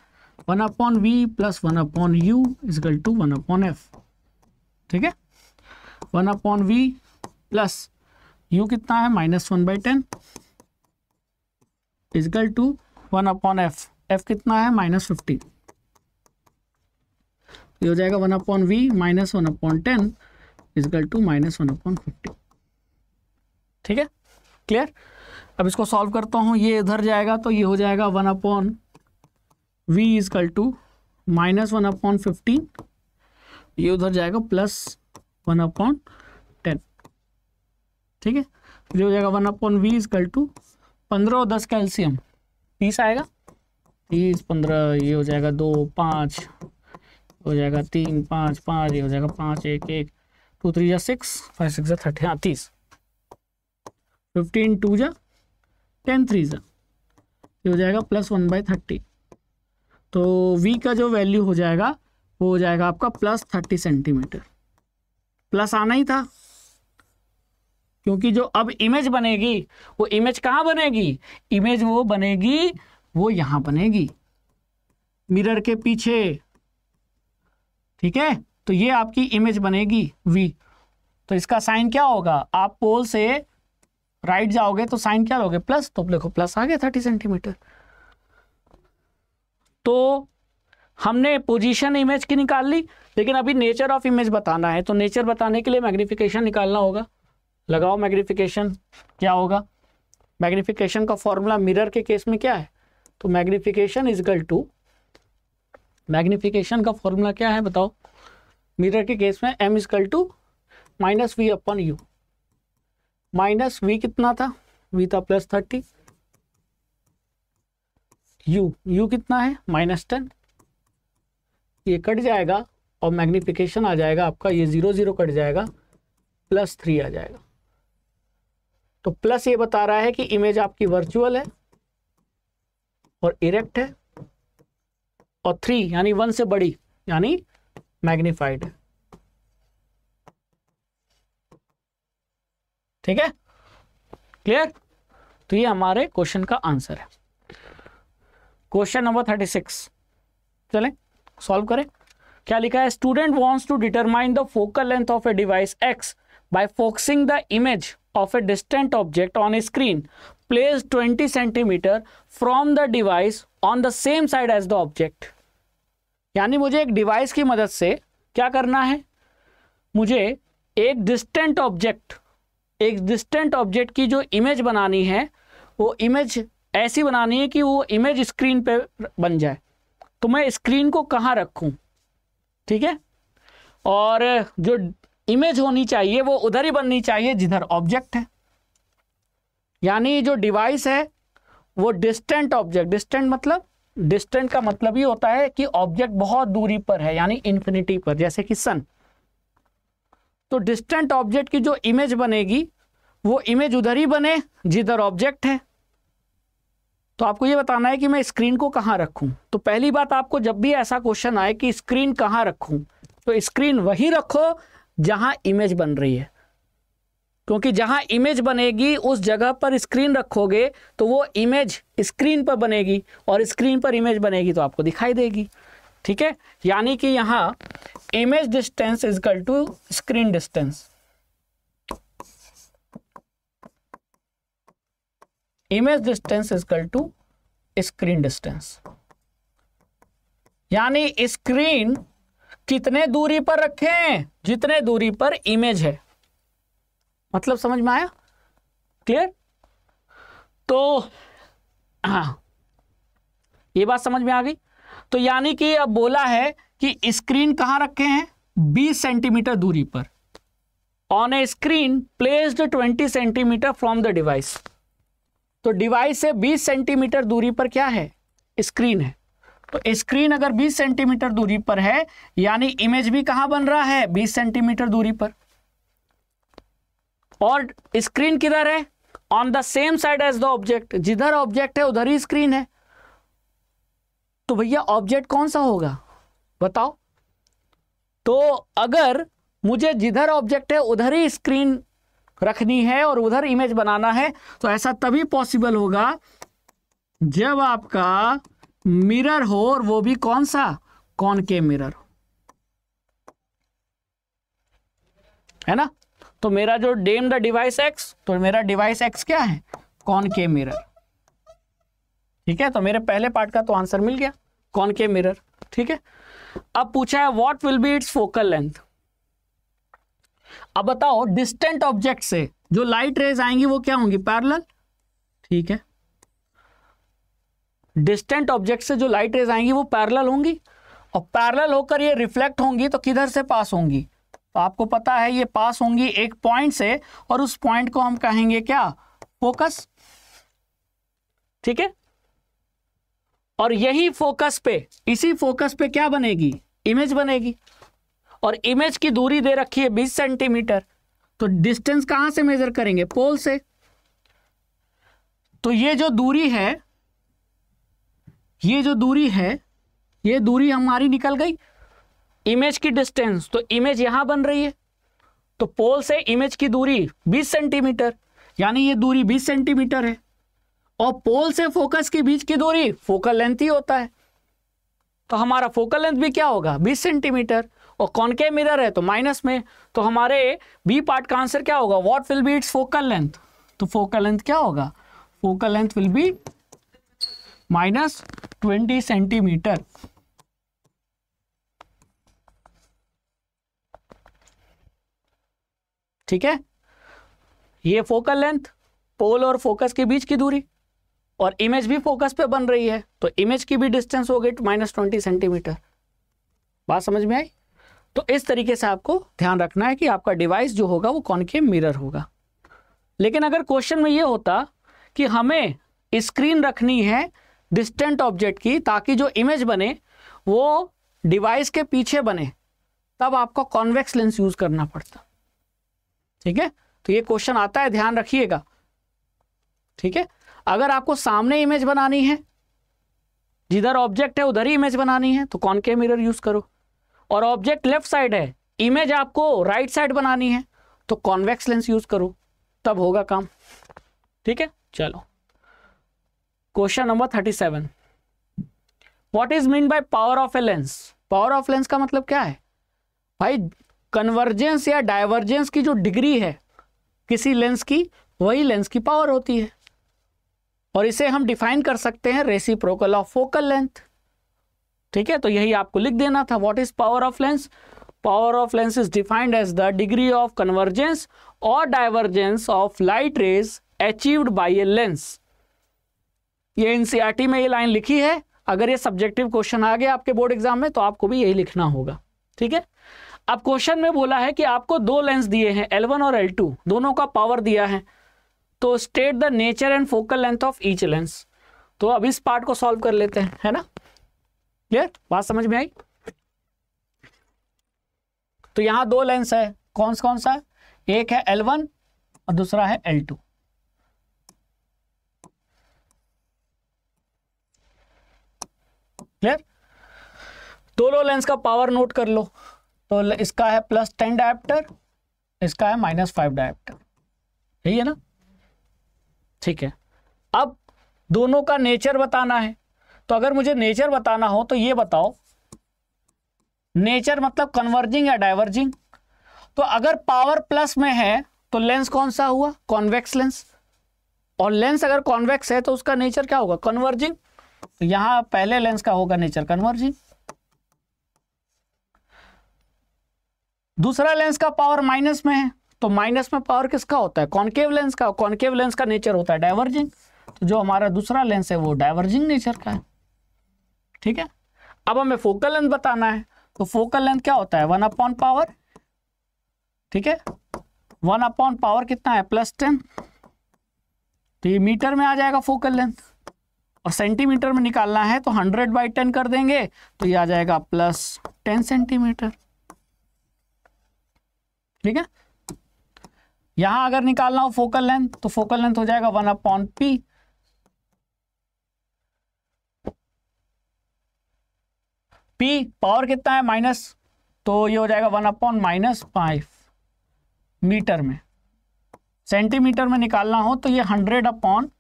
one upon we plus one upon you equal to one upon f ठीक है one upon we plus you कितना है minus one by ten equal to one upon f f कितना है माइनस फिफ्टी हो जाएगा one upon we minus one upon ten equal to minus one upon fifty ठीक है क्लियर अब इसको सॉल्व करता हूँ ये इधर जाएगा तो ये हो जाएगा one upon we is equal to minus one upon fifteen ये उधर जाएगा प्लस वन अपॉन टेन ठीक है ये हो जाएगा one upon we is equal to पंद्रह और दस कैल्शियम तीस आएगा तीस पंद्रह ये हो जाएगा दो पाँच हो जाएगा तीन पाँच पाँच ये हो जाएगा पाँच एक एक टू थ्री या सिक्स फाइव सिक्स या थर्टी हाँ तीस फिफ्टीन टू जा टेन थ्री जा ये हो जाएगा प्लस वन बाई थर्टी तो वी का जो वैल्यू हो जाएगा वो हो जाएगा आपका प्लस थर्टी सेंटीमीटर प्लस आना ही था क्योंकि जो अब इमेज बनेगी वो इमेज कहां बनेगी इमेज वो बनेगी वो यहां बनेगी मिरर के पीछे ठीक है तो ये आपकी इमेज बनेगी वी तो इसका साइन क्या होगा आप पोल से राइट जाओगे तो साइन क्या लोगे प्लस तो देखो प्लस आ गया थर्टी सेंटीमीटर तो हमने पोजीशन इमेज की निकाल ली लेकिन अभी नेचर ऑफ इमेज बताना है तो नेचर बताने के लिए मैग्निफिकेशन निकालना होगा लगाओ मैग्निफिकेशन क्या होगा मैग्निफिकेशन का फॉर्मूला मिरर के केस में क्या है तो मैग्निफिकेशन इजगल टू मैग्निफिकेशन का फॉर्मूला क्या है बताओ मिरर के केस में M equal to minus v upon u minus we कितना था वी था प्लस थर्टी यू यू कितना है माइनस टेन ये कट जाएगा और मैग्निफिकेशन आ जाएगा आपका ये जीरो जीरो कट जाएगा प्लस थ्री आ जाएगा तो प्लस ये बता रहा है कि इमेज आपकी वर्चुअल है और इरेक्ट है और थ्री यानी वन से बड़ी यानी मैग्निफाइड है ठीक है क्लियर तो ये हमारे क्वेश्चन का आंसर है क्वेश्चन नंबर थर्टी सिक्स चले सॉल्व करें क्या लिखा है student wants to determine the focal length of a device X by focusing the image of a distant object on a screen placed 20 centimetre from the device on the same side as the object यानी मुझे एक device की मदद से क्या करना है मुझे एक डिस्टेंट ऑब्जेक्ट एक डिस्टेंट ऑब्जेक्ट की जो इमेज बनानी है वो इमेज ऐसी बनानी है कि वो इमेज स्क्रीन पे बन जाए तो मैं स्क्रीन को कहाँ रखूँ ठीक है और जो इमेज होनी चाहिए वो उधर ही बननी चाहिए जिधर ऑब्जेक्ट है यानी जो डिवाइस है वो डिस्टेंट ऑब्जेक्ट डिस्टेंट मतलब डिस्टेंट का मतलब ये होता है कि ऑब्जेक्ट बहुत दूरी पर है यानी इंफिनिटी पर जैसे कि सन तो डिस्टेंट ऑब्जेक्ट की जो इमेज बनेगी वो इमेज उधर ही बने जिधर ऑब्जेक्ट है तो आपको ये बताना है कि मैं स्क्रीन को कहाँ रखूँ तो पहली बात आपको जब भी ऐसा क्वेश्चन आए कि स्क्रीन कहाँ रखूँ तो स्क्रीन वही रखो जहां इमेज बन रही है क्योंकि जहां इमेज बनेगी उस जगह पर स्क्रीन रखोगे तो वो इमेज स्क्रीन पर बनेगी और स्क्रीन पर इमेज बनेगी तो आपको दिखाई देगी ठीक है यानी कि यहां image distance equal to screen distance image distance equal to screen distance यानी स्क्रीन कितने दूरी पर रखें जितने दूरी पर इमेज है मतलब समझ में आया क्लियर तो हाँ ये बात समझ में आ गई तो यानी कि अब बोला है कि स्क्रीन कहां रखे हैं 20 सेंटीमीटर दूरी पर on a screen placed 20 centimetre from the device तो डिवाइस से 20 सेंटीमीटर दूरी पर क्या है स्क्रीन है तो स्क्रीन अगर 20 सेंटीमीटर दूरी पर है यानी इमेज भी कहां बन रहा है 20 सेंटीमीटर दूरी पर और स्क्रीन किधर है on the same side as the object जिधर ऑब्जेक्ट है उधर ही स्क्रीन है तो भैया ऑब्जेक्ट कौन सा होगा बताओ तो अगर मुझे जिधर ऑब्जेक्ट है उधर ही स्क्रीन रखनी है और उधर इमेज बनाना है तो ऐसा तभी पॉसिबल होगा जब आपका मिरर हो और वो भी कौन सा कौन के मिरर हो है ना तो मेरा जो डेम द डिवाइस एक्स तो मेरा डिवाइस एक्स क्या है कौन के मिरर ठीक है तो मेरे पहले पार्ट का तो आंसर मिल गया कौन के मिरर ठीक है अब पूछा है what will be its focal length अब बताओ डिस्टेंट ऑब्जेक्ट से जो लाइट रेज आएंगी वो क्या होंगी पैरेलल ठीक है डिस्टेंट ऑब्जेक्ट से जो लाइट रेज आएंगी वो पैरल होंगी और पैरल होकर ये रिफ्लेक्ट होंगी तो किधर से पास होंगी तो आपको पता है ये पास होंगी एक पॉइंट से और उस पॉइंट को हम कहेंगे क्या फोकस ठीक है और यही फोकस पे इसी फोकस पे क्या बनेगी इमेज बनेगी और इमेज की दूरी दे रखी है 20 सेंटीमीटर तो डिस्टेंस कहां से मेजर करेंगे पोल से तो ये जो दूरी है ये जो दूरी है ये दूरी हमारी निकल गई इमेज की डिस्टेंस तो इमेज यहां बन रही है तो पोल से इमेज की दूरी 20 सेंटीमीटर यानी ये दूरी 20 सेंटीमीटर है और पोल से फोकस के बीच की दूरी फोकल लेंथ ही होता है तो हमारा फोकल लेंथ भी क्या होगा 20 सेंटीमीटर और कॉनकेव मिरर है तो माइनस में तो हमारे बी पार्ट का आंसर क्या होगा what will be its focal length तो फोकल लेंथ क्या होगा focal length will be minus twenty centimetre ठीक है ये फोकल लेंथ पोल और फोकस के बीच की दूरी और इमेज भी फोकस पे बन रही है तो इमेज की भी डिस्टेंस हो गई माइनस ट्वेंटी सेंटीमीटर बात समझ में आई तो इस तरीके से आपको ध्यान रखना है कि आपका डिवाइस जो होगा वो कौन के मिरर होगा लेकिन अगर क्वेश्चन में ये होता कि हमें स्क्रीन रखनी है डिस्टेंट ऑब्जेक्ट की ताकि जो इमेज बने वो डिवाइस के पीछे बने तब आपको कॉन्वेक्स लेंस यूज करना पड़ता ठीक है तो ये क्वेश्चन आता है ध्यान रखिएगा ठीक है अगर आपको सामने इमेज बनानी है जिधर ऑब्जेक्ट है उधर ही इमेज बनानी है तो कौन के मिरर यूज करो और ऑब्जेक्ट लेफ्ट साइड है इमेज आपको राइट right साइड बनानी है तो कॉन्वेक्स लेंस यूज करो तब होगा काम ठीक है चलो question number thirty seven what is mean by power of a lens power of lens का मतलब क्या है भाई कन्वर्जेंस या डाइवर्जेंस की जो डिग्री है किसी लेंस की वही लेंस की पावर होती है और इसे हम डिफाइन कर सकते हैं रेसिप्रोकल ऑफ फोकल लेंथ ठीक है तो यही आपको लिख देना था what is power of lens power of lens is defined as the degree of convergence और divergence of light rays achieved by a lens ये एनसीईआरटी e में ये लाइन लिखी है अगर ये सब्जेक्टिव क्वेश्चन आ गया आपके बोर्ड एग्जाम में तो आपको भी यही लिखना होगा ठीक है अब क्वेश्चन में बोला है कि आपको दो लेंस दिए हैं एल और एल दोनों का पावर दिया है तो state the nature and focal length of each lens तो अब इस पार्ट को सॉल्व कर लेते हैं है ना क्लियर बात समझ में आई तो यहां दो लेंस है कौन कौन सा एक है L1 और दूसरा है L2 क्लियर दोनों लेंस का पावर नोट कर लो तो इसका है प्लस टेन डायप्टर इसका है माइनस फाइव डायप्टर यही है ना ठीक है अब दोनों का नेचर बताना है तो अगर मुझे नेचर बताना हो तो ये बताओ नेचर मतलब कन्वर्जिंग या डाइवर्जिंग तो अगर पावर प्लस में है तो लेंस कौन सा हुआ कॉन्वेक्स लेंस और लेंस अगर कॉन्वेक्स है तो उसका नेचर क्या होगा कन्वर्जिंग तो यहां पहले लेंस का होगा नेचर कन्वर्जिंग दूसरा लेंस का पावर माइनस में है तो माइनस में पावर किसका होता है कॉन्केव लेंस का कॉन्केव लेंस का नेचर होता है डाइवर्जिंग तो जो हमारा दूसरा लेंस है वो डाइवर्जिंग नेचर का है ठीक है अब हमें फोकल लेंथ बताना है तो फोकल लेंथ क्या होता है वन अपॉन पावर ठीक है वन अपॉन पावर कितना है प्लस टेन तो ये मीटर में आ जाएगा फोकल लेंथ और सेंटीमीटर में निकालना है तो हंड्रेड बाई टेन कर देंगे तो ये आ जाएगा प्लस टेन सेंटीमीटर ठीक है यहां अगर निकालना हो फोकल लेंथ तो फोकल लेंथ हो जाएगा one upon P P power कितना है माइनस तो ये हो जाएगा one upon minus five metre में सेंटीमीटर में निकालना हो तो ये हंड्रेड अपॉन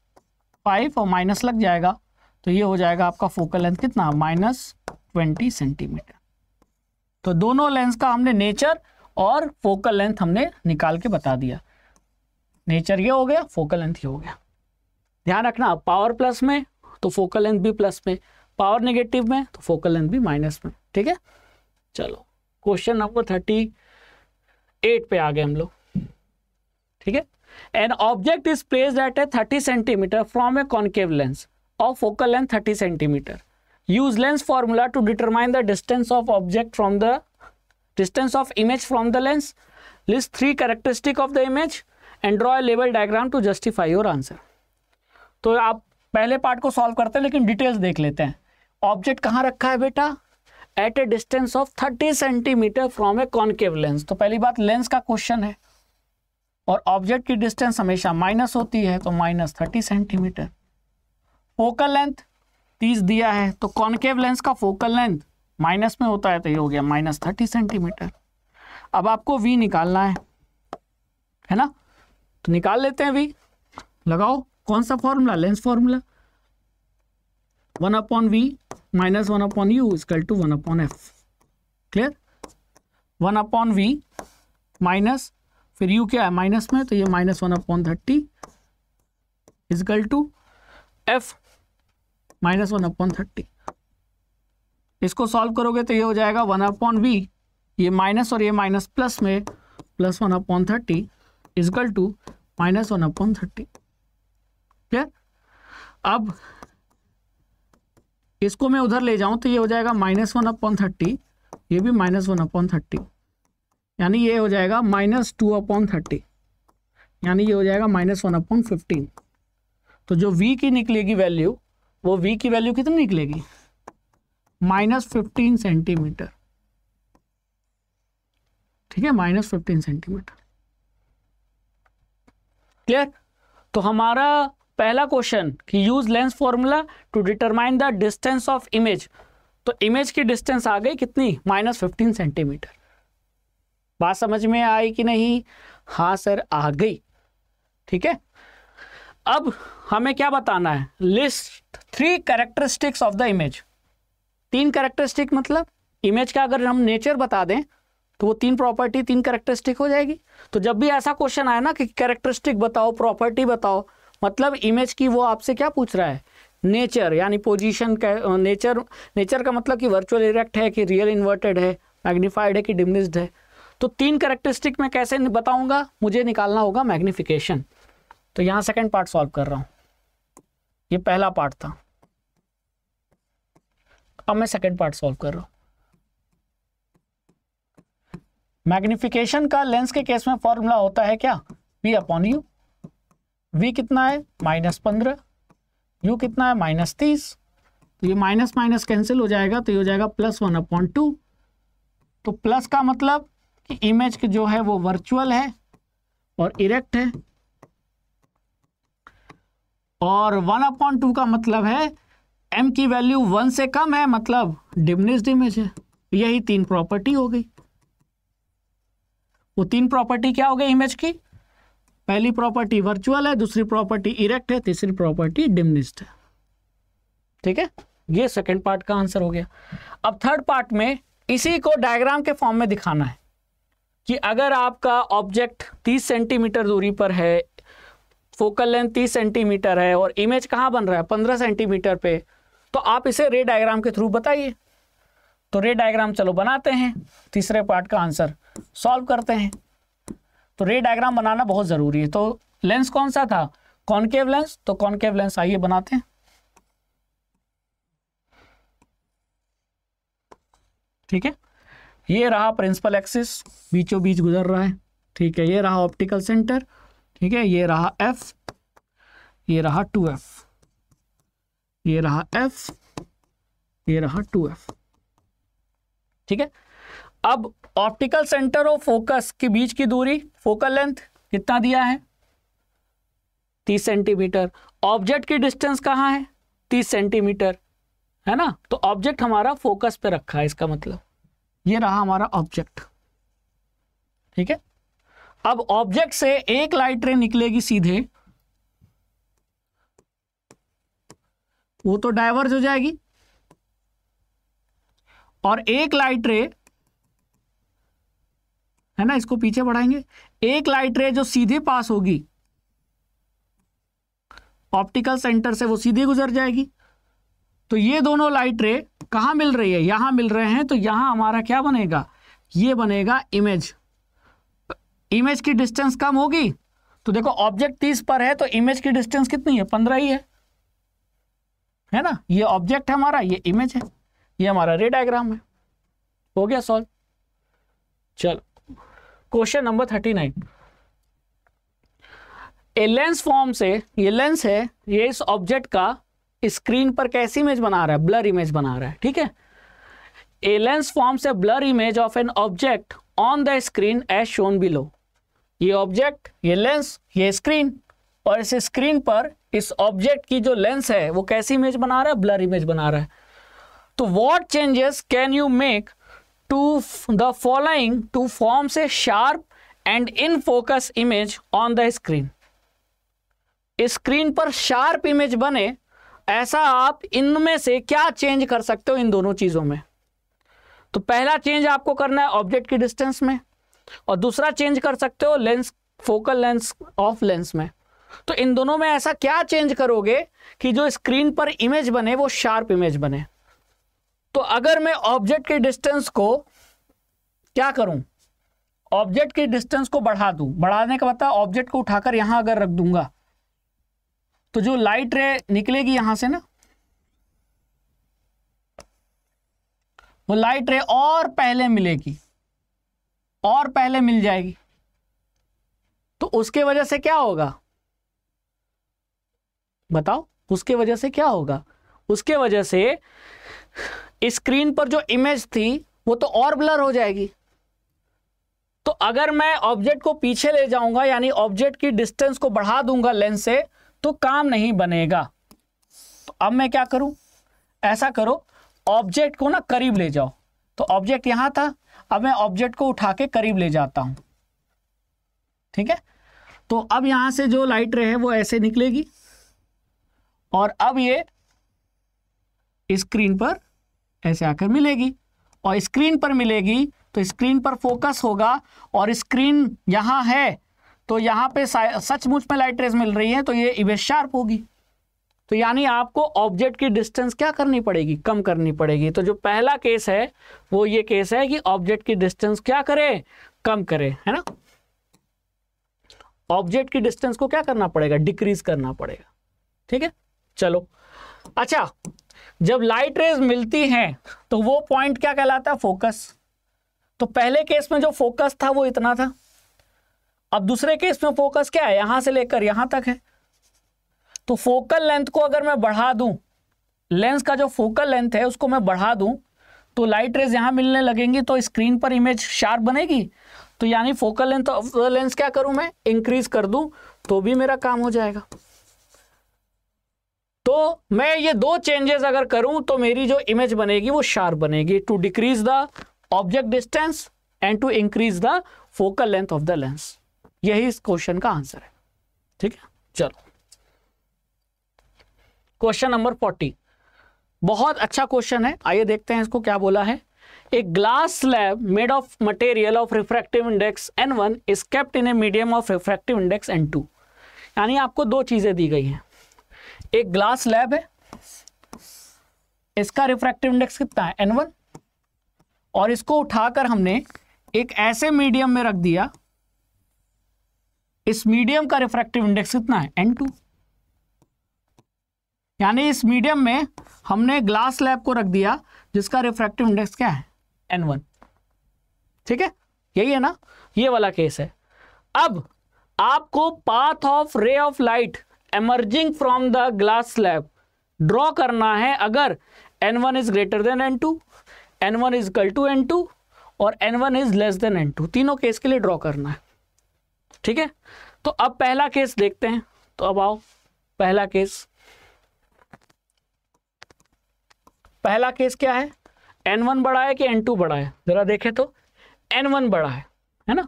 फाइव और माइनस लग जाएगा तो ये हो जाएगा आपका फोकल लेंथ कितना माइनस ट्वेंटी सेंटीमीटर तो दोनों लेंस का हमने नेचर और फोकल लेंथ हमने निकाल के बता दिया नेचर ये हो गया फोकल लेंथ ये हो गया ध्यान रखना पावर प्लस में तो फोकल लेंथ भी प्लस में पावर नेगेटिव में तो फोकल लेंथ भी माइनस में ठीक है चलो क्वेश्चन नंबर थर्टी एट पे आ गए हम लोग ठीक है an object is place at a thirty centimetre from a concave lens और focal length thirty centimetre use lens formula to determine the distance of object from the distance of image from the lens list three characteristic of the image and draw a level diagram to justify your answer तो आप पहले part को solve करते हैं लेकिन details देख लेते हैं ऑब्जेक्ट कहाँ रखा है बेटा at a distance of thirty centimetre from a concave lens तो पहली बात लेंस का क्वेश्चन है और ऑब्जेक्ट की डिस्टेंस हमेशा माइनस होती है तो minus thirty centimetre focal length तीस दिया है तो कॉन्केव लेंस का फोकल लेंथ माइनस में होता है तो ये हो गया माइनस थर्टी सेंटीमीटर अब आपको वी निकालना है है ना तो निकाल लेते हैं वी लगाओ कौन सा formula lens formula one upon we minus one upon you is equal to one upon f clear one upon we minus फिर यू क्या है माइनस में तो ये minus one upon thirty equal to f minus one upon thirty इसको solve करोगे तो ये हो जाएगा वन अपॉन बी ये माइनस और ये माइनस प्लस में plus one upon thirty equal to minus one upon thirty clear अब इसको मैं उधर ले जाऊं तो ये हो जाएगा माइनस वन अपॉन थर्टी ये भी माइनस वन अपॉन थर्टी यानी ये हो जाएगा माइनस टू अपॉन थर्टी यानी ये हो जाएगा माइनस वन अपॉन फिफ्टीन तो जो v की निकलेगी वैल्यू वो v की वैल्यू कितनी निकलेगी माइनस फिफ्टीन सेंटीमीटर ठीक है माइनस फिफ्टीन सेंटीमीटर क्लियर तो हमारा पहला क्वेश्चन कि use lens formula to determine the distance of image तो इमेज की डिस्टेंस आ गई कितनी माइनस फिफ्टीन सेंटीमीटर बात समझ में आई कि नहीं हाँ सर आ गई ठीक है अब हमें क्या बताना है list three characteristics of the image तीन कैरेक्टरिस्टिक मतलब इमेज का अगर हम नेचर बता दें तो वो तीन प्रॉपर्टी तीन कैरेक्टरिस्टिक हो जाएगी तो जब भी ऐसा क्वेश्चन आए ना कि कैरेक्टरिस्टिक बताओ प्रॉपर्टी बताओ मतलब इमेज की वो आपसे क्या पूछ रहा है नेचर यानी पोजीशन का नेचर नेचर का मतलब कि वर्चुअल इरेक्ट है कि रियल इन्वर्टेड है मैग्नीफाइड है कि डिमनिस्ड है तो तीन करेक्टरिस्टिक में कैसे बताऊंगा मुझे निकालना होगा मैग्निफिकेशन तो यहां सेकेंड पार्ट सॉल्व कर रहा हूं ये पहला पार्ट था अब मैं सेकेंड पार्ट सॉल्व कर रहा हूं मैग्निफिकेशन का लेंस के केस में फॉर्मूला होता है क्या वी अपॉन यू वी कितना है माइनस पंद्रह यू कितना है माइनस तीस तो ये माइनस माइनस कैंसिल हो जाएगा तो ये हो जाएगा प्लस वन अपॉन टू तो प्लस का मतलब इमेज जो है वो वर्चुअल है और इरेक्ट है और वन अपॉन टू का मतलब है एम की वैल्यू वन से कम है मतलब डिमनिस्ड इमेज है यही तीन प्रॉपर्टी हो गई वो तीन प्रॉपर्टी क्या हो गई इमेज की पहली प्रॉपर्टी वर्चुअल है दूसरी प्रॉपर्टी इरेक्ट है तीसरी प्रॉपर्टी डिमनिस्ड है ठीक है ये सेकेंड पार्ट का आंसर हो गया अब थर्ड पार्ट में इसी को डायग्राम के फॉर्म में दिखाना है कि अगर आपका ऑब्जेक्ट 30 सेंटीमीटर दूरी पर है फोकल लेंथ 30 सेंटीमीटर है और इमेज कहाँ बन रहा है 15 सेंटीमीटर पे तो आप इसे रे डायग्राम के थ्रू बताइए तो रे डायग्राम चलो बनाते हैं तीसरे पार्ट का आंसर सॉल्व करते हैं तो रे डायग्राम बनाना बहुत ज़रूरी है तो लेंस कौन सा था कॉनकेव लेंस तो कॉनकेव लेंस आइए बनाते हैं ठीक है ये रहा प्रिंसिपल एक्सिस बीचों बीच गुजर रहा है ठीक है ये रहा ऑप्टिकल सेंटर ठीक है ये रहा एफ ये रहा टू एफ ये रहा एफ ये रहा टू एफ ठीक है अब ऑप्टिकल सेंटर और फोकस के बीच की दूरी फोकल लेंथ कितना दिया है तीस सेंटीमीटर ऑब्जेक्ट की डिस्टेंस कहाँ है तीस सेंटीमीटर है ना तो ऑब्जेक्ट हमारा फोकस पे रखा है इसका मतलब ये रहा हमारा ऑब्जेक्ट ठीक है अब ऑब्जेक्ट से एक लाइट रे निकलेगी सीधे वो तो डाइवर्ज हो जाएगी और एक लाइट रे है ना इसको पीछे बढ़ाएंगे एक लाइट रे जो सीधे पास होगी ऑप्टिकल सेंटर से वो सीधे गुजर जाएगी तो ये दोनों लाइट रे कहाँ मिल रही है यहाँ मिल रहे हैं तो यहाँ हमारा क्या बनेगा ये बनेगा इमेज इमेज की डिस्टेंस कम होगी तो देखो ऑब्जेक्ट तीस पर है तो इमेज की डिस्टेंस कितनी है पंद्रह ही है है ना ये ऑब्जेक्ट है हमारा ये इमेज है ये हमारा रे डायग्राम है हो गया सॉल्व चल question number thirty nine a lens form से ये लेंस है ये इस ऑब्जेक्ट का स्क्रीन पर कैसी इमेज बना रहा है ब्लर इमेज बना रहा है ठीक है a lens forms a blur image of an object on the screen as shown below ये ऑब्जेक्ट ये लेंस ये स्क्रीन और इस स्क्रीन पर इस ऑब्जेक्ट की जो लेंस है वो कैसी इमेज बना रहा है ब्लर इमेज बना रहा है तो what changes can you make to the following to forms a sharp and in focus image on the screen screen पर शार्प इमेज बने ऐसा आप इनमें से क्या चेंज कर सकते हो इन दोनों चीज़ों में तो पहला चेंज आपको करना है ऑब्जेक्ट की डिस्टेंस में और दूसरा चेंज कर सकते हो lens focal lens of lens में तो इन दोनों में ऐसा क्या चेंज करोगे कि जो स्क्रीन पर इमेज बने वो शार्प इमेज बने तो अगर मैं ऑब्जेक्ट की डिस्टेंस को क्या करूं ऑब्जेक्ट की डिस्टेंस को बढ़ा दूं बढ़ाने का मतलब ऑब्जेक्ट को उठाकर यहां अगर रख दूंगा तो जो लाइट रे निकलेगी यहां से ना वो लाइट रे और पहले मिलेगी और पहले मिल जाएगी तो उसके वजह से क्या होगा बताओ उसके वजह से क्या होगा उसके वजह से स्क्रीन पर जो इमेज थी वो तो और ब्लर हो जाएगी तो अगर मैं ऑब्जेक्ट को पीछे ले जाऊंगा यानी ऑब्जेक्ट की डिस्टेंस को बढ़ा दूंगा लेंस से तो काम नहीं बनेगा तो अब मैं क्या करूं ऐसा करो ऑब्जेक्ट को ना करीब ले जाओ तो ऑब्जेक्ट यहां था अब मैं ऑब्जेक्ट को उठा के करीब ले जाता हूं ठीक है तो अब यहां से जो लाइट रे है वो ऐसे निकलेगी और अब ये स्क्रीन पर ऐसे आकर मिलेगी और स्क्रीन पर मिलेगी तो स्क्रीन पर फोकस होगा और स्क्रीन यहां है तो यहां पे सचमुच में लाइट रेज मिल रही है तो ये इवेज शार्प होगी तो यानी आपको ऑब्जेक्ट की डिस्टेंस क्या करनी पड़ेगी कम करनी पड़ेगी तो जो पहला केस है वो ये केस है कि ऑब्जेक्ट की डिस्टेंस क्या करे कम करे है ना ऑब्जेक्ट की डिस्टेंस को क्या करना पड़ेगा डिक्रीज करना पड़ेगा ठीक है चलो अच्छा जब लाइट रेज मिलती हैं तो वो पॉइंट क्या कहलाता है फोकस तो पहले केस में जो फोकस था वो इतना था अब दूसरे केस में फोकस क्या है यहां से लेकर यहां तक है तो फोकल लेंथ को अगर मैं बढ़ा दूं लेंस का जो फोकल लेंथ है उसको मैं बढ़ा दूं तो लाइट रेज यहां मिलने लगेंगी तो स्क्रीन पर इमेज शार्प बनेगी तो यानी फोकल लेंथ ऑफ लेंस क्या करूं मैं इंक्रीज कर दूं तो भी मेरा काम हो जाएगा तो मैं ये दो चेंजेस अगर करूं तो मेरी जो इमेज बनेगी वो शार्प बनेगी to decrease the object distance and to increase the focal length of the lens यही इस क्वेश्चन का आंसर है ठीक है चलो क्वेश्चन नंबर फोर्टी बहुत अच्छा क्वेश्चन है आइए देखते हैं इसको क्या बोला है A glass made of material material of refractive index N1 is in a medium of refractive index N two यानी आपको दो चीजें दी गई हैं एक ग्लास स्लैब है इसका रिफ्रैक्टिव इंडेक्स कितना है एन वन और इसको उठाकर हमने एक ऐसे मीडियम में रख दिया इस मीडियम का रिफ्रैक्टिव इंडेक्स कितना है एन टू यानी इस मीडियम में हमने ग्लास लैब को रख दिया जिसका रिफ्रैक्टिव इंडेक्स क्या है एन वन ठीक है यही है ना ये वाला केस है अब आपको path of ray of light emerging from the glass slab draw करना है अगर N one is greater than N two N one is equal to N two और N one is less than N two तीनों case के लिए draw करना है ठीक है तो अब पहला केस देखते हैं तो अब आओ पहला केस पहला केस क्या है एन वन बड़ा है कि एन टू बड़ा है जरा देखे तो एन वन बड़ा है है ना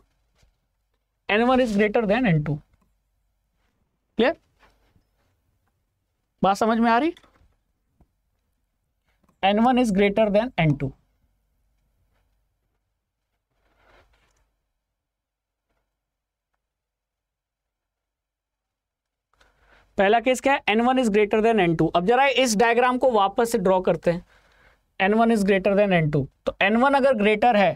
N one is greater than N two clear बात समझ में आ रही N one is greater than N two पहला केस क्या है N one is greater than N two अब जरा इस डायग्राम को वापस से ड्रॉ करते हैं N one is greater than N two तो एन वन अगर ग्रेटर है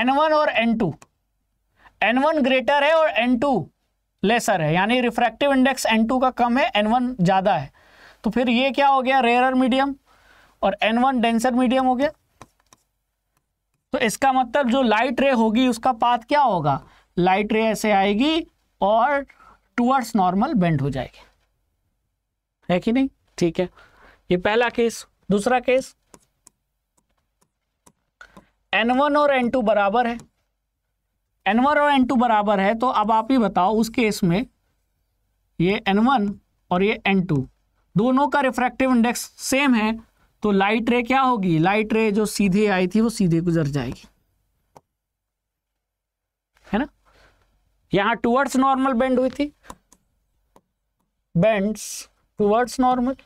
एन वन और N two N one greater है और एन टू लेसर है यानी रिफ्रैक्टिव इंडेक्स एन टू का कम है एन वन ज़्यादा है तो फिर ये क्या हो गया रेयर मीडियम और एन वन डेंसर मीडियम हो गया तो इसका मतलब जो लाइट रे होगी उसका पाथ क्या होगा लाइट रे ऐसे आएगी और टूअर्ड्स नॉर्मल बेंड हो जाएगी है कि नहीं ठीक है ये पहला केस दूसरा केस एन वन और एन टू बराबर है एन वन और एन टू बराबर है तो अब आप ही बताओ उस केस में ये वन और ये एन टू दोनों का रिफ्रैक्टिव इंडेक्स सेम है तो लाइट रे क्या होगी लाइट रे जो सीधे आई थी वो सीधे गुजर जाएगी यहां टूवर्ड्स नॉर्मल बेंड हुई थी बेंड्स टूवर्ड्स नॉर्मल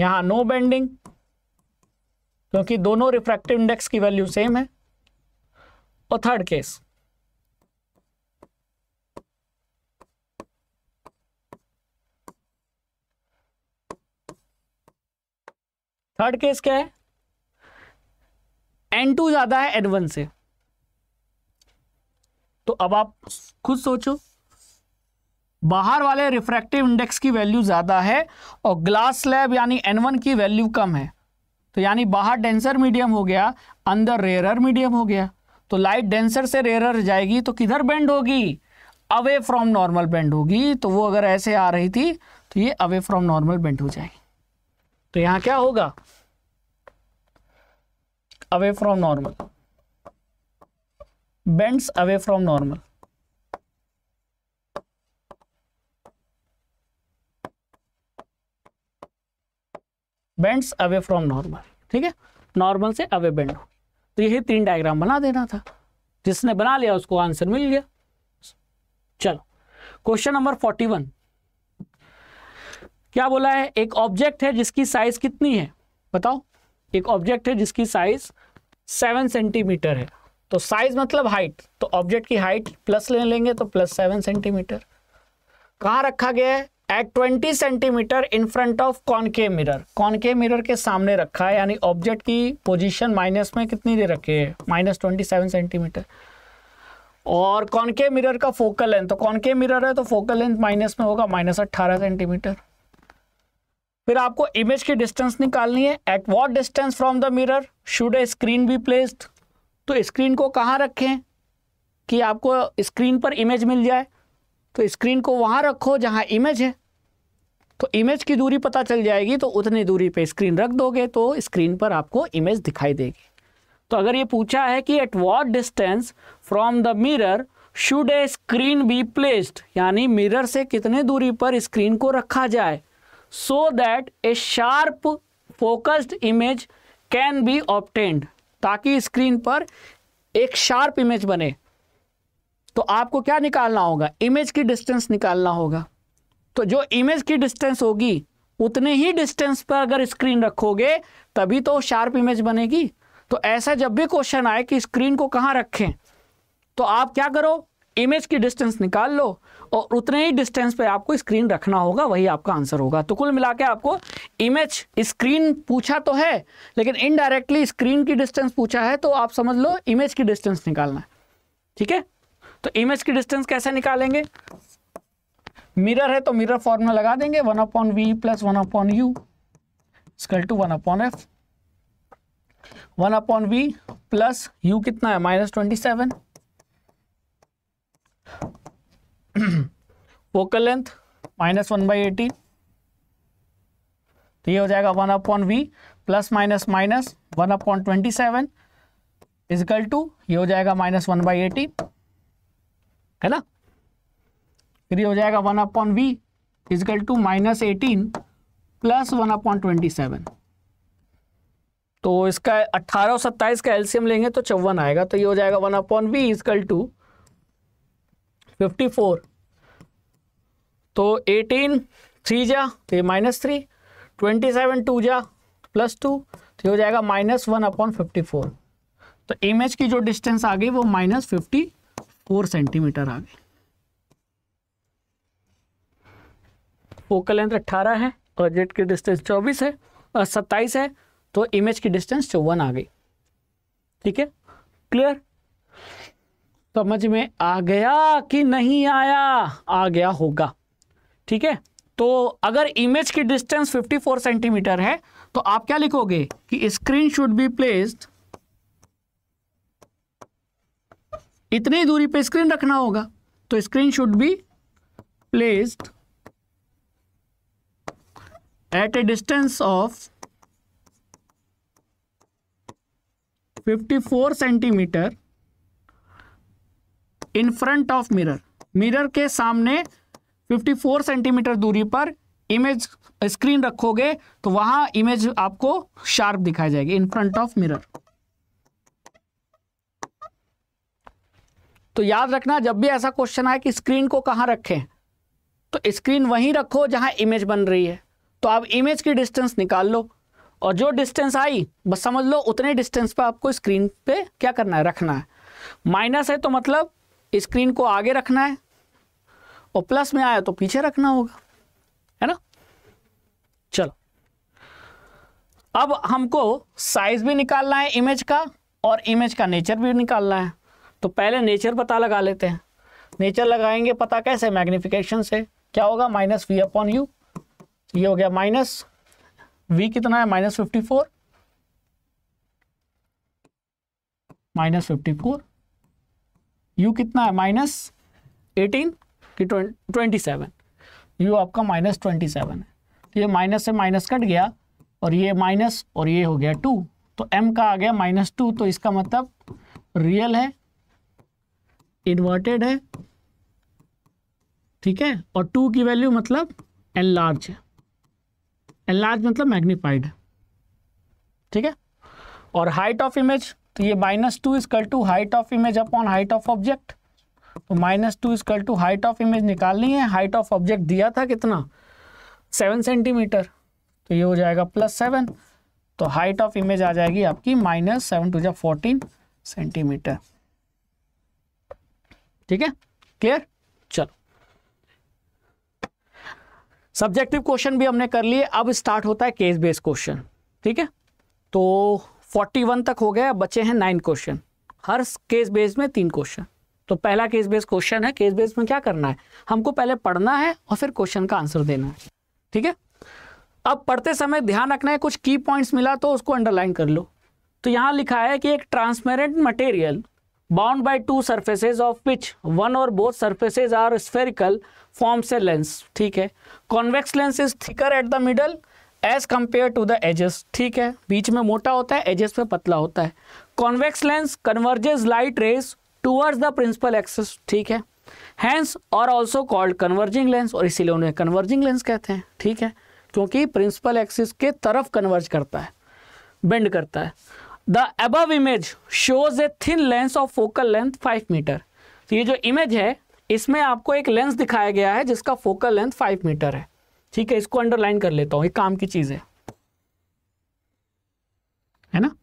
यहां नो बेंडिंग क्योंकि दोनों रिफ्रैक्टिव इंडेक्स की वैल्यू सेम है और थर्ड केस थर्ड केस क्या है एन टू ज्यादा है एन वन से तो अब आप खुद सोचो बाहर वाले रिफ्रैक्टिव इंडेक्स की वैल्यू ज़्यादा है और ग्लास स्लैब यानी एन वन की वैल्यू कम है तो यानी बाहर डेंसर मीडियम हो गया अंदर रेयरर मीडियम हो गया तो लाइट डेंसर से रेयरर जाएगी तो किधर बेंड होगी अवे फ्रॉम नॉर्मल बेंड होगी तो वो अगर ऐसे आ रही थी तो ये अवे फ्रॉम नॉर्मल बेंड हो जाएगी तो यहाँ क्या होगा away from normal bends away from normal bends away from normal ठीक है नॉर्मल से अवे बेंड तो यही तीन डायग्राम बना देना था जिसने बना लिया उसको आंसर मिल गया चलो क्वेश्चन नंबर फोर्टी वन क्या बोला है एक ऑब्जेक्ट है जिसकी साइज कितनी है बताओ एक ऑब्जेक्ट है जिसकी साइज सेवन सेंटीमीटर है तो साइज मतलब हाइट तो ऑब्जेक्ट की हाइट प्लस ले लेंगे तो प्लस सेवन सेंटीमीटर कहाँ रखा गया है at twenty centimetre in front of concave mirror concave mirror के सामने रखा है यानी ऑब्जेक्ट की पोजीशन माइनस में कितनी दे रखी है माइनस ट्वेंटी सेवन सेंटीमीटर और कॉनके मिरर का फोकल लेंथ तो कॉनके मिरर है तो फोकल लेंथ माइनस में होगा माइनस अट्ठारह सेंटीमीटर फिर आपको इमेज की डिस्टेंस निकालनी है at what distance from the mirror should a screen be placed तो स्क्रीन को कहाँ रखें कि आपको स्क्रीन पर इमेज मिल जाए तो स्क्रीन को वहाँ रखो जहाँ इमेज है तो इमेज की दूरी पता चल जाएगी तो उतनी दूरी पे स्क्रीन रख दोगे तो स्क्रीन पर आपको इमेज दिखाई देगी तो अगर ये पूछा है कि at what distance from the mirror should a screen be placed यानी मिरर से कितने दूरी पर स्क्रीन को रखा जाए so that a sharp focused image can be obtained ताकि स्क्रीन पर एक शार्प इमेज बने तो आपको क्या निकालना होगा इमेज की डिस्टेंस निकालना होगा तो जो इमेज की डिस्टेंस होगी उतने ही डिस्टेंस पर अगर स्क्रीन रखोगे तभी तो शार्प इमेज बनेगी तो ऐसा जब भी क्वेश्चन आए कि स्क्रीन को कहाँ रखें तो आप क्या करो इमेज की डिस्टेंस निकाल लो और उतने ही डिस्टेंस पे आपको स्क्रीन रखना होगा वही आपका आंसर होगा तो कुल मिला के आपको इमेज स्क्रीन पूछा तो है लेकिन इनडायरेक्टली स्क्रीन की डिस्टेंस पूछा है तो आप समझ लो इमेज की डिस्टेंस निकालना ठीक है तो इमेज की डिस्टेंस कैसे निकालेंगे मिरर है तो मिरर फॉर्मूला लगा देंगे one upon we plus one upon U equal to one upon F one upon we plus you कितना है minus twenty seven focal length minus one by eighteen तो ये हो जाएगा one upon we plus minus minus one upon twenty seven is equal to ये हो जाएगा minus one by eighteen है ना फिर ये हो जाएगा one upon we is equal to minus eighteen plus one upon twenty seven तो इसका अट्ठारह सत्ताईस का एलसीएम लेंगे तो चौवन आएगा तो ये हो जाएगा one upon we is equal to fifty four तो एटीन थ्री जा तो ये minus three twenty seven two जा प्लस टू तो हो जाएगा minus one upon fifty four तो इमेज की जो डिस्टेंस आ गई वो माइनस फिफ्टी फोर सेंटीमीटर आ गई फोकल लेंथ अट्ठारह है और जेट की डिस्टेंस चौबीस है और सत्ताईस है तो इमेज की डिस्टेंस चौवन आ गई ठीक है क्लियर समझ में आ गया कि नहीं आया आ गया होगा ठीक है तो अगर इमेज की डिस्टेंस 54 सेंटीमीटर है तो आप क्या लिखोगे कि स्क्रीन शुड बी प्लेस्ड इतनी दूरी पे स्क्रीन रखना होगा तो screen should be placed at a distance of 54 centimetre in front of mirror mirror के सामने 54 सेंटीमीटर दूरी पर इमेज स्क्रीन रखोगे तो वहां इमेज आपको शार्प दिखाई जाएगी इन फ्रंट ऑफ मिरर तो याद रखना जब भी ऐसा क्वेश्चन आए कि स्क्रीन को कहां रखें तो स्क्रीन वहीं रखो जहां इमेज बन रही है तो आप इमेज की डिस्टेंस निकाल लो और जो डिस्टेंस आई बस समझ लो उतने डिस्टेंस पर आपको स्क्रीन पे क्या करना है रखना है माइनस है तो मतलब स्क्रीन को आगे रखना है और प्लस में आया तो पीछे रखना होगा है ना चलो अब हमको साइज भी निकालना है इमेज का और इमेज का नेचर भी निकालना है तो पहले नेचर पता लगा लेते हैं नेचर लगाएंगे पता कैसे मैग्निफिकेशन से क्या होगा माइनस वी अपॉन यू ये हो गया माइनस वी कितना है minus fifty four minus fifty four U कितना है माइनस एटीन की ट्वेंटी सेवन यू आपका माइनस ट्वेंटी सेवन है तो ये माइनस से माइनस कट गया और ये माइनस और ये हो गया टू तो एम का आ गया माइनस टू तो इसका मतलब रियल है इन्वर्टेड है ठीक है और टू की वैल्यू मतलब एन लार्ज है एन लार्ज मतलब मैग्नीफाइड है ठीक है और हाइट ऑफ इमेज तो ये minus two is equal to height of image upon height of object तो minus two is equal to height of image निकालनी है हाइट ऑफ ऑब्जेक्ट दिया था कितना सेवन सेंटीमीटर तो ये हो जाएगा प्लस सेवन तो हाइट ऑफ इमेज आ जाएगी आपकी माइनस सेवन टू जब फोर्टीन सेंटीमीटर ठीक है क्लियर चलो सब्जेक्टिव क्वेश्चन भी हमने कर लिए अब स्टार्ट होता है केस बेस्ड क्वेश्चन ठीक है तो फोर्टी वन तक हो गया बचे हैं नाइन क्वेश्चन हर केस बेस में तीन क्वेश्चन तो पहला केस बेस क्वेश्चन है केस बेस में क्या करना है हमको पहले पढ़ना है और फिर क्वेश्चन का आंसर देना है ठीक है अब पढ़ते समय ध्यान रखना है कुछ की पॉइंट्स मिला तो उसको अंडरलाइन कर लो तो यहाँ लिखा है कि एक transparent material bound by two surfaces of pitch one और both surfaces are spherical forms a lens ठीक है convex lens is thicker at the middle as compare to the edges ठीक है बीच में मोटा होता है एजेस पे पतला होता है convex lens converges light rays towards the principal axis ठीक है हैंस और ऑल्सो कॉल्ड कन्वर्जिंग लेंस और इसीलिए उन्हें कन्वर्जिंग लेंस कहते हैं ठीक है क्योंकि प्रिंसिपल एक्सिस के तरफ कन्वर्ज करता है बेंड करता है the above image shows a thin lens of focal length five metre ये जो इमेज है इसमें आपको एक लेंस दिखाया गया है जिसका फोकल लेंथ फाइव मीटर है ठीक है इसको अंडरलाइन कर लेता हूं एक काम की चीज़ है है ना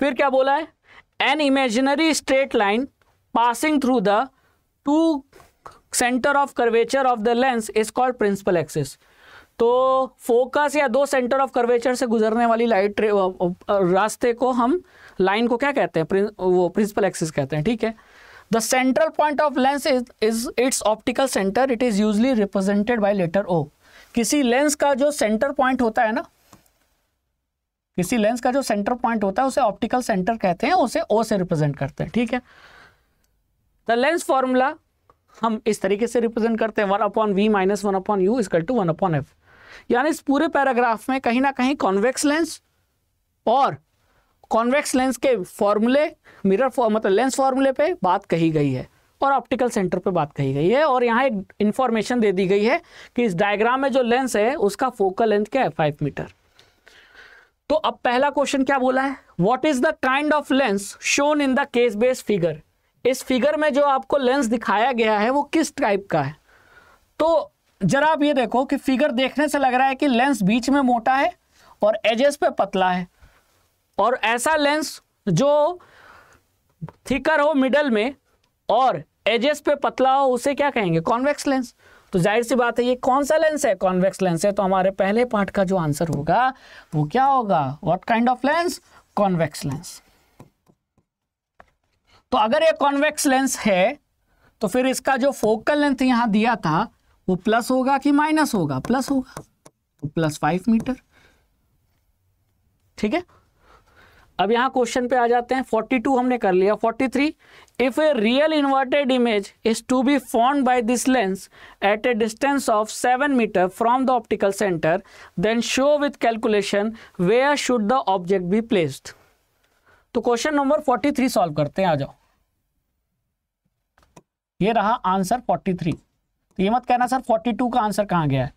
फिर क्या बोला है an imaginary straight line passing through the two centre of curvature of the lens is called principal axis तो फोकस या दो सेंटर ऑफ कर्वेचर से गुजरने वाली लाइट रास्ते को हम लाइन को क्या कहते हैं वो प्रिंसिपल एक्सिस कहते हैं ठीक है the central point of lens is is its optical centre it is usually represented by letter O किसी लेंस का जो सेंटर पॉइंट होता है ना किसी लेंस का जो सेंटर पॉइंट होता है उसे ऑप्टिकल सेंटर कहते हैं उसे ओ से रिप्रेजेंट करते हैं ठीक है द लेंस फॉर्मूला हम इस तरीके से रिप्रेजेंट करते हैं one upon we minus one upon you is equal to one upon F यानी इस पूरे पैराग्राफ में कहीं ना कहीं कॉन्वेक्स लेंस और कॉन्वेक्स लेंस के फॉर्मूले मिरर मतलब लेंस फॉर्मूले पे बात कही गई है और ऑप्टिकल सेंटर पे बात कही गई है और यहाँ एक इंफॉर्मेशन दे दी गई है कि इस डायग्राम में जो लेंस है उसका फोकल लेंथ क्या है फाइव मीटर तो अब पहला क्वेश्चन क्या बोला है what is the kind of lens shown in the case base figure इस फिगर में जो आपको लेंस दिखाया गया है वो किस टाइप का है तो जरा आप ये देखो कि फिगर देखने से लग रहा है कि लेंस बीच में मोटा है और एजेस पे पतला है और ऐसा लेंस जो थिकर हो मिडल में और एजेस पे पतला हो उसे क्या कहेंगे कॉन्वेक्स लेंस तो जाहिर सी बात है ये कौन सा लेंस है कॉन्वेक्स लेंस है तो हमारे पहले पार्ट का जो आंसर होगा वो क्या होगा what kind of lens convex lens तो अगर ये कॉन्वेक्स लेंस है तो फिर इसका जो फोकल लेंथ यहां दिया था वो प्लस होगा कि माइनस होगा प्लस होगा तो प्लस फाइव मीटर ठीक है अब यहां क्वेश्चन पे आ जाते हैं 42 हमने कर लिया 43 three if a real inverted image is to be formed by this lens at a distance of seven metre from the optical centre then show with calculation where should the object be placed तो question number 43 three solve करते हैं आ जाओ ये रहा answer 43 तो ये मत कहना सर 42 का आंसर कहां गया है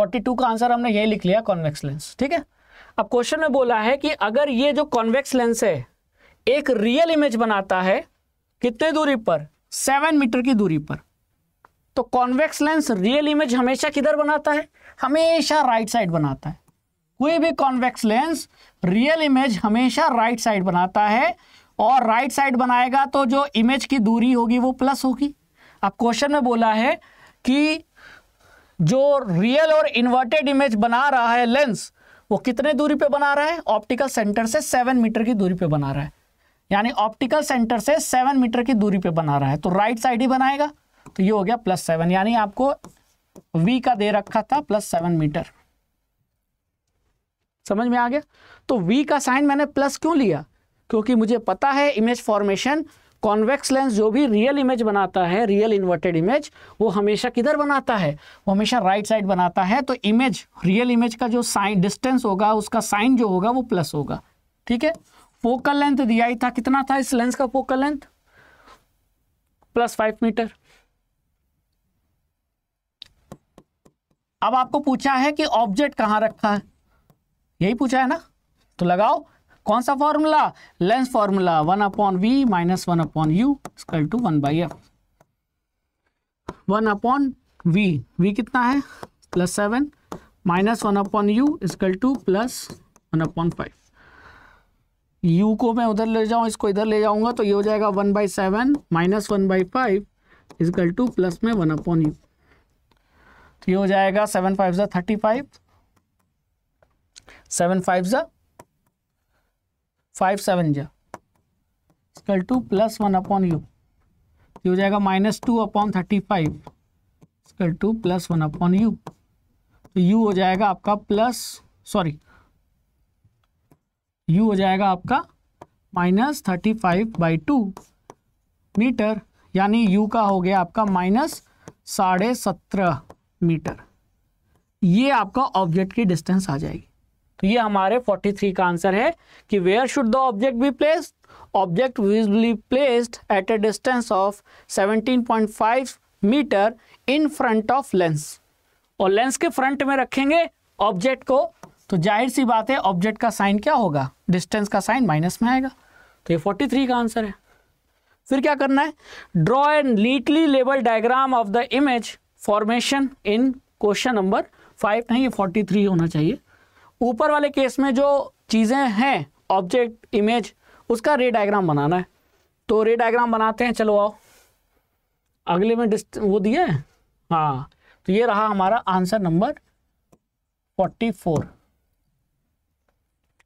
42 का आंसर हमने यही लिख लिया कॉन्वेक्स लेंस ठीक है अब क्वेश्चन में बोला है कि अगर ये जो कॉन्वेक्स लेंस है एक रियल इमेज बनाता है कितने दूरी पर सेवन मीटर की दूरी पर तो कॉन्वेक्स लेंस रियल इमेज हमेशा किधर बनाता है हमेशा राइट साइड बनाता है कोई भी कॉन्वेक्स लेंस रियल इमेज हमेशा राइट साइड बनाता है और राइट साइड बनाएगा तो जो इमेज की दूरी होगी वो प्लस होगी अब क्वेश्चन में बोला है कि जो रियल और इन्वर्टेड इमेज बना रहा है लेंस वो कितने दूरी पे बना रहा है ऑप्टिकल सेंटर से सेवन मीटर की दूरी पे बना रहा है यानी ऑप्टिकल सेंटर से सेवन मीटर की दूरी पे बना रहा है तो राइट साइड ही बनाएगा तो ये हो गया प्लस सेवन यानी आपको वी का दे रखा था प्लस सेवन मीटर समझ में आ गया तो वी का साइन मैंने प्लस क्यों लिया क्योंकि मुझे पता है इमेज फॉर्मेशन कॉन्वेक्स लेंस जो भी रियल इमेज बनाता है रियल इन्वर्टेड इमेज वो हमेशा किधर बनाता है वो हमेशा राइट right साइड बनाता है तो इमेज रियल इमेज का जो साइन डिस्टेंस होगा उसका साइन जो होगा वो प्लस होगा ठीक है फोकल लेंथ दिया ही था कितना था इस लेंस का focal length plus five metre अब आपको पूछा है कि ऑब्जेक्ट कहां रखा है यही पूछा है ना तो लगाओ कौन सा formula lens formula one upon we minus one upon U equal to one by F one upon we we कितना है plus seven minus one upon U equal to plus one upon five U को मैं उधर ले जाऊं इसको इधर ले जाऊंगा तो ये हो जाएगा one by seven minus one by five is equal to plus में वन अपॉन यू तो ये हो जाएगा सेवन फाइव ज़ा थर्टी फाइव सेवन फाइव ज़ा फाइव सेवन जाकल to plus one upon U ये हो जाएगा minus two upon thirty five equal to plus one upon U तो यू हो जाएगा आपका प्लस सॉरी यू हो जाएगा आपका minus thirty five by two metre यानी यू का हो गया आपका माइनस साढ़े सत्रह मीटर ये आपका ऑब्जेक्ट की डिस्टेंस आ जाएगी तो ये हमारे 43 का आंसर है कि where should the object be place object will be placed at a distance of 17.5 metre in front of lens और लेंस के फ्रंट में रखेंगे ऑब्जेक्ट को तो जाहिर सी बात है ऑब्जेक्ट का साइन क्या होगा डिस्टेंस का साइन माइनस में आएगा तो ये 43 का आंसर है फिर क्या करना है draw a neatly label diagram of the image formation in question number five नहीं ये 43 होना चाहिए ऊपर वाले केस में जो चीज़ें हैं ऑब्जेक्ट इमेज उसका रे डायग्राम बनाना है तो रे डायग्राम बनाते हैं चलो आओ अगले में डिस्ट वो दिए हाँ तो ये रहा हमारा आंसर नंबर फोर्टी फोर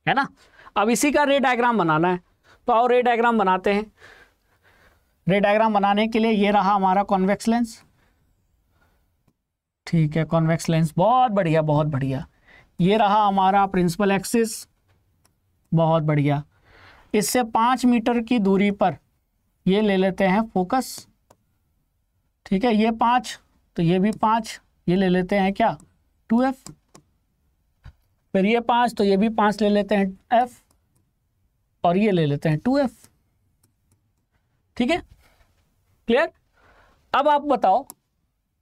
है ना अब इसी का रे डायग्राम बनाना है तो आओ रे डायग्राम बनाते हैं रे डायग्राम बनाने के लिए ये रहा हमारा कॉन्वेक्स लेंस ठीक है कॉन्वेक्स लेंस बहुत बढ़िया बहुत बढ़िया ये रहा हमारा प्रिंसिपल एक्सिस बहुत बढ़िया इससे पांच मीटर की दूरी पर ये ले लेते हैं फोकस ठीक है ये पांच तो ये भी पांच ये ले लेते हैं क्या टू एफ फिर ये पांच तो ये भी पांच ले लेते हैं एफ और ये ले लेते हैं टू एफ ठीक है क्लियर अब आप बताओ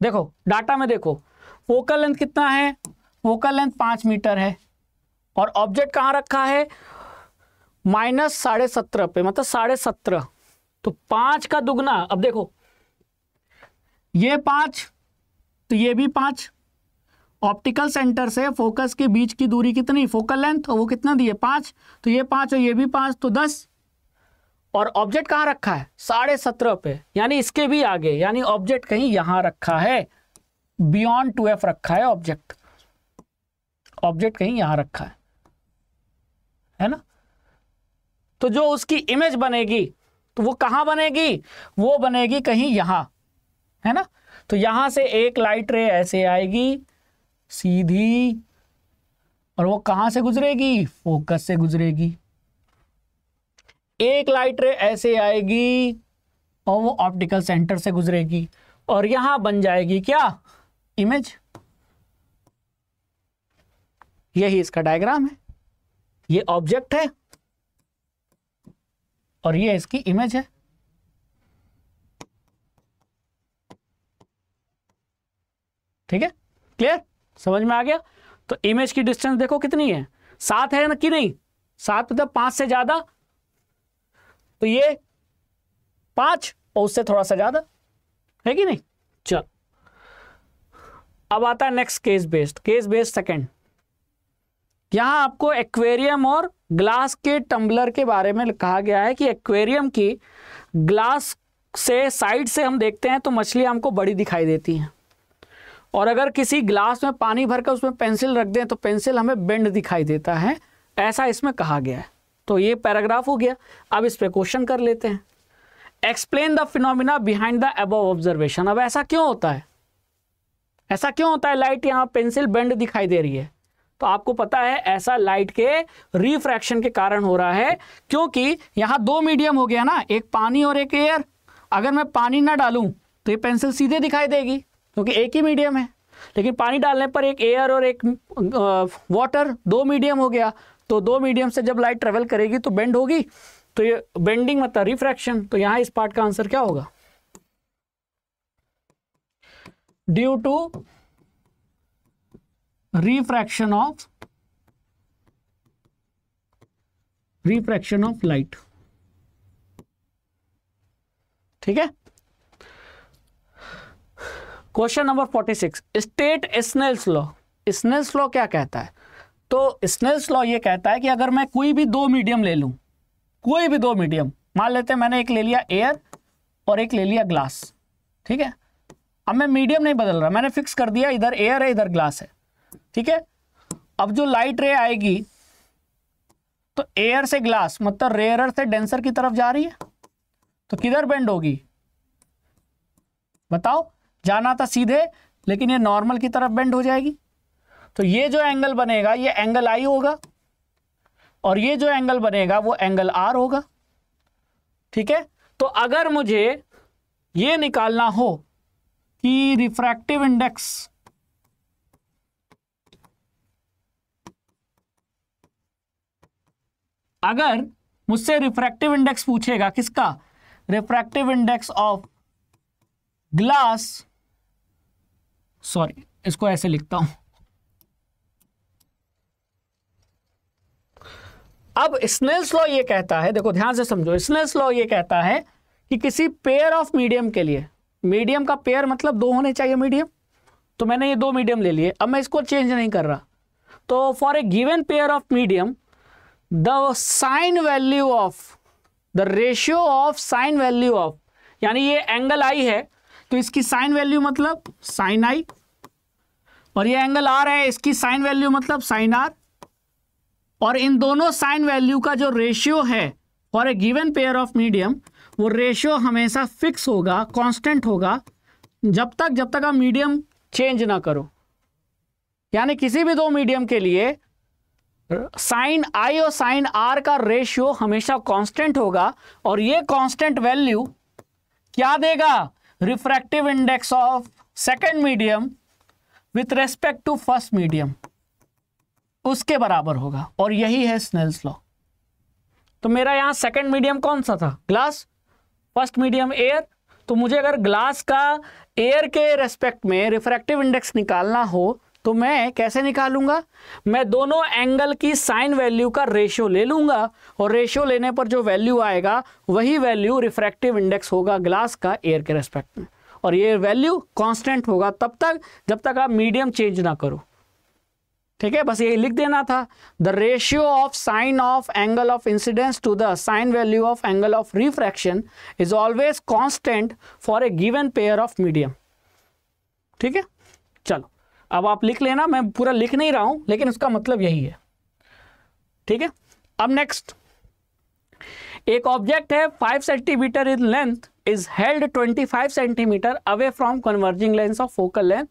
देखो डाटा में देखो फोकल लेंथ कितना है फोकल लेंथ पांच मीटर है और ऑब्जेक्ट कहां रखा है माइनस साढ़े सत्रह पे मतलब साढ़े सत्रह तो पांच का दुगना अब देखो ये पांच तो ये भी पांच ऑप्टिकल सेंटर से फोकस के बीच की दूरी कितनी फोकल लेंथ तो वो कितना दिए पांच तो ये पांच और ये भी पांच तो दस और ऑब्जेक्ट कहां रखा है साढ़े सत्रह पे यानी इसके भी आगे यानी ऑब्जेक्ट कहीं यहां रखा है बियॉन्ड टू एफ रखा है ऑब्जेक्ट ऑब्जेक्ट कहीं यहां रखा है है ना तो जो उसकी इमेज बनेगी तो वो कहां बनेगी वो बनेगी कहीं यहां है ना तो यहां से एक लाइट रे ऐसे आएगी सीधी और वो कहां से गुजरेगी फोकस से गुजरेगी एक लाइट रे ऐसे आएगी और वो ऑप्टिकल सेंटर से गुजरेगी और यहां बन जाएगी क्या इमेज यही इसका डायग्राम है ये ऑब्जेक्ट है और ये इसकी इमेज है ठीक है क्लियर समझ में आ गया तो इमेज की डिस्टेंस देखो कितनी है सात है ना कि नहीं सात मतलब पांच से ज्यादा तो ये पांच और उससे थोड़ा सा ज्यादा है कि नहीं चल अब आता है next case based case based second यहां आपको एक्वेरियम और ग्लास के टम्बलर के बारे में कहा गया है कि एक्वेरियम की ग्लास से साइड से हम देखते हैं तो मछलियां हमको बड़ी दिखाई देती हैं और अगर किसी ग्लास में पानी भरकर उसमें पेंसिल रख दें तो पेंसिल हमें बेंड दिखाई देता है ऐसा इसमें कहा गया है तो ये पैराग्राफ हो गया अब इस पर क्वेश्चन कर लेते हैं explain the phenomena behind the above observation अब ऐसा क्यों होता है ऐसा क्यों होता है लाइट यहाँ पेंसिल बेंड दिखाई दे रही है तो आपको पता है ऐसा लाइट के रिफ्रैक्शन के कारण हो रहा है क्योंकि यहां दो मीडियम हो गया ना एक पानी और एक एयर अगर मैं पानी ना डालूं तो ये पेंसिल सीधे दिखाई देगी क्योंकि एक ही मीडियम है लेकिन पानी डालने पर एक एयर और एक वाटर दो मीडियम हो गया तो दो मीडियम से जब लाइट ट्रेवल करेगी तो बेंड होगी तो ये बेंडिंग मतलब रिफ्रैक्शन तो यहां इस पार्ट का आंसर क्या होगा due to refraction of refraction of light ठीक है question number 46 state Snell's law Snell's law क्या कहता है तो स्नेल्स लॉ ये कहता है कि अगर मैं कोई भी दो मीडियम ले लूं कोई भी दो मीडियम मान लेते हैं मैंने एक ले लिया एयर और एक ले लिया ग्लास ठीक है अब मैं मीडियम नहीं बदल रहा मैंने फिक्स कर दिया इधर एयर है इधर ग्लास है ठीक है अब जो लाइट रे आएगी तो एयर से ग्लास मतलब रेयर से डेंसर की तरफ जा रही है तो किधर बेंड होगी बताओ जाना था सीधे लेकिन ये नॉर्मल की तरफ बेंड हो जाएगी तो ये जो एंगल बनेगा ये एंगल आई होगा और ये जो एंगल बनेगा वो एंगल आर होगा ठीक है तो अगर मुझे ये निकालना हो कि रिफ्रैक्टिव इंडेक्स अगर मुझसे रिफ्रैक्टिव इंडेक्स पूछेगा किसका refractive index of glass sorry इसको ऐसे लिखता हूं अब स्नेल्स लॉ ये कहता है देखो ध्यान से समझो स्नेल्स लॉ ये कहता है कि किसी पेयर ऑफ मीडियम के लिए मीडियम का पेयर मतलब दो होने चाहिए मीडियम तो मैंने ये दो मीडियम ले लिए अब मैं इसको चेंज नहीं कर रहा तो for a given pair of medium the sine value of the ratio of sine value of यानी ये एंगल आई है तो इसकी साइन वैल्यू मतलब साइन आई और ये एंगल आर है इसकी साइन वैल्यू मतलब साइन आर और इन दोनों साइन वैल्यू का जो रेशियो है for a given pair of medium वो रेशियो हमेशा फिक्स होगा कांस्टेंट होगा जब तक जब तक आप मीडियम चेंज ना करो यानी किसी भी दो मीडियम के लिए साइन आई और साइन आर का रेशियो हमेशा कांस्टेंट होगा और ये कांस्टेंट वैल्यू क्या देगा refractive index of second medium with respect to first medium उसके बराबर होगा और यही है स्नेल्स लॉ तो मेरा यहां सेकंड मीडियम कौन सा था ग्लास फर्स्ट मीडियम एयर तो मुझे अगर ग्लास का एयर के रेस्पेक्ट में रिफ्रैक्टिव इंडेक्स निकालना हो तो मैं कैसे निकालूंगा मैं दोनों एंगल की साइन वैल्यू का रेशियो ले लूंगा और रेशियो लेने पर जो वैल्यू आएगा वही वैल्यू रिफ्रैक्टिव इंडेक्स होगा ग्लास का एयर के रेस्पेक्ट में और ये वैल्यू कांस्टेंट होगा तब तक जब तक आप मीडियम चेंज ना करो ठीक है बस यही लिख देना था the ratio of sine of angle of incidence to the sine value of angle of refraction is always constant for a given pair of medium ठीक है चलो अब आप लिख लेना मैं पूरा लिख नहीं रहा हूं लेकिन उसका मतलब यही है ठीक है अब नेक्स्ट एक ऑब्जेक्ट है five centimetre in length is held twenty five centimetre away from converging lens of focal length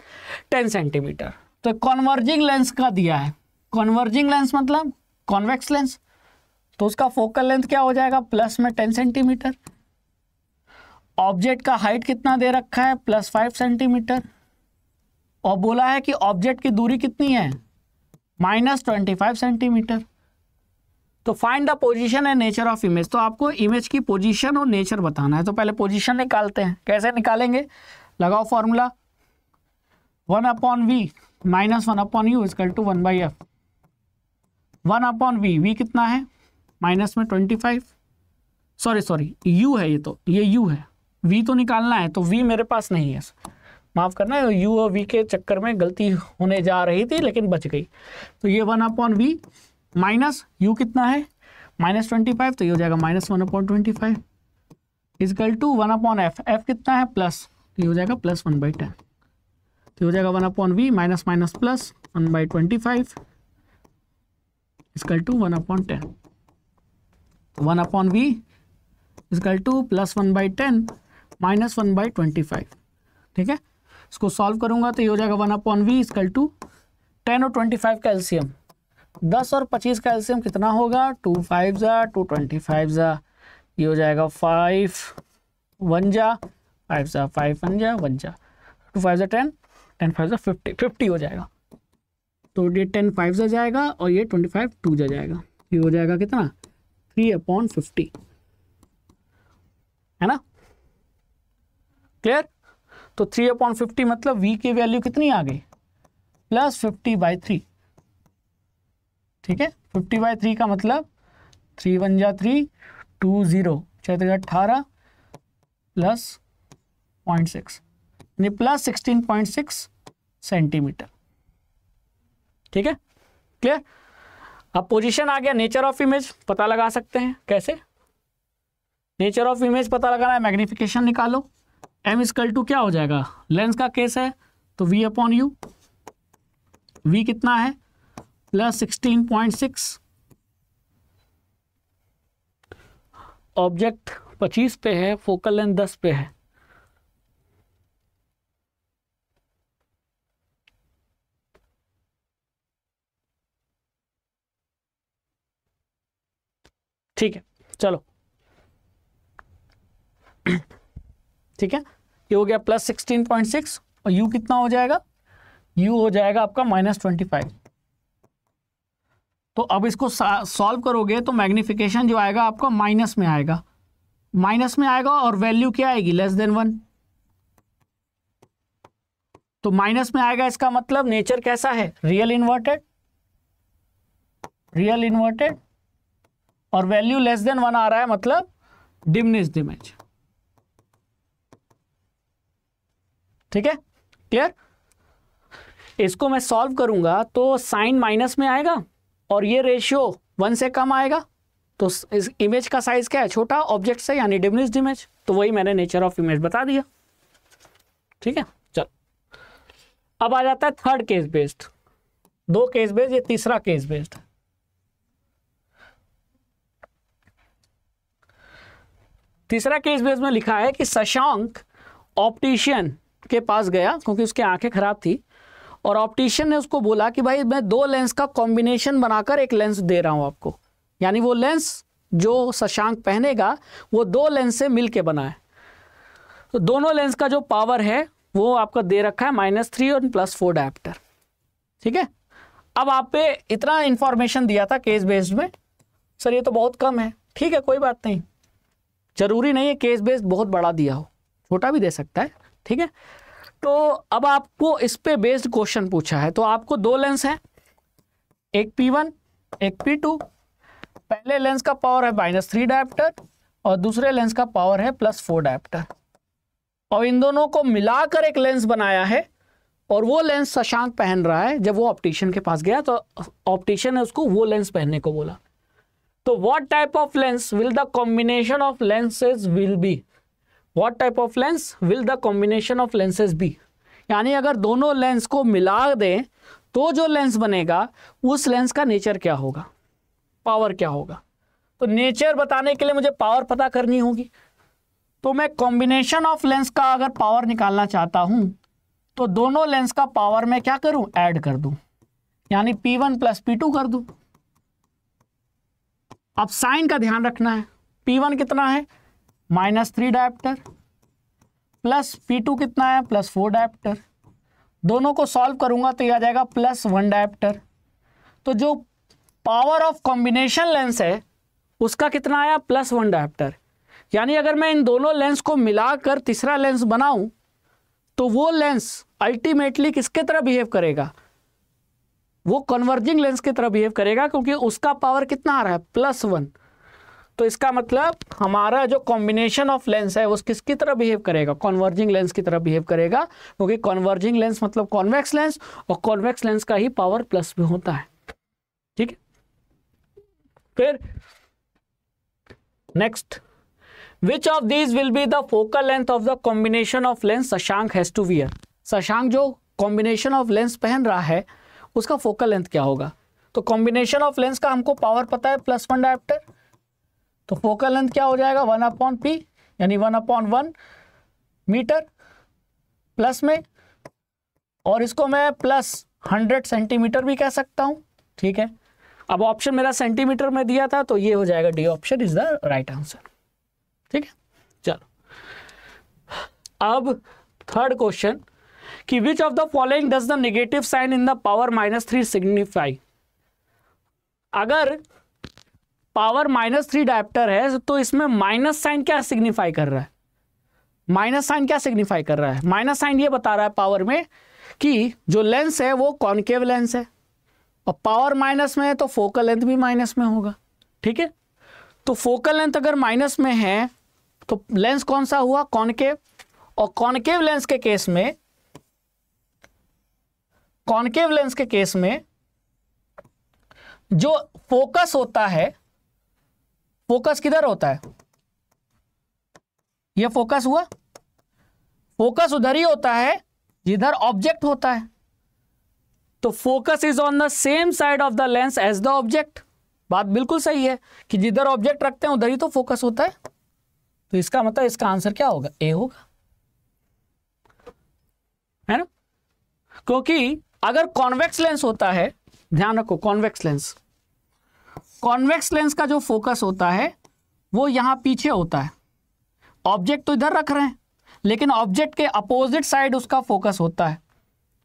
ten centimetre तो कन्वर्जिंग लेंस का दिया है कन्वर्जिंग लेंस मतलब कॉन्वेक्स लेंस तो उसका फोकल लेंथ क्या हो जाएगा प्लस में टेन सेंटीमीटर ऑब्जेक्ट का हाइट कितना दे रखा है प्लस फाइव सेंटीमीटर और बोला है कि ऑब्जेक्ट की दूरी कितनी है माइनस ट्वेंटी फाइव सेंटीमीटर तो find the position and nature of image तो आपको इमेज की पोजीशन और नेचर बताना है तो पहले पोजीशन निकालते हैं कैसे निकालेंगे लगाओ formula one upon we minus one upon you is equal to one by F one upon we we कितना है माइनस में twenty five sorry sorry u है ये तो ये यू है वी तो निकालना है तो वी मेरे पास नहीं है माफ़ करना यू और वी के चक्कर में गलती होने जा रही थी लेकिन बच गई तो ये one upon we minus you कितना है माइनस ट्वेंटी फाइव तो ये हो जाएगा minus one upon twenty five is equal to one upon f f कितना है प्लस तो ये हो जाएगा प्लस वन बाई टेन तो हो जाएगा one upon we minus minus plus one by twenty five is equal to one upon ten तो one upon we is equal to plus one by ten minus one by twenty five ठीक है इसको solve करूंगा तो ये हो जाएगा one upon v equal to ten और ट्वेंटी फाइव का एल्सियम दस और पच्चीस का एल्सियम कितना होगा टू फाइव ज़ा टू ट्वेंटी फाइव ज़ा ये हो जाएगा फाइव वन जा फाइव ज़ा फाइव वन जा वन जा टू फाइव ज़ा टेन टेन फाइव ज़ा फिफ्टी फिफ्टी हो जाएगा तो ये टेन फाइव ज़ा जाएगा और ये ट्वेंटी फाइव टू जा जाएगा ये हो जाएगा कितना थ्री अपॉन फिफ्टी है ना क्लियर तो थ्री अपॉन फिफ्टी मतलब वी की वैल्यू कितनी आ गई प्लस फिफ्टी बाई थ्री ठीक है फिफ्टी बाई थ्री का मतलब थ्री वन जा थ्री टू ज़ीरो चौदह अट्ठारह प्लस पॉइंट सिक्स यानी plus sixteen point six centimetre ठीक है क्लियर अब पोजीशन आ गया नेचर ऑफ इमेज पता लगा सकते हैं कैसे नेचर ऑफ इमेज पता लगाना है मैग्निफिकेशन निकालो एम स्कल टू क्या हो जाएगा लेंस का केस है तो वी अपॉन यू वी कितना है plus sixteen point six object पच्चीस पे है फोकल लेंथ दस पे है ठीक है चलो ठीक है ये हो गया प्लस सिक्सटीन पॉइंट सिक्स और यू कितना हो जाएगा यू हो जाएगा आपका माइनस ट्वेंटी फाइव तो अब इसको सॉल्व करोगे तो मैग्निफिकेशन जो आएगा आपका माइनस में आएगा माइनस में आएगा और वैल्यू क्या आएगी लेस देन वन तो माइनस में आएगा इसका मतलब नेचर कैसा है रियल इन्वर्टेड रियल इन्वर्टेड और वैल्यू लेस देन वन आ रहा है मतलब डिमनिश डिमेज ठीक है क्लियर इसको मैं सॉल्व करूंगा तो साइन माइनस में आएगा और ये रेशियो वन से कम आएगा तो इस इमेज का साइज क्या है छोटा ऑब्जेक्ट से यानी डिमिनिस्ड इमेज तो वही मैंने नेचर ऑफ इमेज बता दिया ठीक है चल अब आ जाता है थर्ड केस बेस्ड दो केस बेस्ड ये तीसरा केस बेस्ड तीसरा केस बेस में लिखा है कि शशांक ऑप्टिशियन के पास गया क्योंकि उसकी आंखें खराब थी और ऑप्टिशियन ने उसको बोला कि भाई मैं दो लेंस का कॉम्बिनेशन बनाकर एक लेंस दे रहा हूँ आपको यानी वो लेंस जो शशांक पहनेगा वो दो लेंस से मिल के बना है तो दोनों लेंस का जो पावर है वो आपका दे रखा है माइनस थ्री और प्लस फोर डायप्टर ठीक है अब आप पे इतना इंफॉर्मेशन दिया था केस बेस्ड में सर ये तो बहुत कम है ठीक है कोई बात नहीं ज़रूरी नहीं है केस बेस्ड बहुत बड़ा दिया हो छोटा भी दे सकता है ठीक है तो अब आपको इस पे बेस्ड क्वेश्चन पूछा है तो आपको दो लेंस हैं एक पी वन एक पी टू पहले लेंस का पावर है माइनस थ्री डायप्टर और दूसरे लेंस का पावर है प्लस फोर डायप्टर और इन दोनों को मिलाकर एक लेंस बनाया है और वो लेंस शशांक पहन रहा है जब वो ऑप्टिशियन के पास गया तो ऑप्टिशियन ने उसको वो लेंस पहनने को बोला तो what type of lens will the combination of lenses will be what type of lens will the combination of lenses be यानी अगर दोनों लेंस को मिला दें तो जो लेंस बनेगा उस लेंस का नेचर क्या होगा पावर क्या होगा तो नेचर बताने के लिए मुझे पावर पता करनी होगी तो मैं कॉम्बिनेशन ऑफ लेंस का अगर पावर निकालना चाहता हूं तो दोनों लेंस का पावर मैं क्या करूं ऐड कर दूं यानी P1 वन प्लस पी कर दूं अब साइन का ध्यान रखना है P1 कितना है minus three dioptre plus P two कितना है प्लस फोर डायप्टर दोनों को सॉल्व करूंगा तो यह आ जाएगा प्लस वन डायप्टर तो जो पावर ऑफ कॉम्बिनेशन लेंस है उसका कितना आया प्लस वन डायप्टर यानी अगर मैं इन दोनों लेंस को मिलाकर तीसरा लेंस बनाऊं तो वो लेंस अल्टीमेटली किसके तरह बिहेव करेगा वो कन्वर्जिंग लेंस की तरह बिहेव करेगा क्योंकि उसका पावर कितना आ रहा है प्लस वन तो इसका मतलब हमारा जो कॉम्बिनेशन ऑफ लेंस है वो किसकी तरह बिहेव करेगा कॉन्वर्जिंग लेंस की तरह बिहेव करेगा क्योंकि कॉन्वर्जिंग लेंस मतलब कॉन्वेक्स लेंस और कॉन्वेक्स लेंस का ही पावर प्लस भी होता है ठीक है फिर next which of these will be the focal length of the combination of lens Shashank has to wear Shashank जो कॉम्बिनेशन ऑफ लेंस पहन रहा है उसका फोकल लेंथ क्या होगा तो कॉम्बिनेशन ऑफ लेंस का हमको पावर पता है प्लस वन डायप्टर तो फोकल लेंथ क्या हो जाएगा वन अपॉन पी यानी one upon one metre plus में और इसको मैं प्लस हंड्रेड सेंटीमीटर भी कह सकता हूं ठीक है अब ऑप्शन मेरा सेंटीमीटर में दिया था तो ये हो जाएगा D option is the right answer ठीक है चलो अब थर्ड क्वेश्चन कि which of the following does the negative sign in the power minus three signify अगर पावर माइनस थ्री डायप्टर है तो इसमें माइनस साइन क्या सिग्निफाई कर रहा है माइनस साइन क्या सिग्निफाई कर रहा है माइनस साइन ये बता रहा है पावर में कि जो लेंस है वो कॉन्केव लेंस है और पावर माइनस में है तो फोकल लेंथ भी माइनस में होगा ठीक है तो फोकल लेंथ अगर माइनस में है तो लेंस कौन सा हुआ कॉन्केव और कॉन्केव लेंस के केस में कॉन्केव लेंस के केस में जो फोकस होता है फोकस किधर होता है ये फोकस हुआ फोकस उधर ही होता है जिधर ऑब्जेक्ट होता है तो focus is on the same side of the lens as the object बात बिल्कुल सही है कि जिधर ऑब्जेक्ट रखते हैं उधर ही तो फोकस होता है तो इसका मतलब इसका आंसर क्या होगा ए होगा है ना क्योंकि अगर कॉन्वेक्स लेंस होता है ध्यान रखो कॉन्वेक्स लेंस कॉन्वेक्स लेंस का जो फोकस होता है वो यहाँ पीछे होता है ऑब्जेक्ट तो इधर रख रहे हैं लेकिन ऑब्जेक्ट के अपोजिट साइड उसका फोकस होता है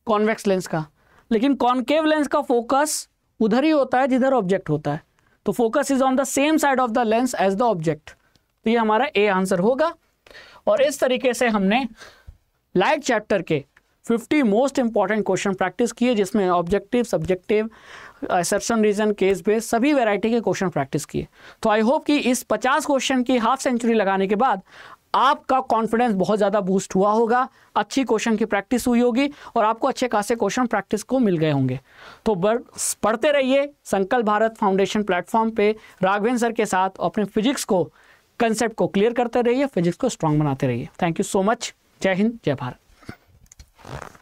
कॉन्वेक्स लेंस का लेकिन कॉन्केव लेंस का फोकस उधर ही होता है जिधर ऑब्जेक्ट होता है तो focus is on the same side of the lens as the object तो ये हमारा ए आंसर होगा और इस तरीके से हमने लाइट चैप्टर के 50 मोस्ट इंपॉर्टेंट क्वेश्चन प्रैक्टिस किए जिसमें objective subjective exception reason case base सभी वैरायटी के क्वेश्चन प्रैक्टिस किए तो आई होप कि इस 50 क्वेश्चन की हाफ सेंचुरी लगाने के बाद आपका कॉन्फिडेंस बहुत ज़्यादा बूस्ट हुआ होगा अच्छी क्वेश्चन की प्रैक्टिस हुई होगी और आपको अच्छे खासे क्वेश्चन प्रैक्टिस को मिल गए होंगे तो पढ़ते रहिए संकल्प भारत फाउंडेशन प्लेटफॉर्म पे राघवेंद्र सर के साथ अपने फिजिक्स को कंसेप्ट को क्लियर करते रहिए फिजिक्स को स्ट्रांग बनाते रहिए थैंक यू सो मच जय हिंद जय भारत